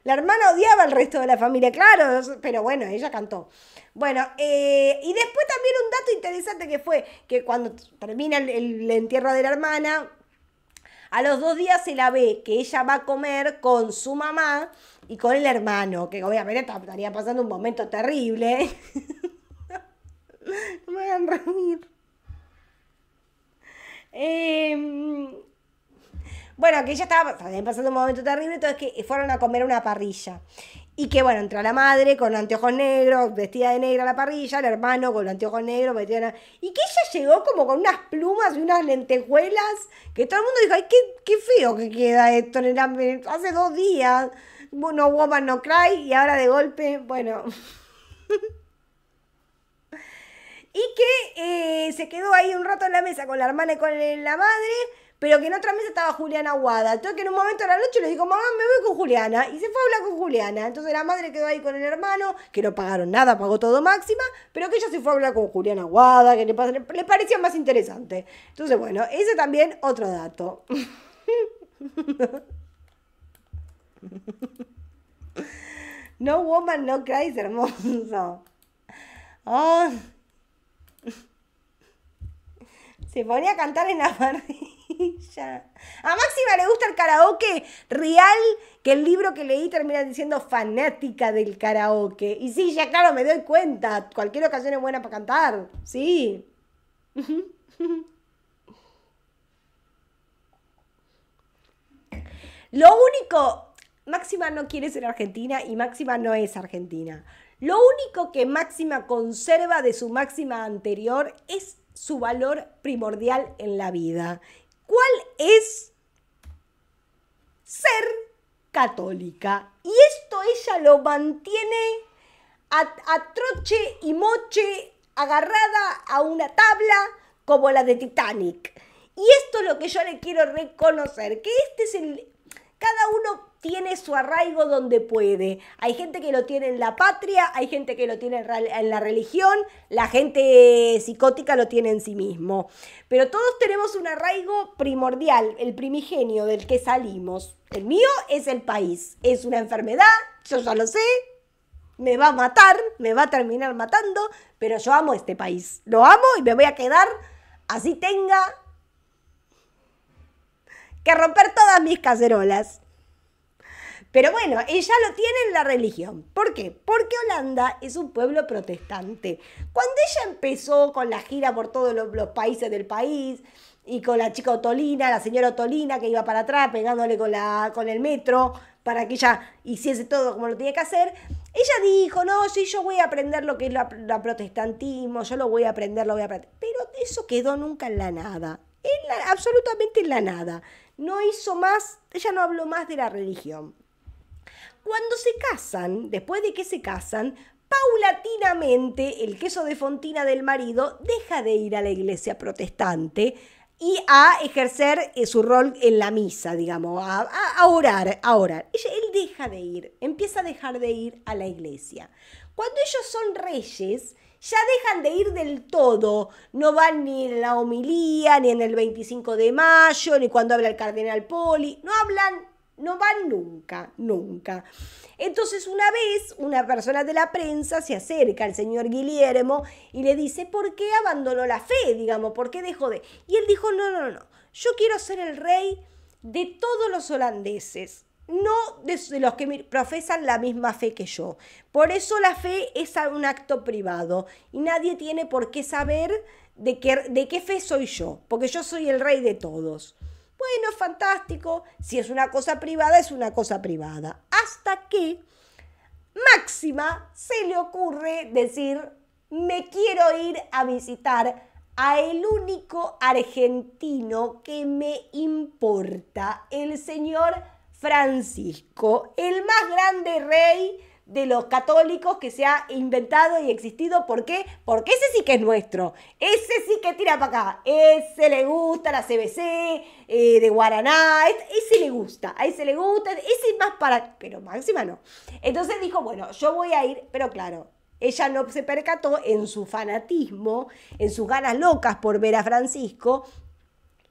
Speaker 1: La hermana odiaba al resto de la familia, claro, pero bueno, ella cantó. Bueno, eh, y después también un dato interesante que fue que cuando termina el entierro de la hermana, a los dos días se la ve que ella va a comer con su mamá y con el hermano, que obviamente estaría pasando un momento terrible. no me hagan reír. Em, bueno, que ella estaba pasando un momento terrible, entonces que fueron a comer una parrilla. Y que bueno, entra la madre con anteojos negros, vestida de negra la parrilla, el hermano con los anteojos negros, vestida de... Y que ella llegó como con unas plumas y unas lentejuelas, que todo el mundo dijo, ay, qué, qué feo que queda esto, en el... hace dos días, no woman, no cry, y ahora de golpe, bueno. y que eh, se quedó ahí un rato en la mesa con la hermana y con la madre pero que en otra mesa estaba Juliana Aguada. Entonces que en un momento de la noche le dijo, mamá, me voy con Juliana. Y se fue a hablar con Juliana. Entonces la madre quedó ahí con el hermano, que no pagaron nada, pagó todo máxima, pero que ella se fue a hablar con Juliana Aguada, que le, parecía más interesante. Entonces, bueno, ese también otro dato. No woman, no cries, hermoso. Oh. Se ponía a cantar en la parrilla. A Máxima le gusta el karaoke real, que el libro que leí termina diciendo fanática del karaoke. Y sí, ya claro, me doy cuenta. Cualquier ocasión es buena para cantar. Sí. Lo único, Máxima no quiere ser argentina y Máxima no es argentina. Lo único que Máxima conserva de su Máxima anterior es su valor primordial en la vida. ¿Cuál es ser católica? Y esto ella lo mantiene a, troche y moche, agarrada a una tabla como la de Titanic. Y esto es lo que yo le quiero reconocer, que este es el... Cada uno tiene su arraigo donde puede. Hay gente que lo tiene en la patria, hay gente que lo tiene en la religión, la gente psicótica lo tiene en sí mismo. Pero todos tenemos un arraigo primordial, el primigenio del que salimos. El mío es el país, es una enfermedad, yo ya lo sé, me va a matar, me va a terminar matando, pero yo amo este país, lo amo y me voy a quedar así tenga que romper todas mis cacerolas. Pero bueno, ella lo tiene en la religión. ¿Por qué? Porque Holanda es un pueblo protestante. Cuando ella empezó con la gira por todos los, países del país, y con la chica Otolina, la señora Otolina que iba para atrás pegándole con, el metro para que ella hiciese todo como lo tiene que hacer. Ella dijo, no, sí, yo voy a aprender lo que es el protestantismo, yo lo voy a aprender, lo voy a aprender. Pero eso quedó nunca en la nada, absolutamente en la nada. No hizo más, ella no habló más de la religión. Cuando se casan, después de que se casan, paulatinamente el queso de fontina del marido deja de ir a la iglesia protestante y a ejercer eh, su rol en la misa, digamos, a, orar, orar. él deja de ir, empieza a dejar de ir a la iglesia. Cuando ellos son reyes, ya dejan de ir del todo, no van ni en la homilía, ni en el 25 de mayo, ni cuando habla el cardenal Poli, no hablan no van nunca, nunca. Entonces una vez una persona de la prensa se acerca al señor Guillermo y le dice, ¿por qué abandonó la fe? Digamos, ¿por qué dejó de...? Y él dijo, no, no, no, yo quiero ser el rey de todos los holandeses, no de los que profesan la misma fe que yo. Por eso la fe es un acto privado y nadie tiene por qué saber de qué, de qué fe soy yo, porque yo soy el rey de todos. Bueno, fantástico. Si es una cosa privada, es una cosa privada. Hasta que Máxima se le ocurre decir, me quiero ir a visitar a el único argentino que me importa, el señor Francisco, el más grande rey de los católicos que se ha inventado y existido. ¿Por qué? Porque ese sí que es nuestro. Ese sí que tira para acá. Ese le gusta la CBC eh, de Guaraná. Ese le gusta. A ese le gusta. Ese es más para... Pero Máxima no. Entonces dijo, bueno, yo voy a ir, pero claro. Ella no se percató en su fanatismo, en sus ganas locas por ver a Francisco,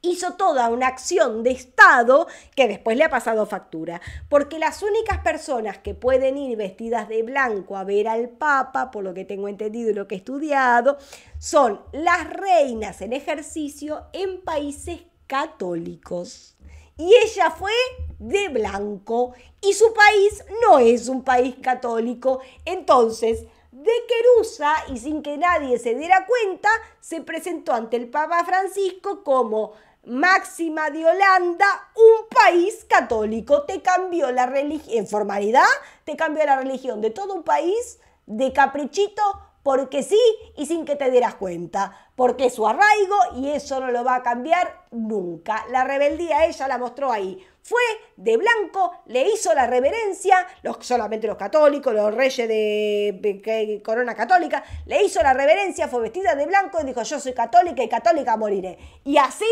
Speaker 1: hizo toda una acción de Estado que después le ha pasado factura. Porque las únicas personas que pueden ir vestidas de blanco a ver al Papa, por lo que tengo entendido y lo que he estudiado, son las reinas en ejercicio en países católicos. Y ella fue de blanco y su país no es un país católico. Entonces, de Querusa y sin que nadie se diera cuenta, se presentó ante el Papa Francisco como máxima de Holanda, un país católico. Te cambió la religión, en formalidad, te cambió la religión de todo un país de caprichito porque sí y sin que te dieras cuenta, porque es su arraigo y eso no lo va a cambiar nunca. La rebeldía ella la mostró ahí. Fue de blanco, le hizo la reverencia, solamente los católicos, los reyes de, de corona católica, le hizo la reverencia, fue vestida de blanco y dijo yo soy católica y católica moriré. Y así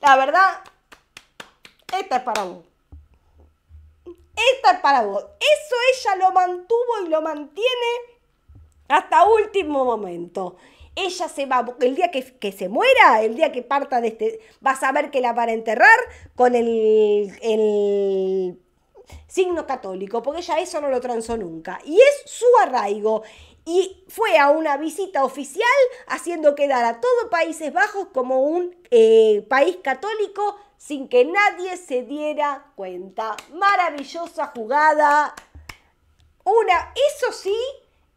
Speaker 1: la verdad, esta es para vos. Esta es para vos. Eso ella lo mantuvo y lo mantiene hasta último momento. Ella se va, el día que, se muera, el día que parta de este, vas a ver que la van a enterrar con el, el signo católico, porque ella eso no lo transó nunca. Y es su arraigo y fue a una visita oficial haciendo quedar a todo Países Bajos como un eh, país católico sin que nadie se diera cuenta. Maravillosa jugada. Una, eso sí,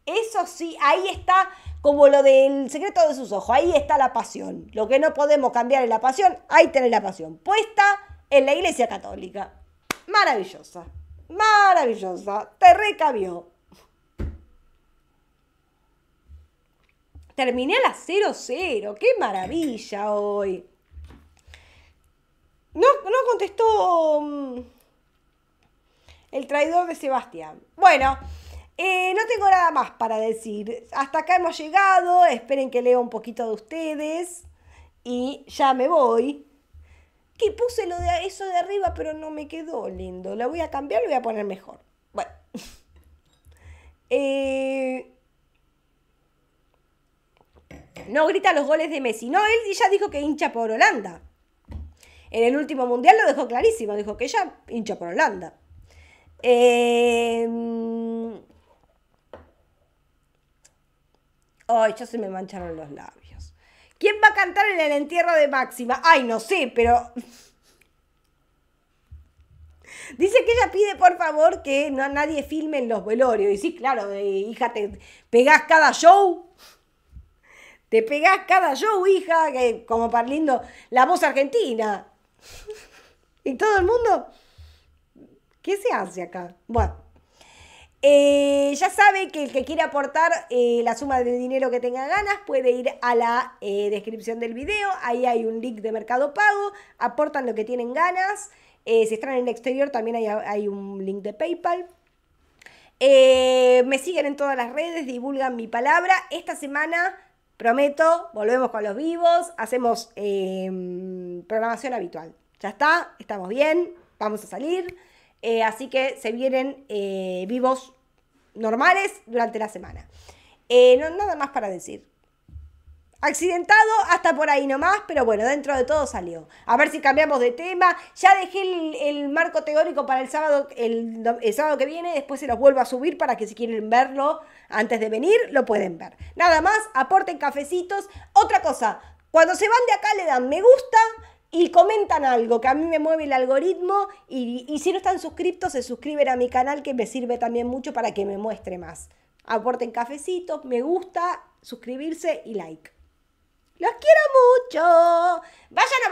Speaker 1: eso sí, ahí está como lo del secreto de sus ojos, ahí está la pasión. Lo que no podemos cambiar es la pasión, ahí tenés la pasión puesta en la Iglesia Católica. Maravillosa, maravillosa, te recabió. Terminé a las 00, qué maravilla hoy. No, no contestó mm, el traidor de Sebastián. Bueno, eh, no tengo nada más para decir. Hasta acá hemos llegado. Esperen que lea un poquito de ustedes. Y ya me voy. Que puse lo de eso de arriba, pero no me quedó lindo. Lo voy a cambiar, lo voy a poner mejor. Bueno. eh, no grita los goles de Messi. No, él ya dijo que hincha por Holanda. En el último mundial lo dejó clarísimo. Dijo que ella hincha por Holanda. Em, ay, ya se me mancharon los labios. ¿Quién va a cantar en el entierro de Máxima? Ay, no sé, pero. Dice que ella pide por favor que no, nadie filme en los velorios. Y sí, claro, hija, te pegás cada show te pegás cada show, hija, que como lindo. la voz argentina. y todo el mundo. ¿Qué se hace acá? Bueno. Eh, ya sabe que el que quiera aportar eh, la suma de dinero que tenga ganas puede ir a la eh, descripción del video. Ahí hay un link de Mercado Pago. Aportan lo que tienen ganas. si están en el exterior también hay un link de PayPal. me siguen en todas las redes, divulgan mi palabra. Esta semana Prometo, volvemos con los vivos, hacemos em, programación habitual. Ya está, estamos bien, vamos a salir. Eh, así que se vienen eh, vivos normales durante la semana. Eh, no, nada más para decir. Accidentado hasta por ahí nomás, pero bueno, dentro de todo salió. A ver si cambiamos de tema. Ya dejé el, marco teórico para el sábado, el sábado que viene, después se los vuelvo a subir para que si quieren verlo antes de venir, lo pueden ver. Nada más, aporten cafecitos. Otra cosa, cuando se van de acá le dan me gusta, y comentan algo que a mí me mueve el algoritmo y, si no están suscriptos se suscriben a mi canal que me sirve también mucho para que me muestre más. Aporten cafecitos, me gusta, suscribirse y like. Los quiero mucho. Vayan a